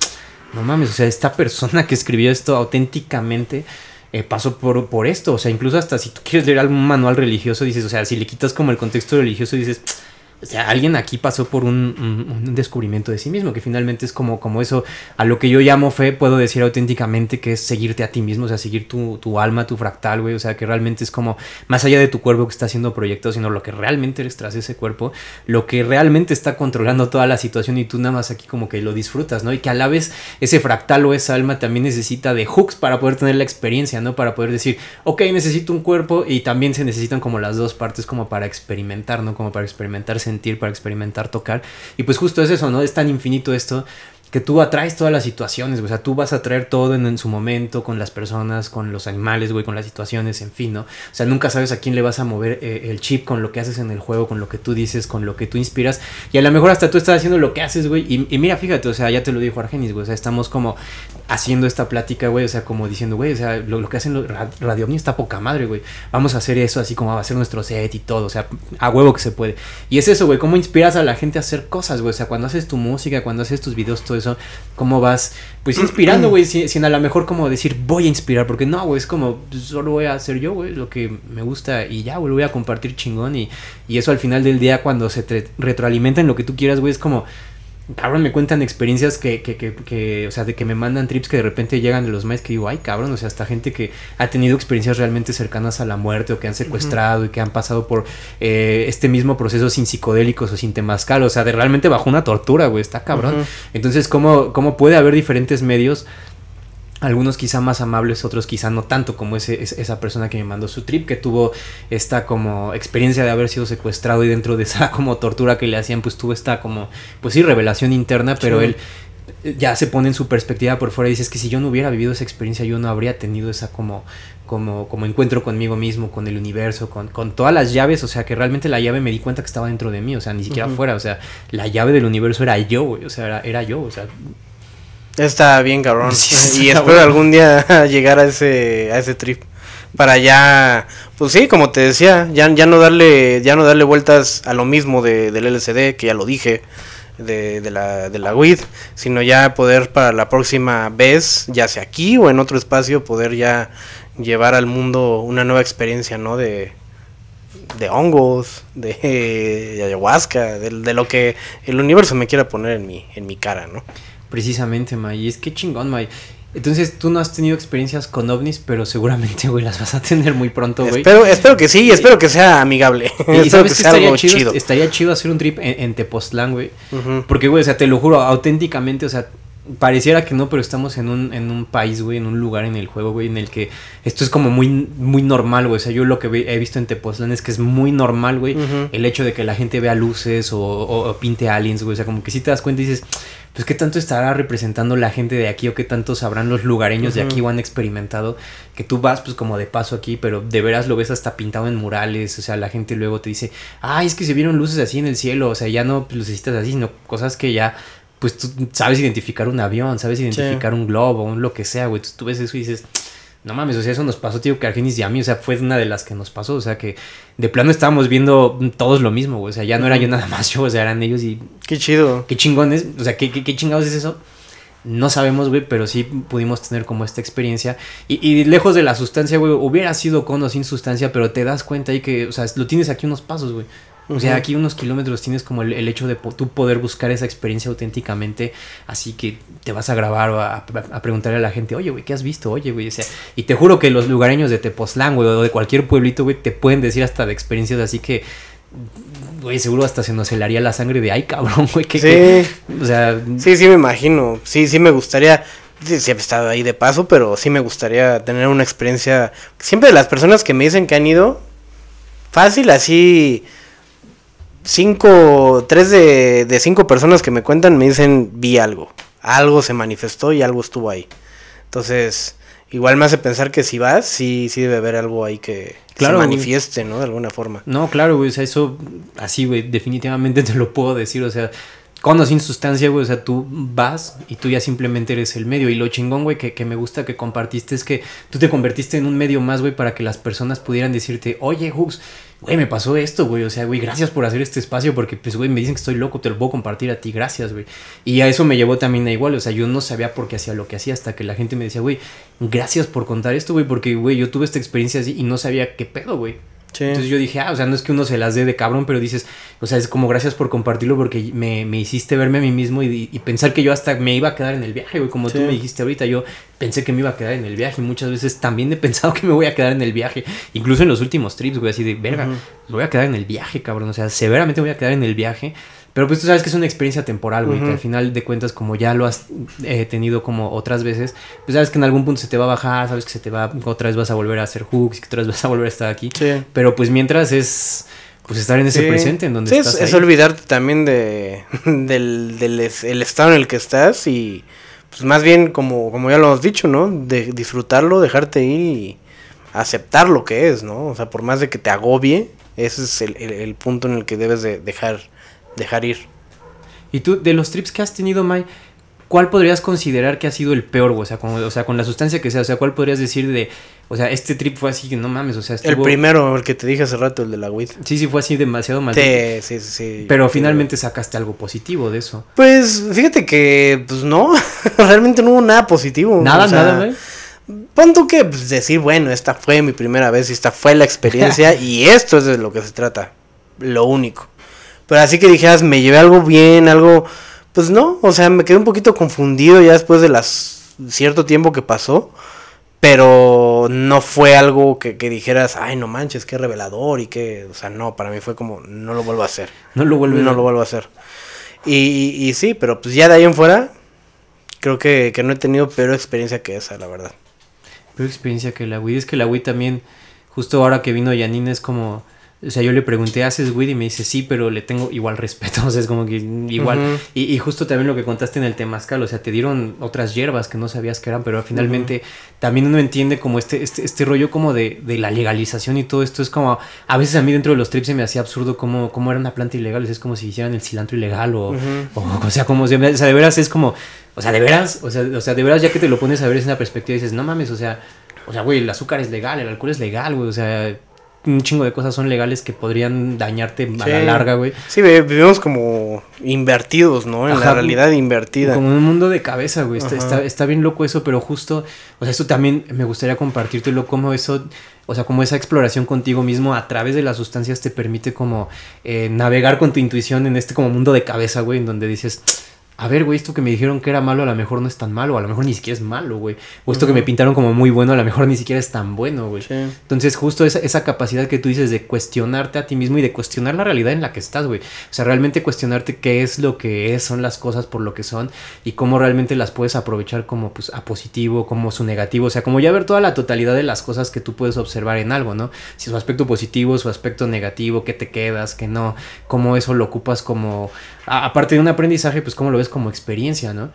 no mames, o sea, esta persona que escribió esto auténticamente eh, pasó por, por esto. O sea, incluso hasta si tú quieres leer algún manual religioso, dices, o sea, si le quitas como el contexto religioso, dices, o sea, alguien aquí pasó por un, descubrimiento de sí mismo, que finalmente es como, como eso, a lo que yo llamo fe, puedo decir auténticamente que es seguirte a ti mismo, o sea, seguir tu, tu alma, tu fractal, güey, o sea, que realmente es como, más allá de tu cuerpo que está haciendo proyectos, sino lo que realmente eres tras ese cuerpo, lo que realmente está controlando toda la situación y tú nada más aquí como que lo disfrutas, ¿no? Y que a la vez ese fractal o esa alma también necesita de hooks para poder tener la experiencia, ¿no? Para poder decir, ok, necesito un cuerpo y también se necesitan como las dos partes como para experimentar, ¿no? Como para experimentarse sentir, para experimentar, tocar. Y pues justo es eso, ¿no? Es tan infinito esto que tú atraes todas las situaciones, O sea, tú vas a atraer todo en, su momento, con las personas, con los animales, güey, con las situaciones, en fin, ¿no? O sea, nunca sabes a quién le vas a mover eh, el chip con lo que haces en el juego, con lo que tú dices, con lo que tú inspiras. Y a lo mejor hasta tú estás haciendo lo que haces, güey. Y, mira, fíjate, o sea, ya te lo dijo Argenis, güey. O sea, estamos como haciendo esta plática, güey. O sea, como diciendo, güey, o sea, lo, que hacen los Radio Omni está poca madre, güey. Vamos a hacer eso así como va a ser nuestro set y todo. O sea, a huevo que se puede. Y es eso, güey, cómo inspiras a la gente a hacer cosas, güey. O sea, cuando haces tu música, cuando haces tus videos, todo cómo vas, pues inspirando, [CLEARS THROAT] güey, sin, a lo mejor como decir voy a inspirar, porque no, güey, es como pues, solo voy a hacer yo, güey, lo que me gusta y ya, güey, lo voy a compartir chingón y, y eso al final del día cuando se retroalimenta en lo que tú quieras, güey, es como cabrón, me cuentan experiencias que, que, que, que, o sea, de que me mandan trips que de repente llegan de los más que digo, ay, cabrón, o sea, hasta gente que ha tenido experiencias realmente cercanas a la muerte o que han secuestrado y que han pasado por eh, este mismo proceso sin psicodélicos o sin temazcal, o sea, de realmente bajo una tortura, güey, está cabrón. Entonces, ¿cómo, ¿cómo puede haber diferentes medios algunos quizá más amables, otros quizá no tanto, como ese, esa persona que me mandó su trip, que tuvo esta como experiencia de haber sido secuestrado y dentro de [LAUGHS] esa como tortura que le hacían, pues tuvo esta como, pues sí, revelación interna, pero él eh, ya se pone en su perspectiva por fuera y dice, es que si yo no hubiera vivido esa experiencia, yo no habría tenido esa como, como, como encuentro conmigo mismo, con el universo, con, con todas las llaves, o sea, que realmente la llave me di cuenta que estaba dentro de mí, o sea, ni siquiera fuera, o sea, la llave del universo era yo, o sea, era, era yo, o sea Está bien cabrón. [LAUGHS] y espero algún día [LAUGHS] llegar a ese, a ese trip. Para ya, pues sí, como te decía, ya, ya no darle, ya no darle vueltas a lo mismo de, del LCD, que ya lo dije, de, la, de la WID, sino ya poder para la próxima vez, ya sea aquí o en otro espacio, poder ya llevar al mundo una nueva experiencia, ¿no? De, de hongos, de, ayahuasca, de, de, lo que el universo me quiera poner en mi, en mi cara, ¿no? Precisamente, May. Y es que chingón, May. Entonces, tú no has tenido experiencias con ovnis, pero seguramente, güey, las vas a tener muy pronto, güey. Espero, espero que sí, espero que sea amigable. [LAUGHS] Y, sabes que, estaría chido, Estaría chido hacer un trip en, Tepoztlán, güey. Porque, güey, o sea, te lo juro, auténticamente, o sea, pareciera que no, pero estamos en un, en un país, güey, en un lugar en el juego, güey, en el que esto es como muy, muy normal, güey. O sea, yo lo que he visto en Tepoztlán es que es muy normal, güey, el hecho de que la gente vea luces o, pinte aliens, güey. O sea, como que si te das cuenta y dices, pues qué tanto estará representando la gente de aquí o qué tanto sabrán los lugareños de aquí o han experimentado que tú vas pues como de paso aquí, pero de veras lo ves hasta pintado en murales, o sea, la gente luego te dice, ay, es que se vieron luces así en el cielo, o sea, ya no pues, lucecitas así, sino cosas que ya pues tú sabes identificar un avión, sabes identificar un globo, un lo que sea, güey, tú ves eso y dices... No mames, o sea, eso nos pasó, tío, que Argenis y a mí, o sea, fue una de las que nos pasó, o sea, que de plano estábamos viendo todos lo mismo, o sea, ya no era yo nada más yo, o sea, eran ellos y... Qué chido. Qué chingones, o sea, qué, chingados es eso. No sabemos, güey, pero sí pudimos tener como esta experiencia. Y, y lejos de la sustancia, güey, hubiera sido con o sin sustancia, pero te das cuenta ahí que, o sea, lo tienes aquí unos pasos, güey. O sea, aquí unos kilómetros tienes como el, hecho de tú poder buscar esa experiencia auténticamente, así que te vas a grabar o a, a preguntarle a la gente, oye, güey, ¿qué has visto? Oye, güey, o sea, y te juro que los lugareños de Tepoztlán, güey, o de cualquier pueblito, güey, te pueden decir hasta de experiencias así que, güey, seguro hasta se nos helaría la sangre de, ay, cabrón, güey, que... Sí, o sea... Sí, sí, me imagino, sí, sí, me gustaría... Sí, he estado ahí de paso, pero sí me gustaría tener una experiencia. Siempre las personas que me dicen que han ido, fácil así, cinco, tres de, de cinco personas que me cuentan me dicen vi algo. Algo se manifestó y algo estuvo ahí. Entonces, igual me hace pensar que si vas, sí, sí debe haber algo ahí que, claro, se manifieste, ¿no? De alguna forma. No, claro, güey. O sea, eso así, güey, definitivamente [LAUGHS] te lo puedo decir. O sea, con o sin sustancia, güey. O sea, tú vas y tú ya simplemente eres el medio. Y lo chingón, güey, que, me gusta que compartiste es que tú te convertiste en un medio más, güey, para que las personas pudieran decirte, oye, hux güey, me pasó esto, güey, o sea, güey, gracias por hacer este espacio porque, pues, güey, me dicen que estoy loco, te lo puedo compartir a ti, gracias, güey. Y a eso me llevó también a igual, o sea, yo no sabía por qué hacía lo que hacía hasta que la gente me decía, güey, gracias por contar esto, güey, porque, güey, yo tuve esta experiencia así y no sabía qué pedo, güey. Entonces yo dije, ah, o sea, no es que uno se las dé de cabrón, pero dices, o sea, es como gracias por compartirlo porque me, hiciste verme a mí mismo y, pensar que yo hasta me iba a quedar en el viaje, güey, como tú me dijiste ahorita, yo pensé que me iba a quedar en el viaje y muchas veces también he [LAUGHS] pensado que me voy a quedar en el viaje, incluso en los últimos trips, güey, así de, verga, me voy a quedar en el viaje, cabrón, o sea, severamente me voy a quedar en el viaje pero pues tú sabes que es una experiencia temporal, güey, que al final de cuentas, como ya lo has eh, tenido como otras veces, pues sabes que en algún punto se te va a bajar, sabes que se te va, otra vez vas a volver a hacer hooks, que otra vez vas a volver a estar aquí. Pero pues mientras es pues estar en ese presente en donde estás. Es, es olvidarte también de, [LAUGHS] del, el estado en el que estás y pues más bien como, como ya lo has dicho, ¿no? De disfrutarlo, dejarte ir y aceptar lo que es, ¿no? O sea, por más de que te agobie, ese es el, el, el punto en el que debes de dejar dejar ir. Y tú, de los trips que has tenido, Mai, ¿cuál podrías considerar que ha sido el peor, O sea, con, o sea, con la sustancia que sea, o sea, ¿cuál podrías decir de, o sea, este trip fue así que no mames, o sea, estuvo... El primero, el que te dije hace rato, el de la weed. Sí, sí, fue así demasiado mal. Sí, sí, sí. Pero finalmente sacaste algo positivo de eso. Pues, fíjate que, pues no, [LAUGHS] realmente no hubo nada positivo. Nada, nada, güey. Pon tú que pues, decir, bueno, esta fue mi primera vez, Y esta fue la experiencia [LAUGHS] y esto es de lo que se trata, lo único. Pero así que dijeras, me llevé algo bien, algo... Pues no, o sea, me quedé un poquito confundido ya después de las cierto tiempo que pasó, pero no fue algo que, dijeras, ay, no manches, qué revelador y qué... o sea, no, para mí fue como, no lo vuelvo a hacer. No lo vuelvo, no lo vuelvo a hacer. Y, sí, pero pues ya de ahí en fuera, creo que, que no he tenido peor experiencia que esa, la verdad. Peor experiencia que la Wii, es que la Wii también, justo ahora que vino Janine, es como o sea, yo le pregunté, ¿haces weed? Y me dice, sí, pero le tengo igual respeto. O sea, es como que igual. y, justo también lo que contaste en el temazcal, o sea, te dieron otras hierbas que no sabías que eran, pero finalmente también uno entiende como este, este, este rollo como de, la legalización y todo esto. Es como, a veces a mí dentro de los trips se me hacía absurdo cómo, cómo era una planta ilegal. es como si hicieran el cilantro ilegal o, o, sea, como, o sea, de veras es como, o sea, de veras, o sea, o sea, de veras ya que te lo pones a ver Es una perspectiva dices, no mames, o sea, o sea, güey, el azúcar es legal, el alcohol es legal, güey, o sea un chingo de cosas son legales que podrían dañarte a la larga, güey. Sí, vivimos como invertidos, ¿no? En la realidad invertida. Como un mundo de cabeza, güey. Está, bien loco eso, pero justo, o sea, eso también me gustaría compartírtelo, como eso, o sea, como esa exploración contigo mismo a través de las sustancias te permite como eh, navegar con tu intuición en este como mundo de cabeza, güey, en donde dices a ver, güey, esto que me dijeron que era malo a lo mejor no es tan malo, a lo mejor ni siquiera es malo, güey. O esto que me pintaron como muy bueno a lo mejor ni siquiera es tan bueno, güey. Entonces, justo esa, esa, capacidad que tú dices de cuestionarte a ti mismo y de cuestionar la realidad en la que estás, güey. O sea, realmente cuestionarte qué es lo que es, son las cosas por lo que son y cómo realmente las puedes aprovechar como pues, a positivo, como su negativo. O sea, como ya ver toda la totalidad de las cosas que tú puedes observar en algo, ¿no? Si su aspecto positivo, su aspecto negativo, qué te quedas, qué no, cómo eso lo ocupas como aparte de un aprendizaje, pues cómo lo ves como experiencia, ¿no?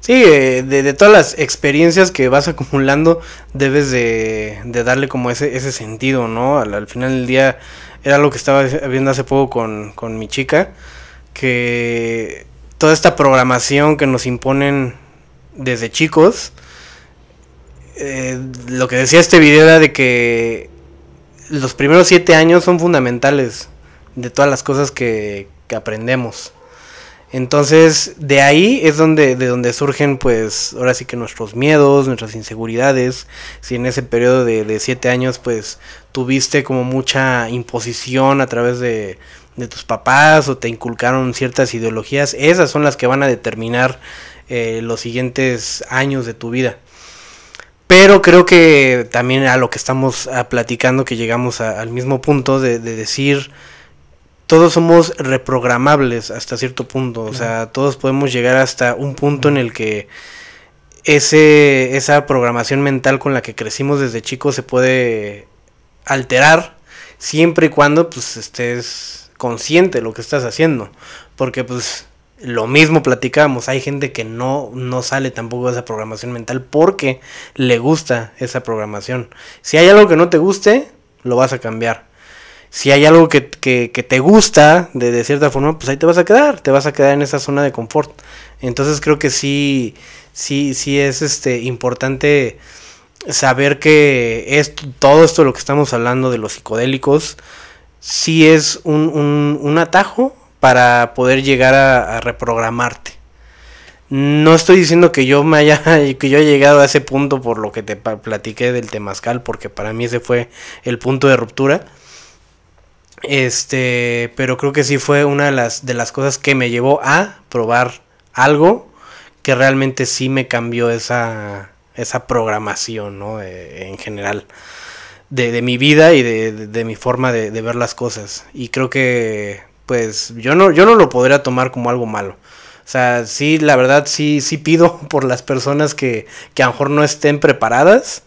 Sí, eh, de, todas las experiencias que vas acumulando, debes de, de darle como ese, sentido, ¿no? Al, final del día era lo que estaba viendo hace poco con, mi chica, que toda esta programación que nos imponen desde chicos, eh, lo que decía este video era de que los primeros siete años son fundamentales de todas las cosas que, que aprendemos. Entonces, de ahí es donde, de donde surgen, pues, ahora sí que nuestros miedos, nuestras inseguridades. Si en ese periodo de, 7 siete años, pues, tuviste como mucha imposición a través de, tus papás o te inculcaron ciertas ideologías, esas son las que van a determinar eh, los siguientes años de tu vida. Pero creo que también a lo que estamos ah, platicando, que llegamos al mismo punto de decir todos somos reprogramables hasta cierto punto. O sea, todos podemos llegar hasta un punto en el que ese, esa programación mental con la que crecimos desde chicos se puede alterar siempre y cuando pues estés consciente de lo que estás haciendo. Porque pues lo mismo platicamos, hay gente que no, no sale tampoco de esa programación mental porque le gusta esa programación. Si hay algo que no te guste, lo vas a cambiar si hay algo que, te gusta de, cierta forma, pues ahí te vas a quedar, te vas a quedar en esa zona de confort. Entonces creo que sí, sí, sí es este, importante saber que es todo esto de lo que estamos hablando de los psicodélicos, sí es un, un, atajo para poder llegar a, reprogramarte. No estoy diciendo que yo me haya, [LAUGHS] que yo he llegado a ese punto por lo que te platiqué del temazcal, porque para mí ese fue el punto de ruptura este, pero creo que sí fue una de las, de las cosas que me llevó a probar algo que realmente sí me cambió esa, esa programación, ¿no? en general, de, mi vida y de, de mi forma de, ver las cosas. Y creo que, pues, yo no, yo no lo podría tomar como algo malo. O sea, sí, la verdad, sí, sí pido [LAUGHS] por las personas que, que a lo mejor no estén preparadas,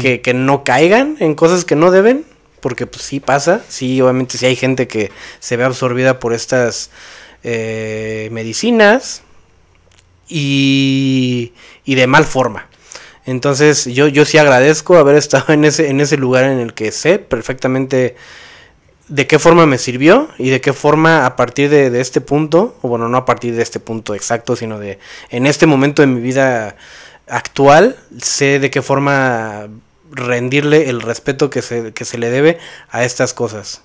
que, que no caigan en cosas que no deben porque pues sí pasa, sí, obviamente sí hay gente que se ve absorbida por estas eh, medicinas y, y de mal forma. Entonces yo, yo sí agradezco haber estado en ese, en ese lugar en el que sé perfectamente de qué forma me sirvió y de qué forma a partir de, de, este punto, o bueno, no a partir de este punto exacto, sino de en este momento de mi vida actual, sé de qué forma rendirle el respeto que se, le debe a estas cosas.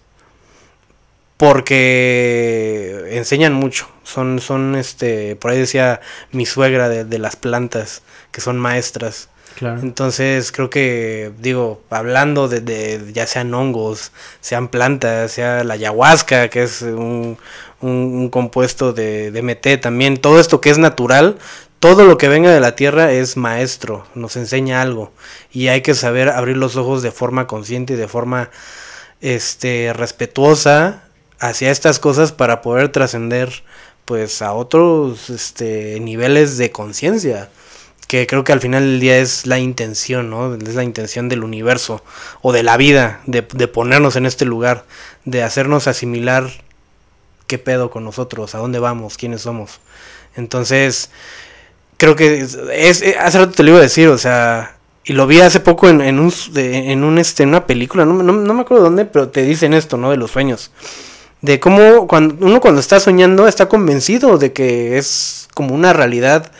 Porque enseñan mucho. Son, son este, por ahí decía mi suegra de, de las plantas, que son maestras. Entonces creo que, digo, hablando de, ya sean hongos, sean plantas, sea la ayahuasca, que es un, compuesto de, de MT también, todo esto que es natural, todo lo que venga de la tierra es maestro, nos enseña algo y hay que saber abrir los ojos de forma consciente y de forma este respetuosa hacia estas cosas para poder trascender pues a otros este niveles de conciencia que creo que al final del día es la intención, ¿no? Es la intención del universo o de la vida, de, de ponernos en este lugar, de hacernos asimilar qué pedo con nosotros, a dónde vamos, quiénes somos. Entonces, creo que es, eh, hace rato te lo iba a decir, o sea, y lo vi hace poco en, en un, en este, una película, no, me acuerdo dónde, pero te dicen esto, ¿no? De los sueños. De cómo cuando, uno cuando está soñando está convencido de que es como una realidad.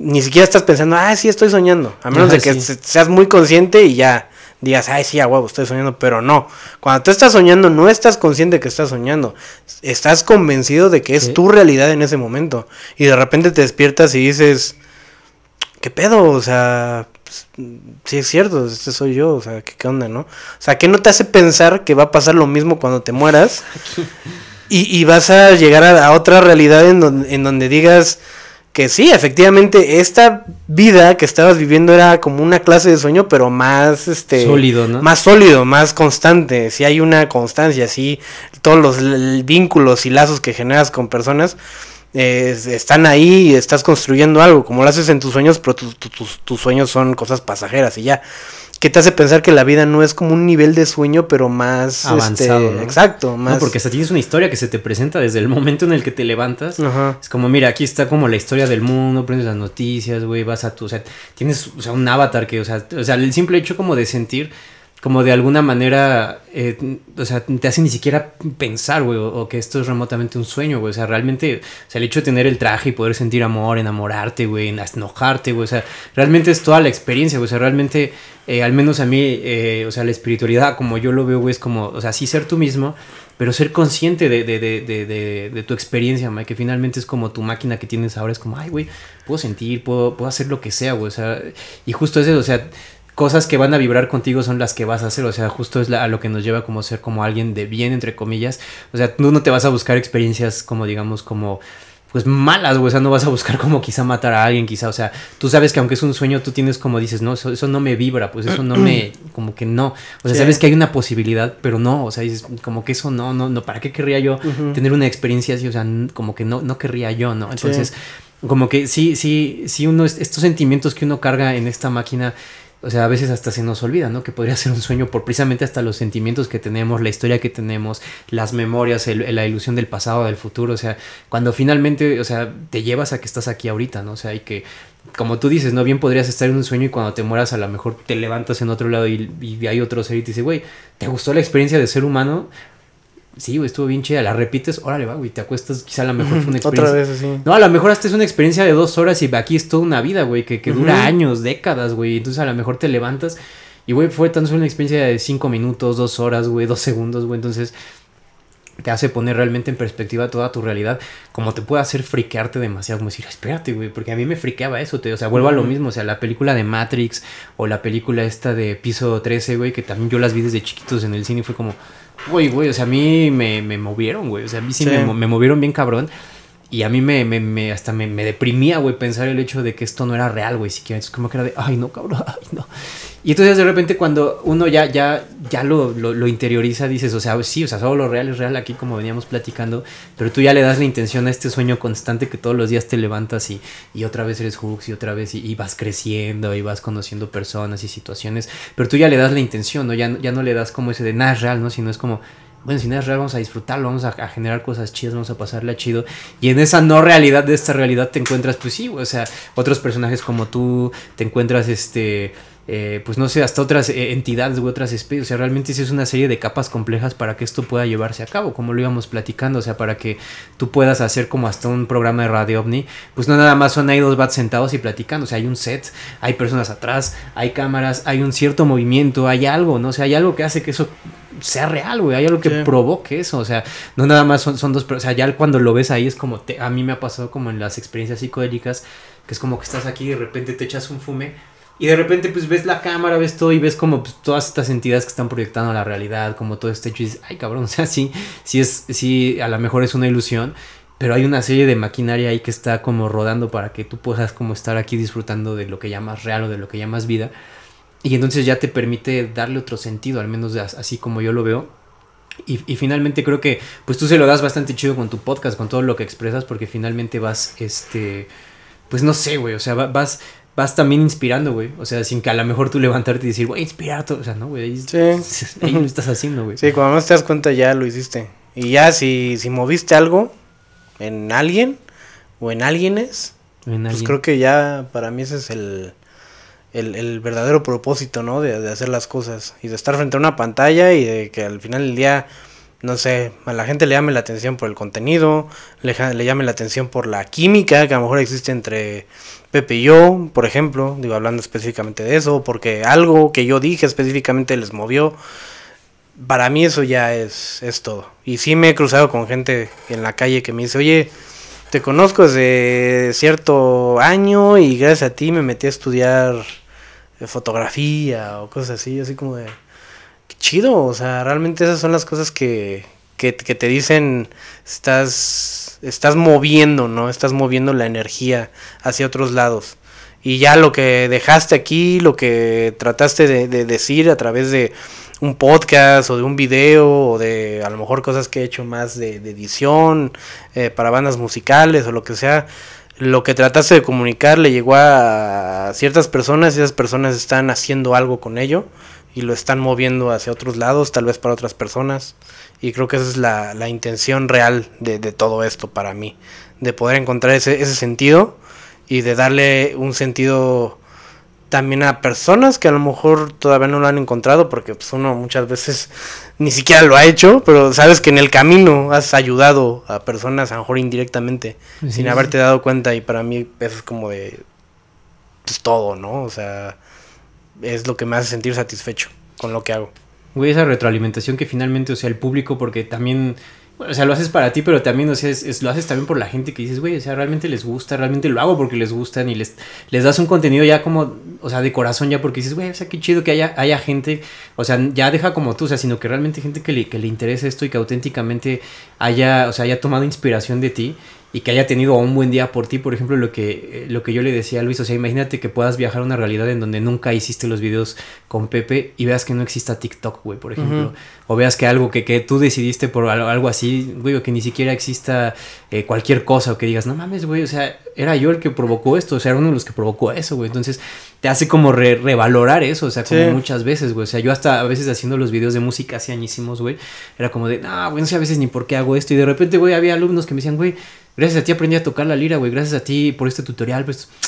Ni siquiera estás pensando, ah, sí, estoy soñando. A menos de que seas muy consciente y ya digas, ay, sí, a huevo, estoy soñando, pero no. Cuando tú estás soñando, no estás consciente que estás soñando. Estás convencido de que es tu realidad en ese momento. Y de repente te despiertas y dices, ¿qué pedo? O sea, si pues, sí es cierto, este soy yo, o sea, ¿qué, onda, no? O sea, ¿qué no te hace pensar que va a pasar lo mismo cuando te mueras? [LAUGHS] y, vas a llegar a, otra realidad en, en donde digas que sí, efectivamente, esta vida que estabas viviendo era como una clase de sueño, pero más este sólido, Más sólido, más constante. Si hay una constancia, si todos los vínculos y lazos que generas con personas están ahí y estás construyendo algo, como lo haces en tus sueños, pero tus sueños son cosas pasajeras y ya que te hace pensar que la vida no es como un nivel de sueño, pero más este, avanzado. Exacto, más. No, porque hasta tienes una historia que se te presenta desde el momento en el que te levantas. Es como, mira, aquí está como la historia del mundo, prendes las noticias, güey, vas a tu. O sea, tienes o sea, un avatar que, o sea, o sea, el simple hecho como de sentir como de alguna manera, eh, o sea, te hace ni siquiera pensar, güey, o, que esto es remotamente un sueño, güey. O sea, realmente, o sea, el hecho de tener el traje y poder sentir amor, enamorarte, güey, enojarte, güey, o sea, realmente es toda la experiencia, güey. O sea, realmente, eh, al menos a mí, eh, o sea, la espiritualidad, como yo lo veo, güey, es como, o sea, sí ser tú mismo, pero ser consciente de, tu experiencia, güey, que finalmente es como tu máquina que tienes ahora, es como, ay, güey, puedo sentir, puedo, puedo hacer lo que sea, güey, o sea, y justo eso, o sea, cosas que van a vibrar contigo son las que vas a hacer, o sea, justo es a lo que nos lleva como ser como alguien de bien, entre comillas, o sea, tú no te vas a buscar experiencias como, digamos, como pues malas, O sea, no vas a buscar como quizá matar a alguien, quizá. O sea, tú sabes que aunque es un sueño, tú tienes como dices, no, eso, no me vibra, pues eso no me, [CLEARS THROAT] como que no. O sea, sabes que hay una posibilidad, pero no. O sea, dices, como que eso no, no, no. ¿Para qué querría yo tener una experiencia así? O sea, como que no, no querría yo, ¿no? Entonces, como que sí, sí, sí, uno, estos sentimientos que uno carga en esta máquina o sea, a veces hasta se nos olvida, ¿no? Que podría ser un sueño por precisamente hasta los sentimientos que tenemos, la historia que tenemos, las memorias, la ilusión del pasado, del futuro, o sea, cuando finalmente, o sea, te llevas a que estás aquí ahorita, ¿no? O sea, y que, como tú dices, ¿no? Bien podrías estar en un sueño y cuando te mueras a lo mejor te levantas en otro lado y, hay otro ser y te dice, güey, ¿te gustó la experiencia de ser humano? Sí, güey, estuvo bien chida. La repites, órale, va, güey, te acuestas. Quizá a lo mejor fue una experiencia. Otra vez, sí. No, a lo mejor hasta es una experiencia de dos horas y aquí es toda una vida, güey, que, que dura años, décadas, güey. Entonces a lo mejor te levantas y, güey, fue tan solo una experiencia de cinco minutos, dos horas, güey, dos segundos, güey. Entonces te hace poner realmente en perspectiva toda tu realidad, como te puede hacer friquearte demasiado, como decir, espérate, güey, porque a mí me friqueaba eso, te, o sea, vuelvo a lo mismo, o sea, la película de Matrix o la película esta de Piso 13, güey, que también yo las vi desde chiquitos en el cine, fue como, Güey, güey, o sea, a mí me, me movieron, güey. O sea, a mí sí, Me, me, movieron bien cabrón. Y a mí me, me, hasta me, me deprimía, güey, pensar el hecho de que esto no era real, güey, siquiera. Es como que era de, ay, no, cabrón, [LAUGHS] ay, no. Y entonces, de repente, cuando uno ya, ya, ya lo, interioriza, dices, o sea, sí, o sea, solo lo real es real aquí, como veníamos platicando, pero tú ya le das la intención a este sueño constante que todos los días te levantas y, y otra vez eres Hooks y otra vez y, vas creciendo y vas conociendo personas y situaciones, pero tú ya le das la intención, ¿no? Ya, ya no le das como ese de, nada, real, ¿no? Sino es como, bueno, si no es real, vamos a disfrutarlo, vamos a, generar cosas chidas, vamos a pasarle a chido. Y en esa no realidad de esta realidad te encuentras, pues sí, o sea, otros personajes como tú, te encuentras este eh, pues no sé, hasta otras eh, entidades u otras especies. O sea, realmente sí es una serie de capas complejas para que esto pueda llevarse a cabo, como lo íbamos platicando. O sea, para que tú puedas hacer como hasta un programa de radio ovni, pues no nada más son ahí dos bats sentados y platicando. O sea, hay un set, hay personas atrás, hay cámaras, hay un cierto movimiento, hay algo, ¿no? O sea, hay algo que hace que eso sea real, güey. Hay algo que provoque eso. O sea, no nada más son, son dos, o sea, ya cuando lo ves ahí es como, te, a mí me ha pasado como en las experiencias psicodélicas, que es como que estás aquí y de repente te echas un fume y de repente, pues ves la cámara, ves todo y ves como pues, todas estas entidades que están proyectando la realidad, como todo este hecho. Y dices, ay cabrón, [LAUGHS] o sea, sí, sí, es, a lo mejor es una ilusión, pero hay una serie de maquinaria ahí que está como rodando para que tú puedas como estar aquí disfrutando de lo que llamas real o de lo que llamas vida. Y entonces ya te permite darle otro sentido, al menos así como yo lo veo. Y, y, finalmente creo que pues tú se lo das bastante chido con tu podcast, con todo lo que expresas, porque finalmente vas, este, pues no sé, güey, o sea, vas, vas también inspirando, güey. O sea, sin que a lo mejor tú levantarte y decir, güey, inspirarte. O sea, no, güey. Ahí, sí. [LAUGHS] lo estás haciendo, güey. Sí, cuando más te das cuenta ya lo hiciste. Y ya si, si moviste algo en alguien o en alguienes, pues creo que ya para mí ese es el, verdadero propósito, ¿no? De, de, hacer las cosas y de estar frente a una pantalla y de que al final del día no sé, a la gente le llame la atención por el contenido, le, le, llame la atención por la química que a lo mejor existe entre Pepe y yo, por ejemplo, digo, hablando específicamente de eso, porque algo que yo dije específicamente les movió. Para mí eso ya es, es todo. Y sí me he cruzado con gente en la calle que me dice, oye, te conozco desde cierto año y gracias a ti me metí a estudiar eh, fotografía o cosas así, así como de chido, o sea, realmente esas son las cosas que, que, te dicen estás, estás moviendo, ¿no? Estás moviendo la energía hacia otros lados. Y ya lo que dejaste aquí, lo que trataste de, decir a través de un podcast o de un video o de a lo mejor cosas que he hecho más de, edición eh, para bandas musicales o lo que sea, lo que trataste de comunicar le llegó a ciertas personas y esas personas están haciendo algo con ello y lo están moviendo hacia otros lados, tal vez para otras personas. Y creo que esa es la, intención real de, todo esto para mí, de poder encontrar ese, sentido y de darle un sentido también a personas que a lo mejor todavía no lo han encontrado porque pues, uno muchas veces [LAUGHS] ni siquiera lo ha hecho, pero sabes que en el camino has ayudado a personas a lo mejor indirectamente sin haberte dado cuenta y para mí eso es como de Es pues, todo, ¿no? O sea, es lo que me hace sentir satisfecho con lo que hago. Güey, esa retroalimentación que finalmente, o sea, el público, porque también, o sea, lo haces para ti, pero también, o sea, es, lo haces también por la gente que dices, güey, o sea, realmente les gusta, realmente lo hago porque les gustan y les, les das un contenido ya como, o sea, de corazón ya porque dices, güey, o sea, qué chido que haya, haya gente, o sea, ya deja como tú, o sea, sino que realmente gente que le, que le esto y que auténticamente haya, o sea, haya tomado inspiración de ti y que haya tenido un buen día por ti, por ejemplo, lo que, eh, lo que yo le decía a Luis, o sea, imagínate que puedas viajar a una realidad en donde nunca hiciste los videos con Pepe y veas que no exista TikTok, güey, por ejemplo, o veas que algo que, tú decidiste por algo así, güey, o que ni siquiera exista eh, cualquier cosa, o que digas, no mames, güey, o sea, era yo el que provocó esto, o sea, era uno de los que provocó eso, güey, entonces te hace como re revalorar eso, o sea, como muchas veces, güey, o sea, yo hasta a veces haciendo los videos de música hace añísimos, güey, era como de, no, güey, no sé a veces ni por qué hago esto, y de repente, güey, había alumnos que me decían, güey, Gracias a ti aprendí a tocar la lira, güey. Gracias a ti por este tutorial, pues. [TSK]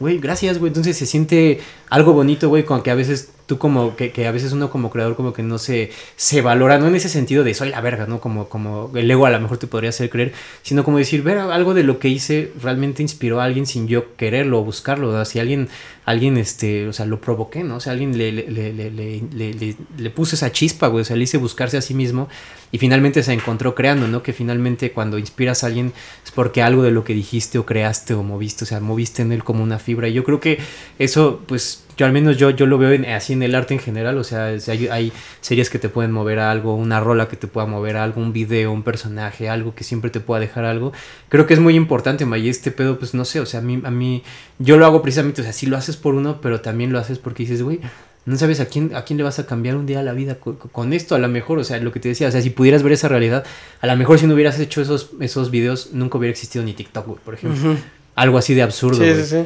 Güey, gracias, güey. Entonces se siente algo bonito, güey, con que a veces tú como que, que, a veces uno como creador como que no se, se valora, no en ese sentido de soy la verga, ¿no? Como, como el ego a lo mejor te podría hacer creer, sino como decir, ver algo de lo que hice realmente inspiró a alguien sin yo quererlo o buscarlo, ¿no? si alguien, alguien, este, o sea, lo provoqué, ¿no? O sea, alguien le, le, le, le puse esa chispa, güey, o sea, le hice buscarse a sí mismo y finalmente se encontró creando, ¿no? Que finalmente cuando inspiras a alguien es porque algo de lo que dijiste o creaste o moviste, o sea, moviste en él como una fibra y yo creo que eso, pues, yo al menos yo, yo lo veo así en el arte en general, o sea, hay, hay, series que te pueden mover a algo, una rola que te pueda mover a algo, un video, un personaje, algo que siempre te pueda dejar algo. Creo que es muy importante, y este pedo, pues no sé, o sea, a mí, a mí, yo lo hago precisamente, o sea, si lo haces por uno, pero también lo haces porque dices, güey, no sabes a quién, a quién le vas a cambiar un día la vida con, esto, a lo mejor, o sea, lo que te decía, o sea, si pudieras ver esa realidad, a lo mejor si no hubieras hecho esos, esos videos, nunca hubiera existido ni TikTok, por ejemplo. Algo así de absurdo. Sí, sí, sí.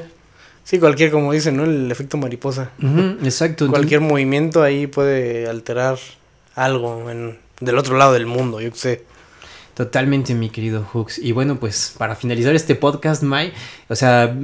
Sí, cualquier, como dicen, ¿no? El efecto mariposa. exacto. cualquier movimiento ahí puede alterar algo en, del otro lado del mundo, yo sé. Totalmente, mi querido Hooks. Y bueno, pues para finalizar este podcast, May, o sea,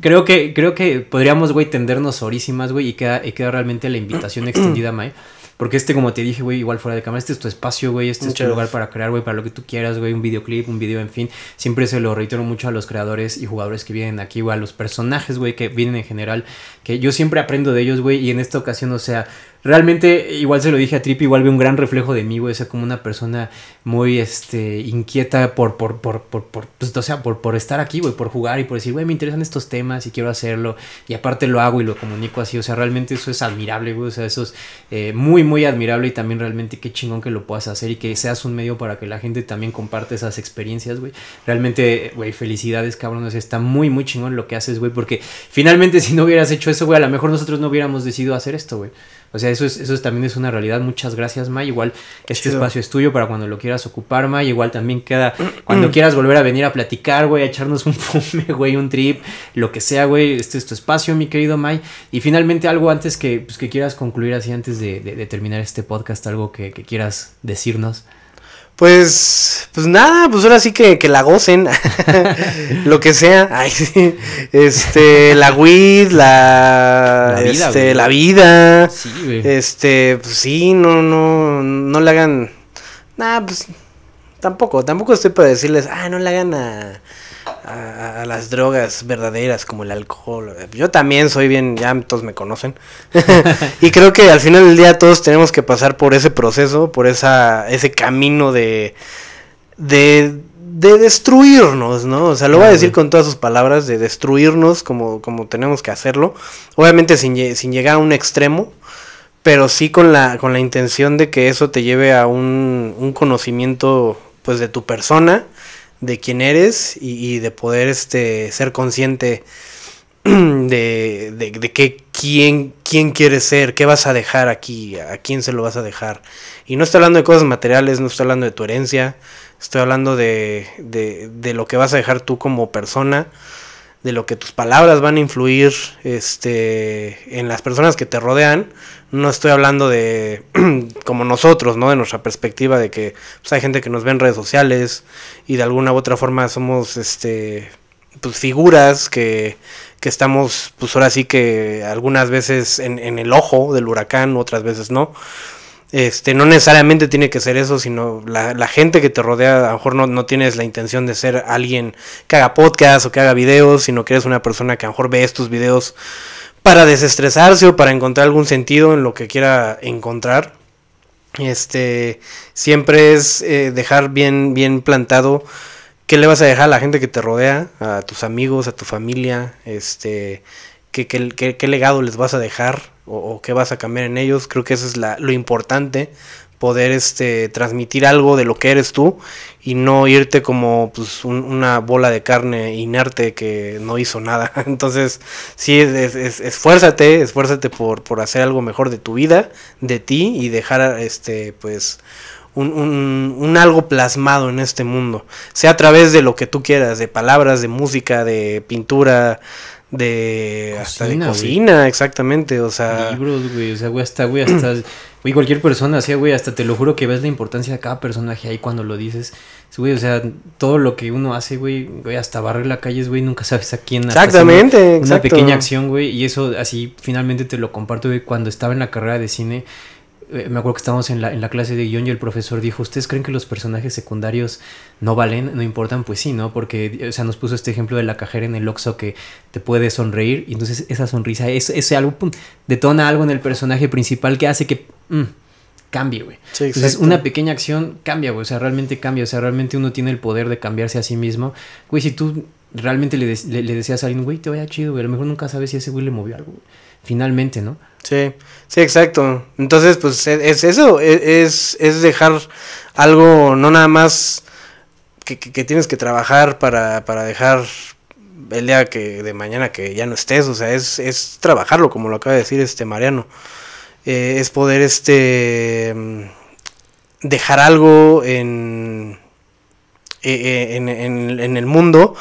creo que, creo que podríamos, güey, tendernos horísimas, güey, y queda, y queda realmente la invitación [CLEARS THROAT] extendida, May. Porque este, como te dije, güey, igual fuera de cámara, este es tu espacio, güey, este es tu lugar para crear, güey, para lo que tú quieras, güey, un videoclip, un video, en fin. Siempre se lo reitero mucho a los creadores y jugadores que vienen aquí, güey, a los personajes, güey, que vienen en general, que yo siempre aprendo de ellos, güey, y en esta ocasión, o sea, realmente, igual se lo dije a Trip, igual veo un gran reflejo de mí, güey. O como una persona muy este, inquieta por, por, por, por, pues, o sea, por, por estar aquí, güey, por jugar y por decir, güey, me interesan estos temas y quiero hacerlo. Y aparte lo hago y lo comunico así. O sea, realmente eso es admirable, güey. O sea, eso es eh, muy, muy admirable y también realmente qué chingón que lo puedas hacer y que seas un medio para que la gente también comparte esas experiencias, güey. Realmente, güey, felicidades, cabrón. O sea, está muy, muy chingón lo que haces, güey, porque finalmente si no hubieras hecho eso, güey, a lo mejor nosotros no hubiéramos decidido hacer esto, güey. O sea, eso, es, eso también es una realidad. Muchas gracias, Ma. Igual este espacio es tuyo para cuando lo quieras ocupar, Ma. Igual también queda [CLEARS THROAT] cuando quieras volver a venir a platicar, güey, a echarnos un [LAUGHS] fume, güey, un trip, lo que sea, güey. Este es tu espacio, mi querido May. Y finalmente algo antes que, pues, que quieras concluir así, antes de, terminar este podcast, algo que quieras decirnos. Pues, pues nada, pues ahora sí que, la gocen, [LAUGHS] lo que sea, Ay, sí. este, la weed, la, este, la vida, sí, güey. este, pues sí, no, no, no le hagan, nada, pues, tampoco, tampoco estoy para decirles, ah, no le hagan a, a, las drogas verdaderas como el alcohol. Yo también soy bien, ya todos me conocen. [LAUGHS] y creo que al final del día todos tenemos que pasar por ese proceso, por esa, ese camino de, de, destruirnos, ¿no? O sea, lo va a decir con todas sus palabras, de destruirnos como, como tenemos que hacerlo. Obviamente sin, sin llegar a un extremo, pero sí con la, con la intención de que eso te lleve a un, un conocimiento pues de tu persona de quién eres y, de poder este, ser consciente [CLEARS THROAT] de, de, quién, quién quieres ser, qué vas a dejar aquí, a quién se lo vas a dejar. Y no estoy hablando de cosas materiales, no estoy hablando de tu herencia, estoy hablando de, de, de lo que vas a dejar tú como persona de lo que tus palabras van a influir este, en las personas que te rodean. No estoy hablando de [CLEARS THROAT] como nosotros, ¿no? De nuestra perspectiva de que pues, hay gente que nos ve en redes sociales y de alguna u otra forma somos este, pues, figuras que, que estamos, pues ahora sí que algunas veces en, en el ojo del huracán, otras veces no. Este, no necesariamente tiene que ser eso, sino la, gente que te rodea, a lo mejor no, no, tienes la intención de ser alguien que haga podcast o que haga videos, sino que eres una persona que a lo mejor ve estos videos para desestresarse o para encontrar algún sentido en lo que quiera encontrar. Este, siempre es eh, dejar bien, bien plantado qué le vas a dejar a la gente que te rodea, a tus amigos, a tu familia, este, qué, legado les vas a dejar o, qué vas a cambiar en ellos. Creo que eso es la, lo importante, poder este, transmitir algo de lo que eres tú y no irte como pues, una bola de carne inerte que no hizo nada. [LAUGHS] Entonces, sí, es, esfuérzate, esfuérzate por, hacer algo mejor de tu vida, de ti y dejar este, pues... Un, un, un, algo plasmado en este mundo, sea a través de lo que tú quieras, de palabras, de música, de pintura, de cocina, hasta cocina, exactamente, o sea, libros, güey, o sea, güey, hasta güey, hasta [CLEARS THROAT] güey, cualquier persona, o güey, hasta te lo juro que ves la importancia de cada personaje ahí cuando lo dices. Güey, o sea, todo lo que uno hace, güey, güey, hasta barrer la calle, güey, nunca sabes a quién. Exactamente, exacto. una pequeña acción, güey, y eso así finalmente te lo comparto, güey, cuando estaba en la carrera de cine, eh, me acuerdo que estábamos en la, clase de guión y el profesor dijo, ¿ustedes creen que los personajes secundarios no valen, no importan? Pues sí, ¿no? Porque, o sea, nos puso este ejemplo de la cajera en el Oxxo que te puede sonreír y entonces esa sonrisa, ese ese algo, pum, detona algo en el personaje principal que hace que... Mm, cambie, güey. Entonces, una pequeña acción cambia, güey. O sea, realmente cambia. O sea, realmente uno tiene el poder de cambiarse a sí mismo. Güey, si tú realmente le, decías a alguien, güey, te vaya chido, güey. A lo mejor nunca sabes si ese güey le movió algo finalmente, ¿no? Sí, sí, exacto. Entonces, pues e, es, eso, e, es, dejar algo, no nada más que, tienes que trabajar para, dejar el día que de mañana que ya no estés, o sea, es, es trabajarlo, como lo acaba de decir este Mariano. Eh, es poder este mm, dejar algo e, en, en el mundo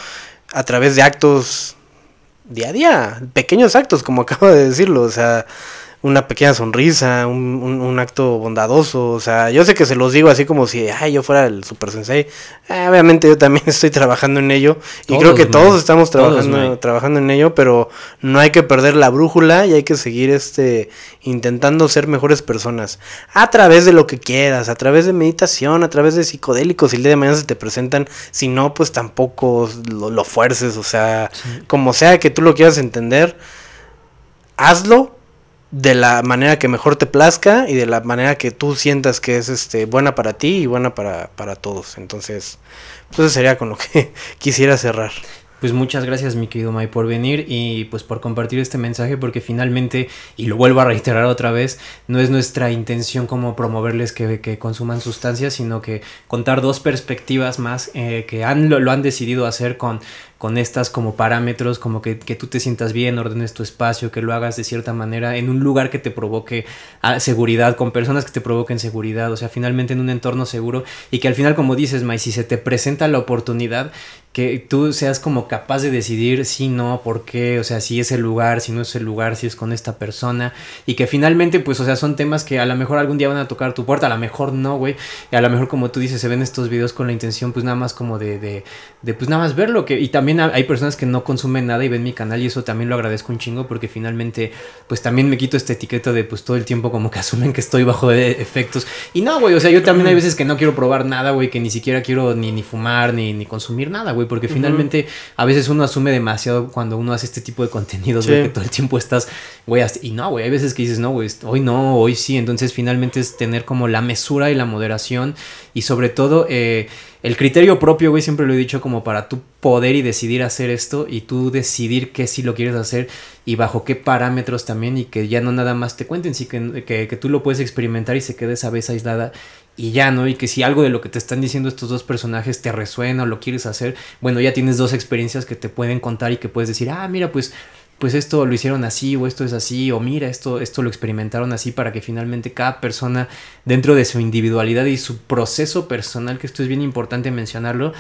a través de actos día a día, pequeños actos, como [LAUGHS] acabo de decirlo, o sea, una pequeña sonrisa, un, acto bondadoso. O sea, yo sé que se los digo así como si ay, yo fuera el super sensei. Eh, obviamente yo también [LAUGHS] estoy trabajando en ello. Y creo que todos estamos trabajando, trabajando en ello, pero no hay que perder la brújula y hay que seguir este intentando ser mejores personas. A través de lo que quieras, a través de meditación, a través de psicodélicos. Si el día de mañana se te presentan, si no, pues tampoco lo, fuerces. O sea, como sea que tú lo quieras entender hazlo, de la manera que mejor te plazca y de la manera que tú sientas que es este, buena para ti y buena para, para todos. Entonces, pues eso sería con lo que [LAUGHS] quisiera cerrar. Pues muchas gracias mi querido May por venir y pues por compartir este mensaje porque finalmente, y lo vuelvo a reiterar otra vez, no es nuestra intención como promoverles que, consuman sustancias, sino que contar dos perspectivas más eh, que han, lo, han decidido hacer con con estas como parámetros, como que, tú te sientas bien, ordenes tu espacio, que lo hagas de cierta manera, en un lugar que te provoque ah, seguridad, con personas que te provoquen seguridad, o sea, finalmente en un entorno seguro y que al final, como dices, May, si se te presenta la oportunidad, que tú seas como capaz de decidir si no, por qué, o sea, si es el lugar, si no es el lugar, si es con esta persona y que finalmente, pues, o sea, son temas que a lo mejor algún día van a tocar tu puerta, a lo mejor no, güey, a lo mejor como tú dices, se ven estos videos con la intención, pues, nada más como de, de, de pues, nada más verlo, que, y también hay personas que no consumen nada y ven mi canal y eso también lo agradezco un chingo porque finalmente pues también me quito esta etiqueta de pues todo el tiempo como que [LAUGHS] asumen que estoy bajo de efectos. Y no, güey, o sea, yo también hay veces que no quiero probar nada, güey, que ni siquiera quiero ni, ni fumar ni, ni consumir nada, güey, porque finalmente a veces uno asume demasiado cuando uno hace este tipo de contenidos, güey, que todo el tiempo estás, güey, y no, güey, hay veces que dices, no, güey, hoy no, hoy sí, entonces finalmente es tener como la mesura y la moderación y sobre todo eh, el criterio propio, güey, siempre lo he dicho como para tú poder y decidir hacer esto y tú decidir qué sí lo quieres hacer y bajo qué parámetros también y que ya no nada más te cuenten, sí que, que tú lo puedes experimentar y se quede esa vez aislada y ya, ¿no? Y que si algo de lo que te están diciendo estos dos personajes te resuena o lo quieres hacer, bueno, ya tienes dos experiencias que te pueden contar y que puedes decir, ah, mira, pues pues esto lo hicieron así o esto es así o mira, esto, esto lo experimentaron así para que finalmente cada persona dentro de su individualidad y su proceso personal, que esto es bien importante mencionarlo,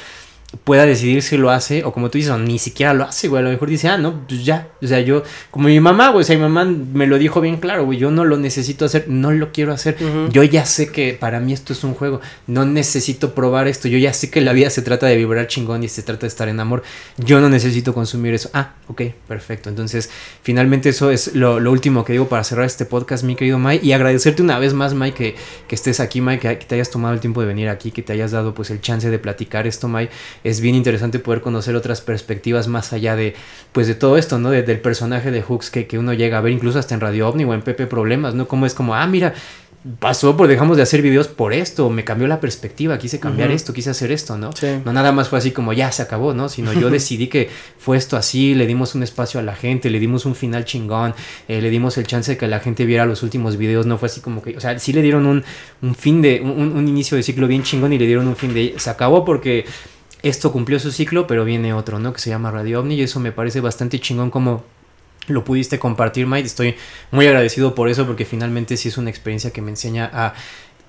pueda decidir si lo hace o como tú dices, ni siquiera lo hace, güey. A lo mejor dice, ah, no, pues ya. O sea, yo, como mi mamá, güey, o sea, mi mamá me lo dijo bien claro, güey, yo no lo necesito hacer, no lo quiero hacer. Yo ya sé que para mí esto es un juego, no necesito probar esto, yo ya sé que la vida se trata de vibrar chingón y se trata de estar en amor, yo no necesito consumir eso. Ah, ok, perfecto. Entonces, finalmente eso es lo, último que digo para cerrar este podcast, mi querido Mike, y agradecerte una vez más, mai, que, que estés aquí, mai, que, que te hayas tomado el tiempo de venir aquí, que te hayas dado pues el chance de platicar esto, mai es bien interesante poder conocer otras perspectivas más allá de, pues de todo esto, ¿no? Desde el personaje de Hooks que, uno llega a ver incluso hasta en Radio OVNI o en Pepe Problemas, ¿no? Como es como, ah, mira, pasó por dejamos de hacer videos por esto, me cambió la perspectiva, quise cambiar esto, quise hacer esto, ¿no? No nada más fue así como ya se acabó, ¿no? Sino yo [LAUGHS] decidí que fue esto así, le dimos un espacio a la gente, le dimos un final chingón, eh, le dimos el chance de que la gente viera los últimos videos, no fue así como que, o sea, sí le dieron un, fin de, un, un inicio de ciclo bien chingón y le dieron un fin de, se acabó porque esto cumplió su ciclo, pero viene otro, ¿no? Que se llama Radio OVNI y eso me parece bastante chingón como lo pudiste compartir, Mike. Estoy muy agradecido por eso porque finalmente sí es una experiencia que me enseña a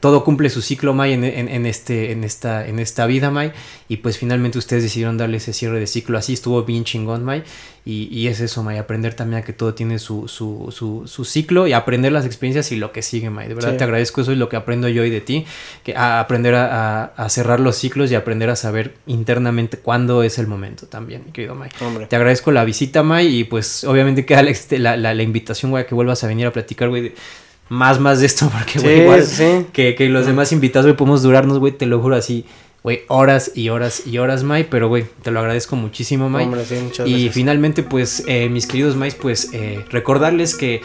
todo cumple su ciclo, May, en, este, en, esta, en esta vida, May. Y pues finalmente ustedes decidieron darle ese cierre de ciclo así. Estuvo bien chingón, May. Y, es eso, May. Aprender también a que todo tiene su, su, su, ciclo y aprender las experiencias y lo que sigue, May. De verdad te agradezco. Eso y lo que aprendo yo hoy de ti. Que, a aprender a, cerrar los ciclos y aprender a saber internamente cuándo es el momento también, querido Mai. Te agradezco la visita, May. Y pues obviamente queda la, invitación, güey, a que vuelvas a venir a platicar, güey más, más de esto, [LAUGHS] porque, güey, igual Que, que, los demás invitados, güey, podemos durarnos, güey, te lo juro así güey, horas y horas y horas, Mai, pero güey, te lo agradezco muchísimo, Mai. y finalmente, pues, eh, mis queridos May, pues, eh, recordarles que,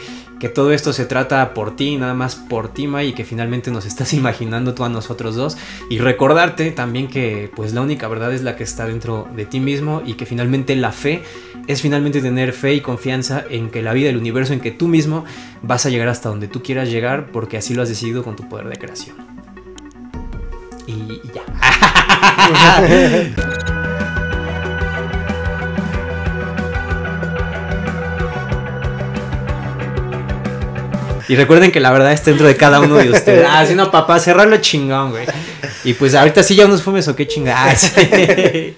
todo esto se trata por ti, nada más por ti, Mai, y que finalmente nos estás [LAUGHS] imaginando tú a nosotros dos. Y recordarte también que, pues, la única verdad es la que está dentro de ti mismo y que finalmente la fe es finalmente tener fe y confianza en que la vida, el universo, en que tú mismo vas a llegar hasta donde tú quieras llegar porque así lo has decidido con tu poder de creación. Y ya. Y recuerden que la verdad está dentro de cada uno de ustedes. Ah, no, papá, cerrarlo chingón, güey. Y pues ahorita sí ya unos fumes o qué chingadas. [LAUGHS]